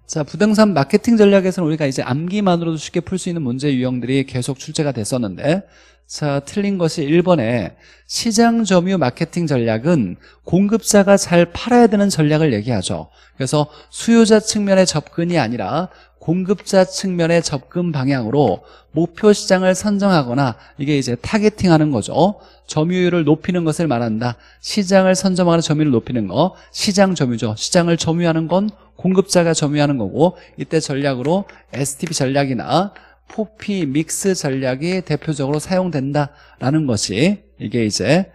자, 부동산 마케팅 전략에서는 우리가 이제 암기만으로도 쉽게 풀 수 있는 문제 유형들이 계속 출제가 됐었는데 자, 틀린 것이 1번에 시장 점유 마케팅 전략은 공급자가 잘 팔아야 되는 전략을 얘기하죠. 그래서 수요자 측면의 접근이 아니라 공급자 측면의 접근 방향으로 목표 시장을 선정하거나 이게 이제 타겟팅하는 거죠. 점유율을 높이는 것을 말한다. 시장을 선점하는 점유율을 높이는 거. 시장 점유죠. 시장을 점유하는 건 공급자가 점유하는 거고 이때 전략으로 STP 전략이나 포피 믹스 전략이 대표적으로 사용된다라는 것이 이게 이제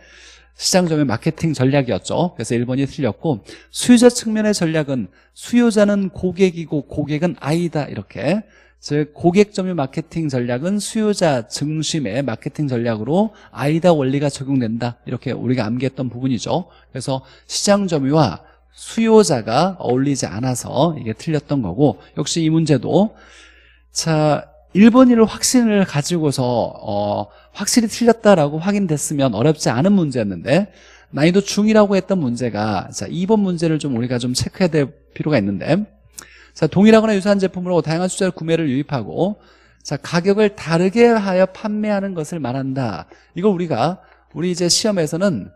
시장점의 마케팅 전략이었죠 그래서 1번이 틀렸고 수요자 측면의 전략은 수요자는 고객이고 고객은 아이다 이렇게 즉 고객 점유 마케팅 전략은 수요자 중심의 마케팅 전략으로 아이다 원리가 적용된다 이렇게 우리가 암기했던 부분이죠 그래서 시장 점유와 수요자가 어울리지 않아서 이게 틀렸던 거고 역시 이 문제도 자 1번이를 확신을 가지고서 어, 확실히 틀렸다라고 확인됐으면 어렵지 않은 문제였는데 난이도 중이라고 했던 문제가 자 2번 문제를 좀 우리가 좀 체크해야 될 필요가 있는데 자 동일하거나 유사한 제품으로 다양한 숫자를 구매를 유입하고 자 가격을 다르게 하여 판매하는 것을 말한다 이걸 우리가 우리 이제 시험에서는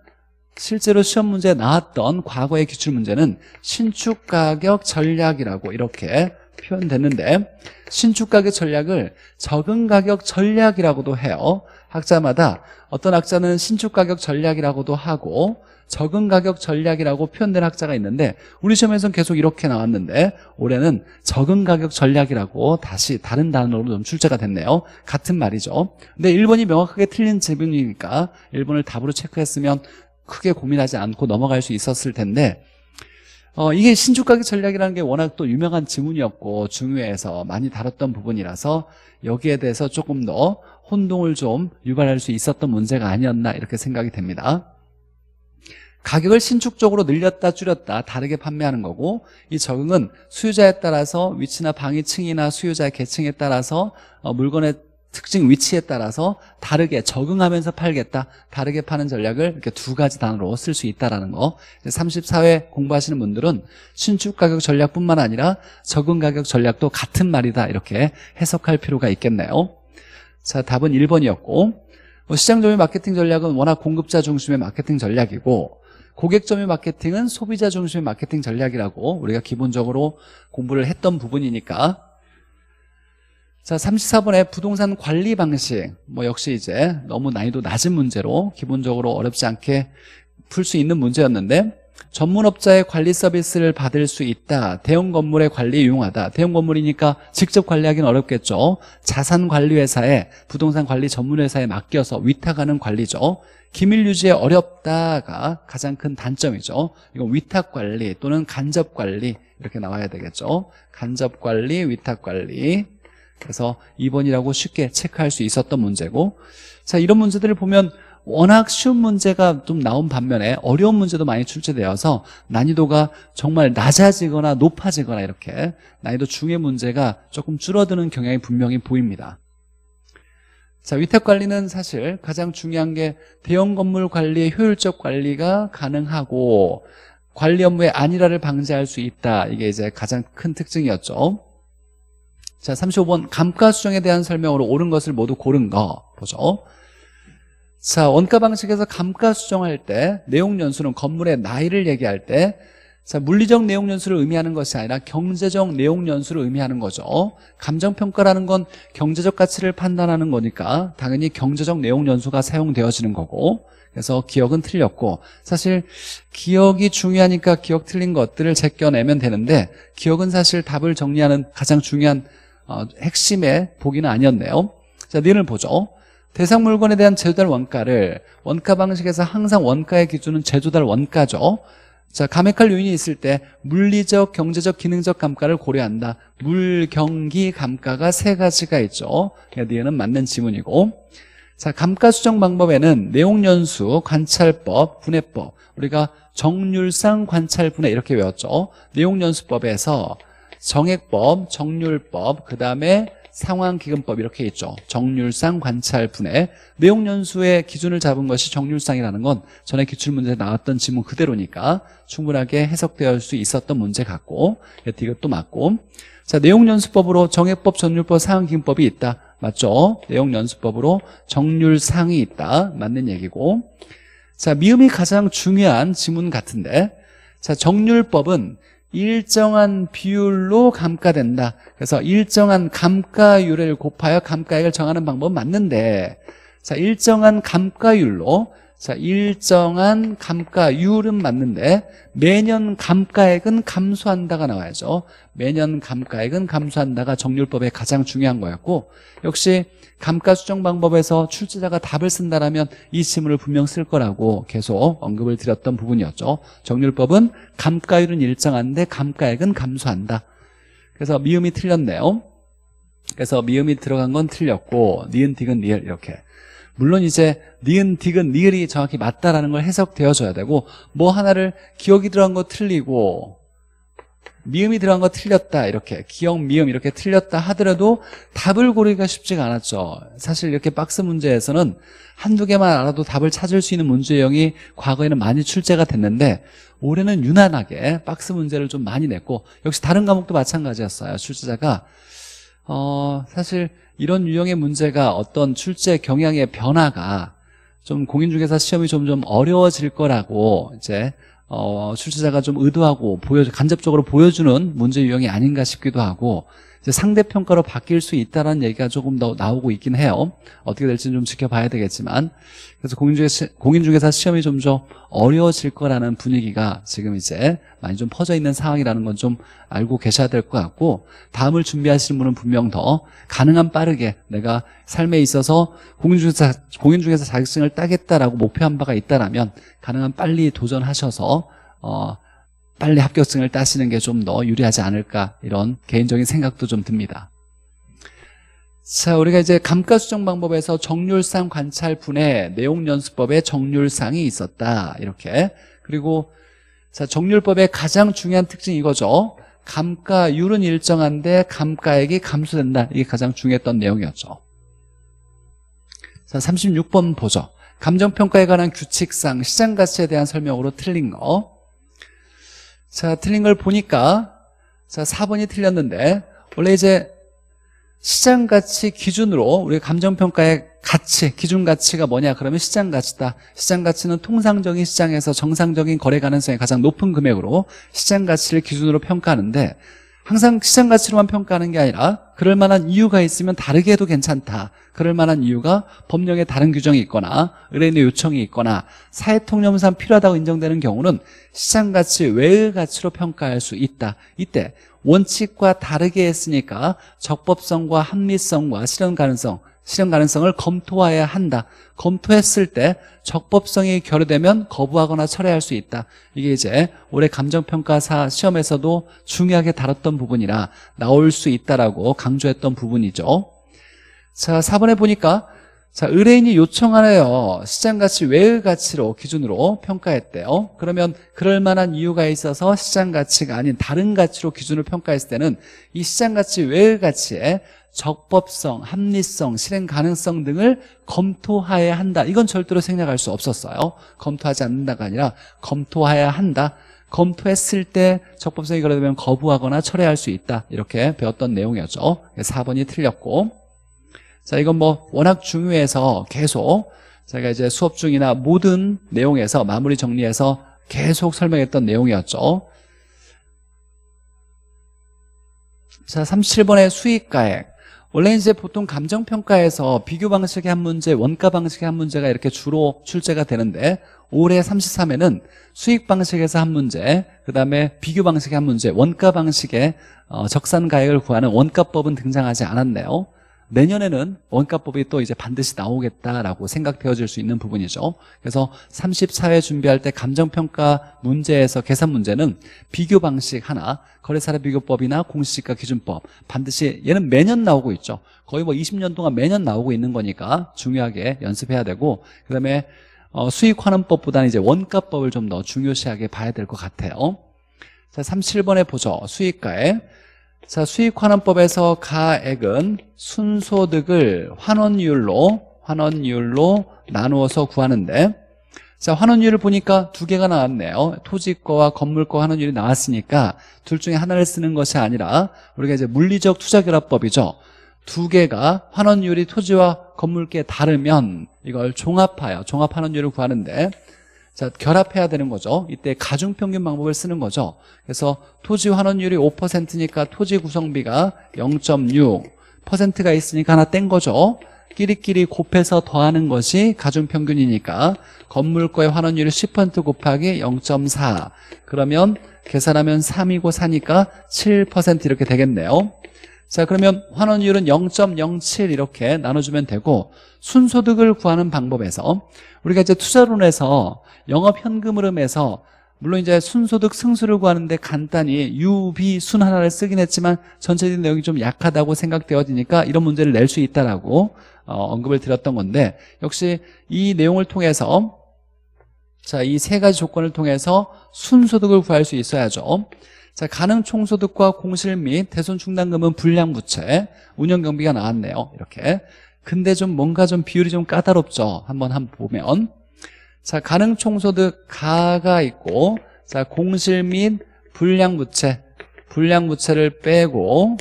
실제로 시험 문제에 나왔던 과거의 기출 문제는 신축 가격 전략이라고 이렇게 표현됐는데 신축 가격 전략을 적은 가격 전략이라고도 해요. 학자마다 어떤 학자는 신축 가격 전략이라고도 하고 적은 가격 전략이라고 표현된 학자가 있는데 우리 시험에서는 계속 이렇게 나왔는데 올해는 적은 가격 전략이라고 다시 다른 단어로 좀 출제가 됐네요 같은 말이죠 근데 1번이 명확하게 틀린 질문이니까 1번을 답으로 체크했으면 크게 고민하지 않고 넘어갈 수 있었을 텐데 어, 이게 신축가격 전략이라는 게 워낙 또 유명한 지문이었고 중요해서 많이 다뤘던 부분이라서 여기에 대해서 조금 더 혼동을 좀 유발할 수 있었던 문제가 아니었나 이렇게 생각이 됩니다 가격을 신축적으로 늘렸다 줄였다 다르게 판매하는 거고 이 적응은 수요자에 따라서 위치나 방위층이나 수요자의 계층에 따라서 어, 물건의 특징 위치에 따라서 다르게 적응하면서 팔겠다 다르게 파는 전략을 이렇게 두 가지 단어로 쓸 수 있다라는 거 34회 공부하시는 분들은 신축 가격 전략뿐만 아니라 적응 가격 전략도 같은 말이다 이렇게 해석할 필요가 있겠네요 자 답은 1번이었고 뭐 시장 점유 마케팅 전략은 워낙 공급자 중심의 마케팅 전략이고 고객 점유 마케팅은 소비자 중심의 마케팅 전략이라고 우리가 기본적으로 공부를 했던 부분이니까 자, 34번의 부동산 관리 방식. 뭐 역시 이제 너무 난이도 낮은 문제로 기본적으로 어렵지 않게 풀 수 있는 문제였는데 전문업자의 관리 서비스를 받을 수 있다. 대형 건물의 관리 유용하다 대형 건물이니까 직접 관리하기는 어렵겠죠. 자산관리회사에 부동산 관리 전문회사에 맡겨서 위탁하는 관리죠. 기밀 유지에 어렵다가 가장 큰 단점이죠. 이건 위탁 관리 또는 간접 관리 이렇게 나와야 되겠죠. 간접 관리, 위탁 관리. 그래서 2번이라고 쉽게 체크할 수 있었던 문제고 자 이런 문제들을 보면 워낙 쉬운 문제가 좀 나온 반면에 어려운 문제도 많이 출제되어서 난이도가 정말 낮아지거나 높아지거나 이렇게 난이도 중의 문제가 조금 줄어드는 경향이 분명히 보입니다 자 위탁관리는 사실 가장 중요한 게 대형 건물 관리의 효율적 관리가 가능하고 관리 업무의 안일화를 방지할 수 있다 이게 이제 가장 큰 특징이었죠 자 35번 감가수정에 대한 설명으로 옳은 것을 모두 고른 거 보죠 자 원가 방식에서 감가수정할 때 내용연수는 건물의 나이를 얘기할 때 자, 물리적 내용연수를 의미하는 것이 아니라 경제적 내용연수를 의미하는 거죠 감정평가라는 건 경제적 가치를 판단하는 거니까 당연히 경제적 내용연수가 사용되어지는 거고 그래서 기억은 틀렸고 사실 기억이 중요하니까 기억 틀린 것들을 제껴내면 되는데 기억은 사실 답을 정리하는 가장 중요한 어, 핵심의 보기는 아니었네요 자니는 보죠 대상 물건에 대한 제조달 원가를 원가 방식에서 항상 원가의 기준은 제조달 원가죠 자 감액할 요인이 있을 때 물리적, 경제적, 기능적 감가를 고려한다 물, 경기, 감가가 세 가지가 있죠 니은는 맞는 지문이고 자 감가 수정 방법에는 내용연수, 관찰법, 분해법 우리가 정률상 관찰분해 이렇게 외웠죠 내용연수법에서 정액법, 정률법, 그 다음에 상황기금법 이렇게 있죠. 정률상 관찰분해 내용연수의 기준을 잡은 것이 정률상이라는 건 전에 기출문제에 나왔던 지문 그대로니까 충분하게 해석될 수 있었던 문제 같고 이것도 예, 맞고 자 내용연수법으로 정액법, 정률법 상황기금법이 있다. 맞죠? 내용연수법으로 정률상이 있다. 맞는 얘기고 자 미음이 가장 중요한 지문 같은데 자 정률법은 일정한 비율로 감가된다. 그래서 일정한 감가율을 곱하여 감가액을 정하는 방법은 맞는데 자 일정한 감가율로 자, 일정한 감가율은 맞는데 매년 감가액은 감소한다가 나와야죠. 매년 감가액은 감소한다가 정률법에 가장 중요한 거였고 역시 감가 수정 방법에서 출제자가 답을 쓴다라면 이 지문을 분명 쓸 거라고 계속 언급을 드렸던 부분이었죠. 정률법은 감가율은 일정한데 감가액은 감소한다. 그래서 미음이 틀렸네요. 그래서 미음이 들어간 건 틀렸고 니은틱은 리을 이렇게 물론 이제 니은, 디귿, 니을이 정확히 맞다라는 걸 해석되어줘야 되고 뭐 하나를 기억이 들어간 거 틀리고 미음이 들어간 거 틀렸다 이렇게 기억, 미음 이렇게 틀렸다 하더라도 답을 고르기가 쉽지가 않았죠 사실 이렇게 박스 문제에서는 한두 개만 알아도 답을 찾을 수 있는 문제형이 과거에는 많이 출제가 됐는데 올해는 유난하게 박스 문제를 좀 많이 냈고 역시 다른 과목도 마찬가지였어요 출제자가 어, 사실 이런 유형의 문제가 어떤 출제 경향의 변화가 좀 공인중개사 시험이 점점 어려워질 거라고 이제 어, 출제자가 좀 의도하고 보여 간접적으로 보여주는 문제 유형이 아닌가 싶기도 하고 상대평가로 바뀔 수 있다는 얘기가 조금 더 나오고 있긴 해요 어떻게 될지는 좀 지켜봐야 되겠지만 그래서 공인중개사, 공인중개사 시험이 좀더 어려워질 거라는 분위기가 지금 이제 많이 좀 퍼져 있는 상황이라는 건 좀 알고 계셔야 될 것 같고 다음을 준비하시는 분은 분명 더 가능한 빠르게 내가 삶에 있어서 공인중개사, 공인중개사 자격증을 따겠다라고 목표한 바가 있다라면 가능한 빨리 도전하셔서 어, 빨리 합격증을 따시는 게 좀 더 유리하지 않을까 이런 개인적인 생각도 좀 듭니다 자 우리가 이제 감가수정 방법에서 정률상 관찰 분해 내용연수법의 정률상이 있었다 이렇게 그리고 자 정률법의 가장 중요한 특징이 이거죠 감가율은 일정한데 감가액이 감소된다 이게 가장 중요했던 내용이었죠 자 36번 보죠 감정평가에 관한 규칙상 시장가치에 대한 설명으로 틀린 거 자, 틀린 걸 보니까 자, 4번이 틀렸는데 원래 이제 시장 가치 기준으로 우리 감정평가의 가치, 기준 가치가 뭐냐 그러면 시장 가치다. 시장 가치는 통상적인 시장에서 정상적인 거래 가능성이 가장 높은 금액으로 시장 가치를 기준으로 평가하는데 항상 시장 가치로만 평가하는 게 아니라 그럴 만한 이유가 있으면 다르게 해도 괜찮다. 그럴 만한 이유가 법령에 다른 규정이 있거나 의뢰인의 요청이 있거나 사회통념상 필요하다고 인정되는 경우는 시장 가치 외의 가치로 평가할 수 있다. 이때 원칙과 다르게 했으니까 적법성과 합리성과 실현 가능성 실현 가능성을 검토해야 한다 검토했을 때 적법성이 결여되면 거부하거나 철회할 수 있다 이게 이제 올해 감정평가사 시험에서도 중요하게 다뤘던 부분이라 나올 수 있다라고 강조했던 부분이죠 자 4번에 보니까 자 의뢰인이 요청하여 시장가치 외의 가치로 기준으로 평가했대요 그러면 그럴 만한 이유가 있어서 시장가치가 아닌 다른 가치로 기준을 평가했을 때는 이 시장가치 외의 가치에 적법성, 합리성, 실행 가능성 등을 검토하여야 한다 이건 절대로 생략할 수 없었어요 검토하지 않는다가 아니라 검토하여야 한다 검토했을 때 적법성이 그러면 거부하거나 철회할 수 있다 이렇게 배웠던 내용이었죠 4번이 틀렸고 자 이건 뭐 워낙 중요해서 계속 제가 이제 수업 중이나 모든 내용에서 마무리 정리해서 계속 설명했던 내용이었죠 자 37번의 수익가액 원래 이제 보통 감정평가에서 비교 방식의 한 문제, 원가 방식의 한 문제가 이렇게 주로 출제가 되는데 올해 33회는 수익 방식에서 한 문제, 그 다음에 비교 방식의 한 문제, 원가 방식의 어, 적산가액을 구하는 원가법은 등장하지 않았네요. 내년에는 원가법이 또 이제 반드시 나오겠다라고 생각되어질 수 있는 부분이죠. 그래서 34회 준비할 때 감정평가 문제에서 계산 문제는 비교 방식 하나, 거래사례 비교법이나 공시지가 기준법 반드시 얘는 매년 나오고 있죠. 거의 뭐 20년 동안 매년 나오고 있는 거니까 중요하게 연습해야 되고 그다음에 어, 수익환원법보다는 이제 원가법을 좀 더 중요시하게 봐야 될 것 같아요. 자, 37번에 보죠. 수익가에 자, 수익환원법에서 가액은 순소득을 환원율로 환원율로 나누어서 구하는데 자, 환원율을 보니까 두 개가 나왔네요. 토지거와 건물거 환원율이 나왔으니까 둘 중에 하나를 쓰는 것이 아니라 우리가 이제 물리적 투자결합법이죠. 두 개가 환원율이 토지와 건물께 다르면 이걸 종합하여 종합환원율을 구하는데 자, 결합해야 되는 거죠. 이때 가중평균 방법을 쓰는 거죠. 그래서 토지 환원율이 5%니까 토지 구성비가 0.6%가 있으니까 하나 뗀 거죠. 끼리끼리 곱해서 더하는 것이 가중평균이니까 건물가의 환원율이 10% 곱하기 0.4 그러면 계산하면 3이고 사니까 7% 이렇게 되겠네요. 자 그러면 환원율은 0.07 이렇게 나눠주면 되고 순소득을 구하는 방법에서 우리가 이제 투자론에서 영업현금흐름에서 물론 이제 순소득 승수를 구하는데 간단히 유비순 하나를 쓰긴 했지만 전체적인 내용이 좀 약하다고 생각되어지니까 이런 문제를 낼 수 있다라고 어, 언급을 드렸던 건데 역시 이 내용을 통해서 자 이 세 가지 조건을 통해서 순소득을 구할 수 있어야죠 자, 가능 총소득과 공실 및 대손 충당금은 불량 부채, 운영 경비가 나왔네요. 이렇게. 근데 좀 뭔가 좀 비율이 좀 까다롭죠. 한번 한번 보면. 자, 가능 총소득 가가 있고 자, 공실 및 불량 부채, 불량 부채를 빼고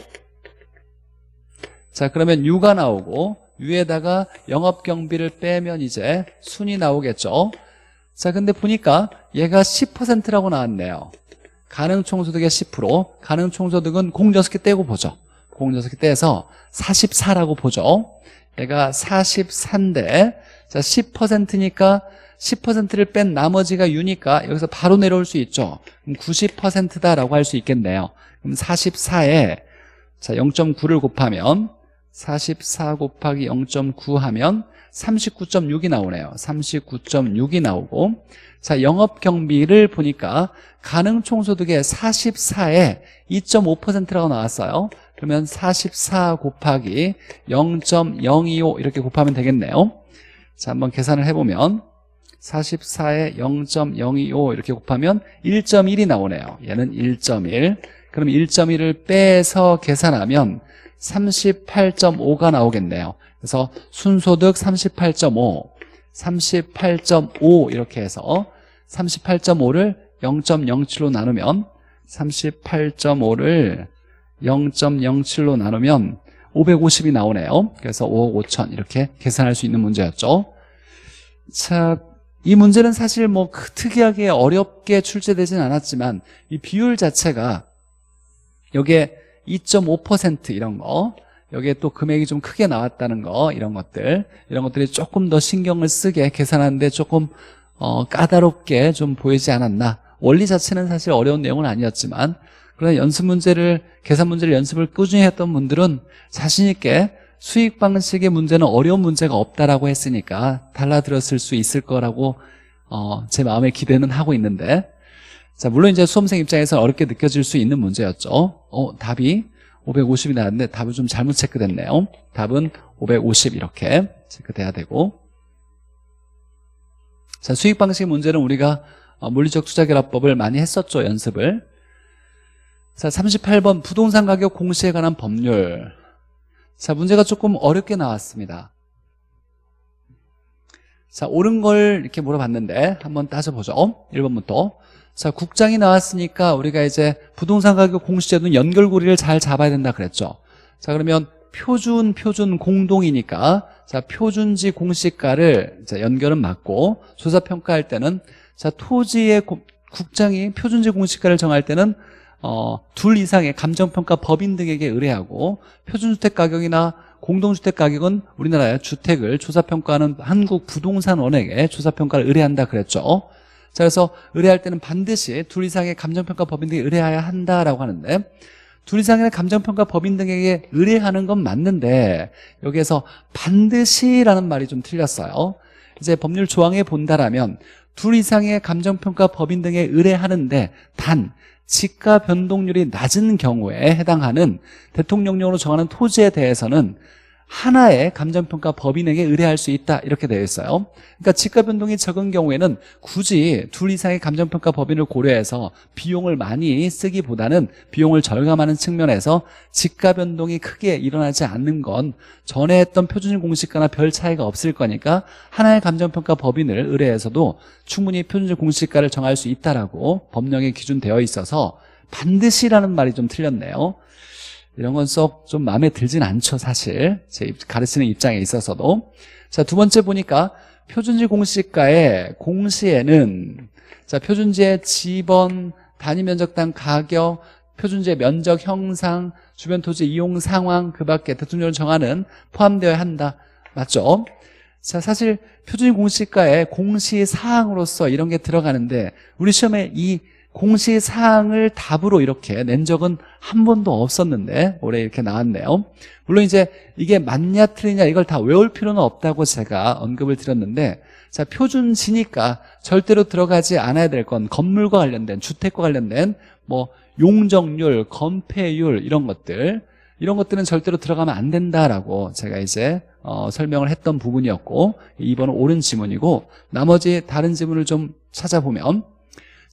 자, 그러면 유가 나오고 유에다가 영업 경비를 빼면 이제 순이 나오겠죠. 자, 근데 보니까 얘가 10%라고 나왔네요. 가능총소득의 10% 가능총소득은 공 6개 떼고 보죠 공 6개 떼서 44라고 보죠 얘가 44인데 자 10%니까 10%를 뺀 나머지가 유니까 여기서 바로 내려올 수 있죠 그럼 90%다라고 할 수 있겠네요 그럼 44에 자 0.9를 곱하면 44 곱하기 0.9 하면 39.6이 나오네요 39.6이 나오고 자 영업경비를 보니까 가능총소득의 44에 2.5%라고 나왔어요 그러면 44 곱하기 0.025 이렇게 곱하면 되겠네요 자 한번 계산을 해보면 44에 0.025 이렇게 곱하면 1.1이 나오네요 얘는 1.1 그럼 1.1을 빼서 계산하면 38.5가 나오겠네요 그래서 순소득 38.5 38.5 이렇게 해서 38.5를 0.07로 나누면 38.5를 0.07로 나누면 550이 나오네요 그래서 5억 5천 이렇게 계산할 수 있는 문제였죠 자, 이 문제는 사실 뭐 특이하게 어렵게 출제되진 않았지만 이 비율 자체가 여기에 2.5% 이런 거 여기에 또 금액이 좀 크게 나왔다는 거 이런 것들 이런 것들이 조금 더 신경을 쓰게 계산하는데 조금 어, 까다롭게 좀 보이지 않았나 원리 자체는 사실 어려운 내용은 아니었지만 그러나 연습 문제를 계산 문제를 연습을 꾸준히 했던 분들은 자신 있게 수익 방식의 문제는 어려운 문제가 없다라고 했으니까 달라들었을 수 있을 거라고 어, 제 마음에 기대는 하고 있는데 자, 물론 이제 수험생 입장에서 어렵게 느껴질 수 있는 문제였죠. 어, 답이 550이 나왔는데 답을 좀 잘못 체크됐네요. 답은 550 이렇게 체크돼야 되고 자, 수익 방식 문제는 우리가 어, 물리적 투자 결합법을 많이 했었죠, 연습을. 자, 38번 부동산 가격 공시에 관한 법률. 자, 문제가 조금 어렵게 나왔습니다. 자, 옳은 걸 이렇게 물어봤는데 한번 따져보죠. 1번부터. 자, 국장이 나왔으니까 우리가 이제 부동산 가격 공시제도는 연결고리를 잘 잡아야 된다 그랬죠. 자, 그러면 표준, 표준 공동이니까 자, 표준지 공시가를 이제 연결은 맞고 조사 평가할 때는 자, 토지의 고, 국장이 표준지 공시가를 정할 때는 어, 둘 이상의 감정평가 법인 등에게 의뢰하고 표준주택 가격이나 공동주택 가격은 우리나라의 주택을 조사평가하는 한국부동산원에게 조사평가를 의뢰한다 그랬죠 자, 그래서 의뢰할 때는 반드시 둘 이상의 감정평가 법인 등이 의뢰해야 한다라고 하는데 둘 이상의 감정평가 법인 등에게 의뢰하는 건 맞는데 여기에서 반드시라는 말이 좀 틀렸어요. 이제 법률 조항에 본다라면 둘 이상의 감정평가 법인 등에 의뢰하는데 단 지가 변동률이 낮은 경우에 해당하는 대통령령으로 정하는 토지에 대해서는 하나의 감정평가 법인에게 의뢰할 수 있다 이렇게 되어 있어요 그러니까 집값 변동이 적은 경우에는 굳이 둘 이상의 감정평가 법인을 고려해서 비용을 많이 쓰기보다는 비용을 절감하는 측면에서 집값 변동이 크게 일어나지 않는 건 전에 했던 표준 공시가나 별 차이가 없을 거니까 하나의 감정평가 법인을 의뢰해서도 충분히 표준 공시가를 정할 수 있다라고 법령에 기준되어 있어서 반드시라는 말이 좀 틀렸네요 이런 건 썩 좀 마음에 들진 않죠 사실 제 가르치는 입장에 있어서도 자 두 번째 보니까 표준지 공시가의 공시에는 자 표준지의 지번, 단위 면적당 가격, 표준지의 면적 형상, 주변 토지 이용 상황 그 밖에 대통령을 정하는 포함되어야 한다 맞죠? 자 사실 표준 지 공시가의 공시 사항으로서 이런 게 들어가는데 우리 시험에 이 공시사항을 답으로 이렇게 낸 적은 한 번도 없었는데 올해 이렇게 나왔네요 물론 이제 이게 맞냐 틀리냐 이걸 다 외울 필요는 없다고 제가 언급을 드렸는데 자 표준지니까 절대로 들어가지 않아야 될 건 건물과 관련된 주택과 관련된 뭐 용적률, 건폐율 이런 것들 이런 것들은 절대로 들어가면 안 된다라고 제가 이제 어, 설명을 했던 부분이었고 이번은 옳은 지문이고 나머지 다른 지문을 좀 찾아보면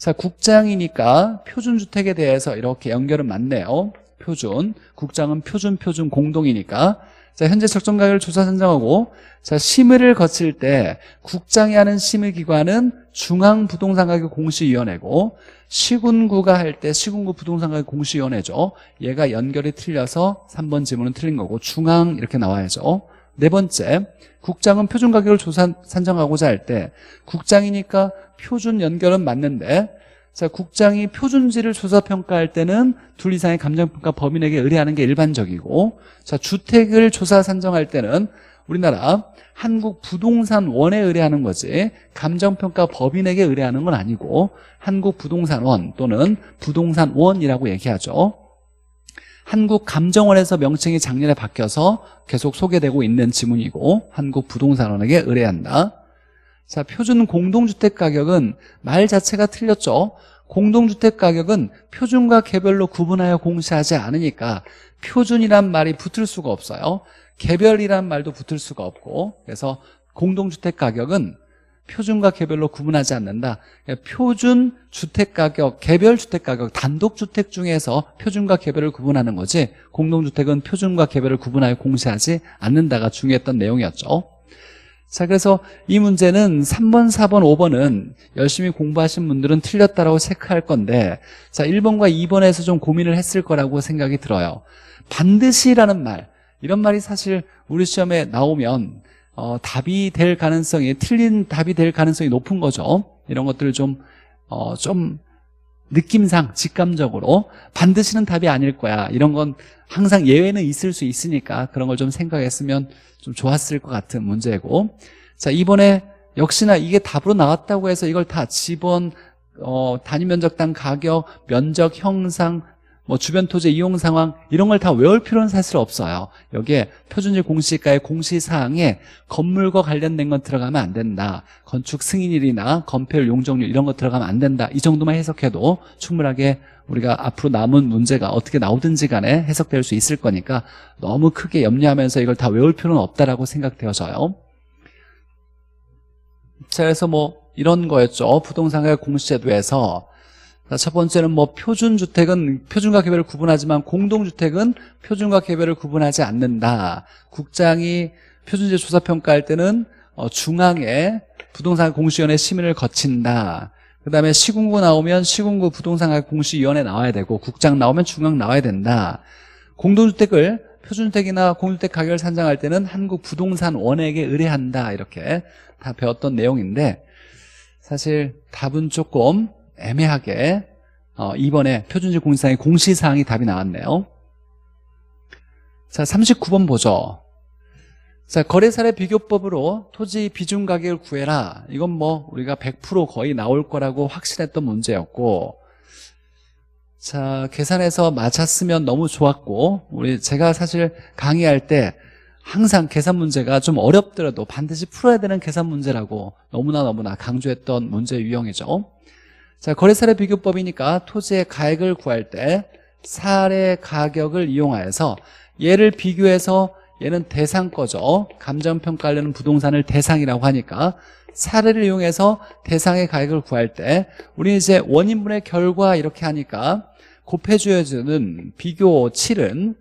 자, 국장이니까 표준주택에 대해서 이렇게 연결은 맞네요. 표준. 국장은 표준, 표준, 공동이니까. 자, 현재 적정 가격을 조사 선정하고 자, 심의를 거칠 때 국장이 하는 심의 기관은 중앙 부동산 가격 공시위원회고 시군구가 할 때 시군구 부동산 가격 공시위원회죠. 얘가 연결이 틀려서 3번 지문은 틀린 거고 중앙 이렇게 나와야죠. 네 번째, 국장은 표준 가격을 조산, 산정하고자 할 때 국장이니까 표준 연결은 맞는데 자 국장이 표준지를 조사평가할 때는 둘 이상의 감정평가 범인에게 의뢰하는 게 일반적이고 자 주택을 조사 산정할 때는 우리나라 한국부동산원에 의뢰하는 거지 감정평가 법인에게 의뢰하는 건 아니고 한국부동산원 또는 부동산원이라고 얘기하죠 한국감정원에서 명칭이 작년에 바뀌어서 계속 소개되고 있는 지문이고 한국부동산원에게 의뢰한다 자 표준 공동주택 가격은 말 자체가 틀렸죠 공동주택 가격은 표준과 개별로 구분하여 공시하지 않으니까 표준이란 말이 붙을 수가 없어요 개별이란 말도 붙을 수가 없고 그래서 공동주택 가격은 표준과 개별로 구분하지 않는다 예, 표준 주택가격, 개별 주택가격, 단독주택 중에서 표준과 개별을 구분하는 거지 공동주택은 표준과 개별을 구분하여 공시하지 않는다가 중요했던 내용이었죠 자 그래서 이 문제는 3번, 4번, 5번은 열심히 공부하신 분들은 틀렸다라고 체크할 건데 자 1번과 2번에서 좀 고민을 했을 거라고 생각이 들어요 반드시라는 말 이런 말이 사실 우리 시험에 나오면 어, 답이 될 가능성이 틀린 답이 될 가능성이 높은 거죠. 이런 것들을 좀, 어, 좀 느낌상 직감적으로 반드시는 답이 아닐 거야. 이런 건 항상 예외는 있을 수 있으니까 그런 걸 좀 생각했으면 좀 좋았을 것 같은 문제고. 자, 이번에 역시나 이게 답으로 나왔다고 해서 이걸 다 집원, 어, 단위 면적당 가격, 면적 형상, 뭐 주변 토지 이용 상황 이런 걸 다 외울 필요는 사실 없어요. 여기에 표준지 공시가의 공시사항에 건물과 관련된 건 들어가면 안 된다. 건축 승인일이나 건폐율 용적률 이런 거 들어가면 안 된다. 이 정도만 해석해도 충분하게 우리가 앞으로 남은 문제가 어떻게 나오든지 간에 해석될 수 있을 거니까 너무 크게 염려하면서 이걸 다 외울 필요는 없다라고 생각되어져요. 자, 그래서 뭐 이런 거였죠. 부동산의 공시제도에서 첫 번째는 뭐 표준주택은 표준과 개별을 구분하지만 공동주택은 표준과 개별을 구분하지 않는다. 국장이 표준제 조사평가할 때는 어, 중앙에 부동산 공시위원회 심의를 거친다. 그 다음에 시군구 나오면 시군구 부동산 공시위원회 나와야 되고 국장 나오면 중앙 나와야 된다. 공동주택을 표준주택이나 공주택 가격을 산정할 때는 한국부동산원에게 의뢰한다 이렇게 다 배웠던 내용인데 사실 답은 조금 애매하게 어, 이번에 표준지 공사의 시 공시사항이 답이 나왔네요 자 39번 보죠 자 거래사례 비교법으로 토지 비중 가격을 구해라 이건 뭐 우리가 100% 거의 나올 거라고 확신했던 문제였고 자 계산해서 맞았으면 너무 좋았고 우리 제가 사실 강의할 때 항상 계산 문제가 좀 어렵더라도 반드시 풀어야 되는 계산 문제라고 너무나 너무나 강조했던 문제 유형이죠 자, 거래사례 비교법이니까 토지의 가액을 구할 때 사례 가격을 이용하여서 얘를 비교해서 얘는 대상 거죠. 감정평가하려는 부동산을 대상이라고 하니까 사례를 이용해서 대상의 가액을 구할 때 우리는 이제 원인분의 결과 이렇게 하니까 곱해줘야되는 비교 7은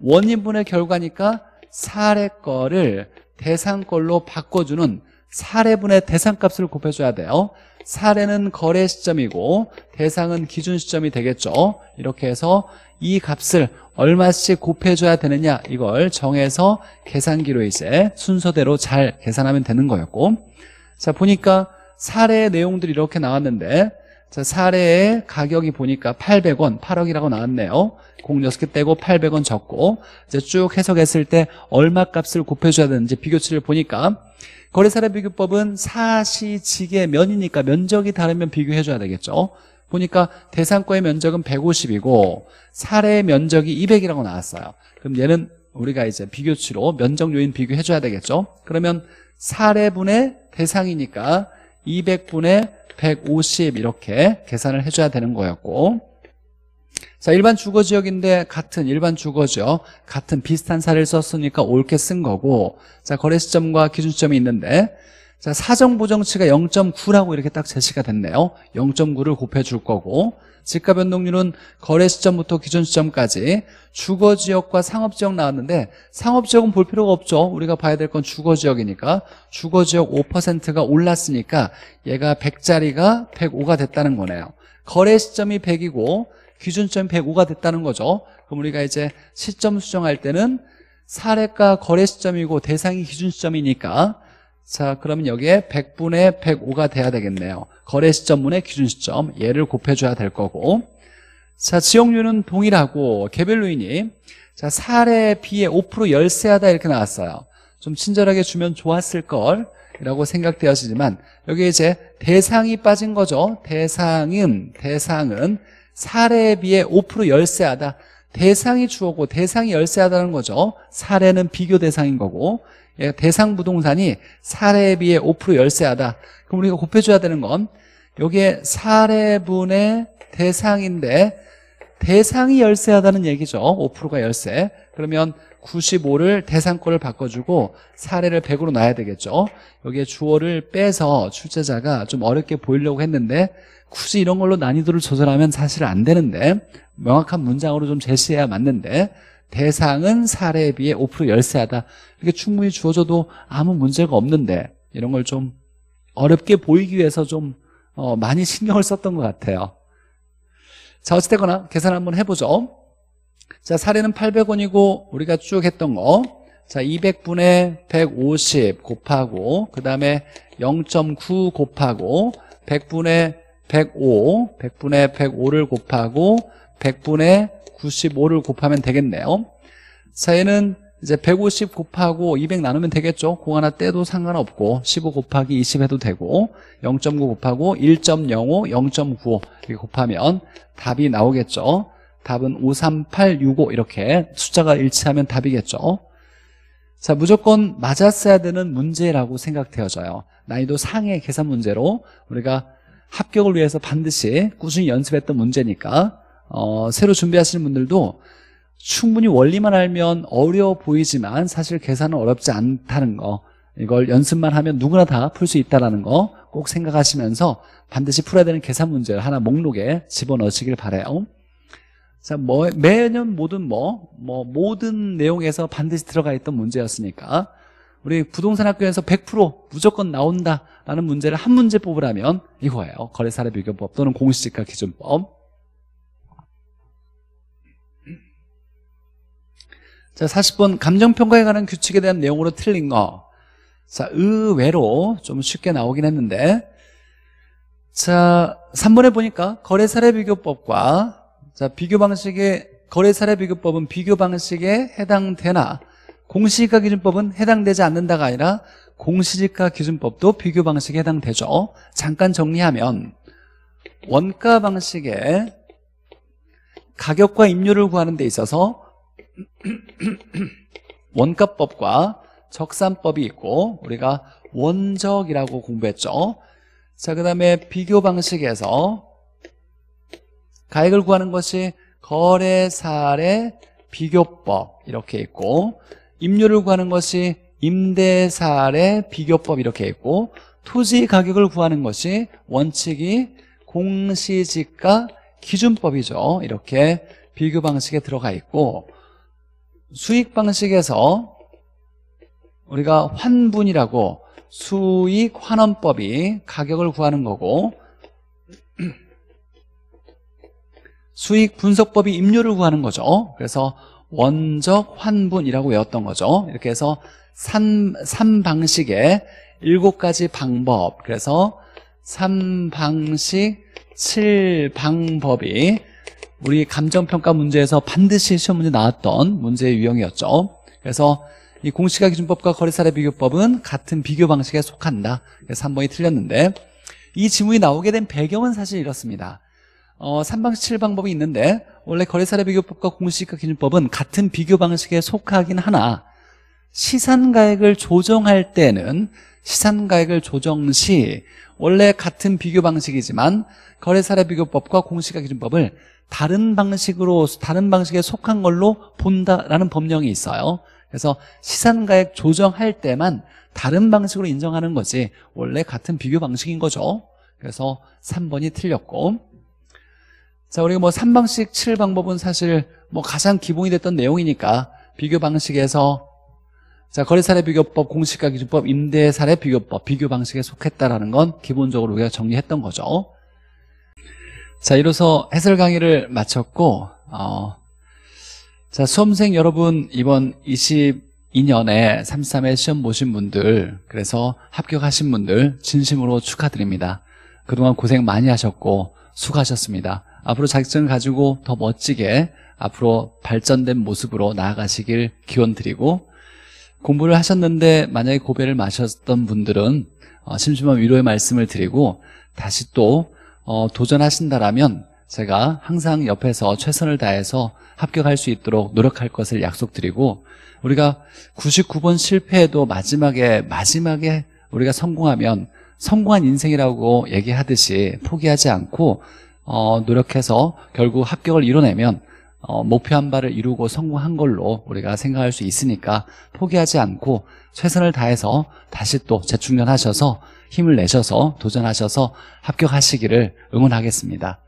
원인분의 결과니까 사례 거를 대상 걸로 바꿔주는 사례분의 대상값을 곱해줘야 돼요 사례는 거래 시점이고 대상은 기준 시점이 되겠죠 이렇게 해서 이 값을 얼마씩 곱해줘야 되느냐 이걸 정해서 계산기로 이제 순서대로 잘 계산하면 되는 거였고 자 보니까 사례의 내용들이 이렇게 나왔는데 자 사례의 가격이 보니까 800원 8억이라고 나왔네요 공 6개 떼고 800원 적고 이제 쭉 해석했을 때 얼마 값을 곱해줘야 되는지 비교치를 보니까 거래사례 비교법은 사시직의 면이니까 면적이 다르면 비교해줘야 되겠죠. 보니까 대상권의 면적은 150이고 사례 면적이 200이라고 나왔어요. 그럼 얘는 우리가 이제 비교치로 면적 요인 비교해줘야 되겠죠. 그러면 사례분의 대상이니까 200분의 150 이렇게 계산을 해줘야 되는 거였고 자 일반 주거 지역인데 같은 일반 주거지역 같은 비슷한 사례를 썼으니까 옳게 쓴 거고 자 거래 시점과 기준 시점이 있는데 자 사정 보정치가 0.9라고 이렇게 딱 제시가 됐네요 0.9를 곱해줄 거고 집값 변동률은 거래 시점부터 기준 시점까지 주거 지역과 상업 지역 나왔는데 상업 지역은 볼 필요가 없죠. 우리가 봐야 될 건 주거 지역이니까 주거 지역 5%가 올랐으니까 얘가 100짜리가 105가 됐다는 거네요. 거래 시점이 100이고 기준점 105가 됐다는 거죠 그럼 우리가 이제 시점 수정할 때는 사례가 거래 시점이고 대상이 기준 시점이니까 자 그러면 여기에 100분의 105가 돼야 되겠네요 거래 시점분의 기준 시점 얘를 곱해줘야 될 거고 자 지역료는 동일하고 개별로이니자 사례 비에 5% 열세하다 이렇게 나왔어요 좀 친절하게 주면 좋았을 걸 이라고 생각되어지지만 여기 이제 대상이 빠진 거죠 대상은 대상은 사례에 비해 5% 열세하다. 대상이 주어고 대상이 열세하다는 거죠. 사례는 비교 대상인 거고 예, 대상 부동산이 사례에 비해 5% 열세하다. 그럼 우리가 곱해줘야 되는 건 여기에 사례분의 대상인데 대상이 열세하다는 얘기죠. 5%가 열세. 그러면 95를 대상권을 바꿔주고 사례를 100으로 놔야 되겠죠. 여기에 주어를 빼서 출제자가 좀 어렵게 보이려고 했는데 굳이 이런 걸로 난이도를 조절하면 사실 안 되는데 명확한 문장으로 좀 제시해야 맞는데 대상은 사례에 비해 5% 열세하다 이렇게 충분히 주어져도 아무 문제가 없는데 이런 걸 좀 어렵게 보이기 위해서 좀 어, 많이 신경을 썼던 것 같아요 자어찌되거나 계산 한번 해보죠 자 사례는 800원이고 우리가 쭉 했던 거 자 200분의 150 곱하고 그 다음에 0.9 곱하고 100분의 105, 100분의 105를 곱하고 100분의 95를 곱하면 되겠네요. 자, 얘는 이제 150 곱하고 200 나누면 되겠죠. 그거 하나 떼도 상관없고 15 곱하기 20 해도 되고 0.9 곱하고 1.05, 0.95 이렇게 곱하면 답이 나오겠죠. 답은 5, 3, 8, 6, 5 이렇게 숫자가 일치하면 답이겠죠. 자 무조건 맞았어야 되는 문제라고 생각되어져요. 난이도 상의 계산 문제로 우리가 합격을 위해서 반드시 꾸준히 연습했던 문제니까 어, 새로 준비하시는 분들도 충분히 원리만 알면 어려 워 보이지만 사실 계산은 어렵지 않다는 거 이걸 연습만 하면 누구나 다 풀 수 있다는 거 꼭 생각하시면서 반드시 풀어야 되는 계산 문제를 하나 목록에 집어넣으시길 바래요 자, 뭐, 매년 모든 뭐, 뭐, 모든 내용에서 반드시 들어가 있던 문제였으니까 우리 부동산 학교에서 100% 무조건 나온다라는 문제를 한 문제 뽑으라면 이거예요. 거래사례 비교법 또는 공시지가 기준법. 자, 40번 감정평가에 관한 규칙에 대한 내용으로 틀린 거. 자, 의외로 좀 쉽게 나오긴 했는데 자, 3번에 보니까 거래사례 비교법과 자, 비교 방식의 거래사례 비교법은 비교 방식에 해당되나 공시지가 기준법은 해당되지 않는다가 아니라 공시지가 기준법도 비교 방식에 해당되죠 잠깐 정리하면 원가 방식에 가격과 임료를 구하는 데 있어서 원가법과 적산법이 있고 우리가 원적이라고 공부했죠 자, 그 다음에 비교 방식에서 가액을 구하는 것이 거래사례 비교법 이렇게 있고 임료를 구하는 것이 임대사례 비교법 이렇게 있고 토지 가격을 구하는 것이 원칙이 공시지가 기준법이죠 이렇게 비교 방식에 들어가 있고 수익 방식에서 우리가 환분이라고 수익 환원법이 가격을 구하는 거고 수익 분석법이 임료를 구하는 거죠 그래서 원적 환분이라고 외웠던 거죠 이렇게 해서 3, 3방식의 일곱 가지 방법 그래서 3방식 7방법이 우리 감정평가 문제에서 반드시 시험 문제 나왔던 문제의 유형이었죠 그래서 이 공시가 기준법과 거래사례 비교법은 같은 비교 방식에 속한다 그래서 3번이 틀렸는데 이 지문이 나오게 된 배경은 사실 이렇습니다 어, 3방식 7방법이 있는데 원래 거래사례 비교법과 공시가 기준법은 같은 비교 방식에 속하긴 하나 시산가액을 조정할 때는 시산가액을 조정 시 원래 같은 비교 방식이지만 거래사례 비교법과 공시가 기준법을 다른 방식으로 다른 방식에 속한 걸로 본다라는 법령이 있어요 그래서 시산가액 조정할 때만 다른 방식으로 인정하는 거지 원래 같은 비교 방식인 거죠 그래서 3번이 틀렸고 자, 우리가 뭐 3방식 7방법은 사실 뭐 가장 기본이 됐던 내용이니까 비교 방식에서 자, 거래 사례 비교법, 공시가 기준법, 임대 사례 비교법, 비교 방식에 속했다라는 건 기본적으로 우리가 정리했던 거죠. 자, 이로써 해설 강의를 마쳤고 어, 자, 수험생 여러분 이번 22년에 33회 시험 보신 분들 그래서 합격하신 분들 진심으로 축하드립니다. 그동안 고생 많이 하셨고 수고하셨습니다. 앞으로 자격증을 가지고 더 멋지게 앞으로 발전된 모습으로 나아가시길 기원 드리고 공부를 하셨는데 만약에 고배를 마셨던 분들은 어, 심심한 위로의 말씀을 드리고 다시 또 어, 도전하신다라면 제가 항상 옆에서 최선을 다해서 합격할 수 있도록 노력할 것을 약속드리고 우리가 99번 실패해도 마지막에 마지막에 우리가 성공하면 성공한 인생이라고 얘기하듯이 포기하지 않고 어, 노력해서 결국 합격을 이뤄내면 어, 목표한 바를 이루고 성공한 걸로 우리가 생각할 수 있으니까 포기하지 않고 최선을 다해서 다시 또 재충전하셔서 힘을 내셔서 도전하셔서 합격하시기를 응원하겠습니다.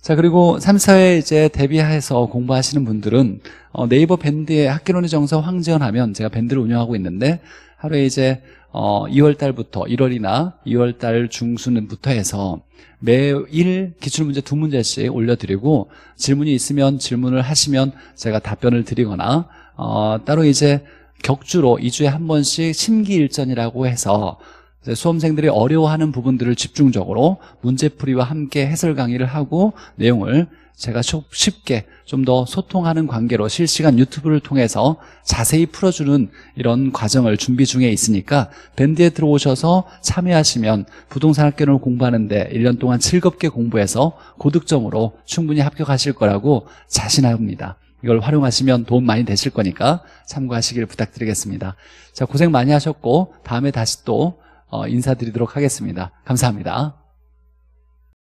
자 그리고 3, 4회 이제 데뷔해서 공부하시는 분들은 어, 네이버 밴드의 학기론의 정서 황지원 하면 제가 밴드를 운영하고 있는데 하루에 이제 어, 2월 달부터 1월이나 2월 달 중순부터 해서 매일 기출문제 두 문제씩 올려드리고 질문이 있으면 질문을 하시면 제가 답변을 드리거나 어, 따로 이제 격주로 2주에 한 번씩 심기일전이라고 해서 수험생들이 어려워하는 부분들을 집중적으로 문제풀이와 함께 해설 강의를 하고 내용을 제가 쉽게 좀 더 소통하는 관계로 실시간 유튜브를 통해서 자세히 풀어주는 이런 과정을 준비 중에 있으니까 밴드에 들어오셔서 참여하시면 부동산학개를 공부하는데 1년 동안 즐겁게 공부해서 고득점으로 충분히 합격하실 거라고 자신합니다. 이걸 활용하시면 도움 많이 되실 거니까 참고하시길 부탁드리겠습니다. 자 고생 많이 하셨고 다음에 다시 또 어, 인사드리도록 하겠습니다. 감사합니다.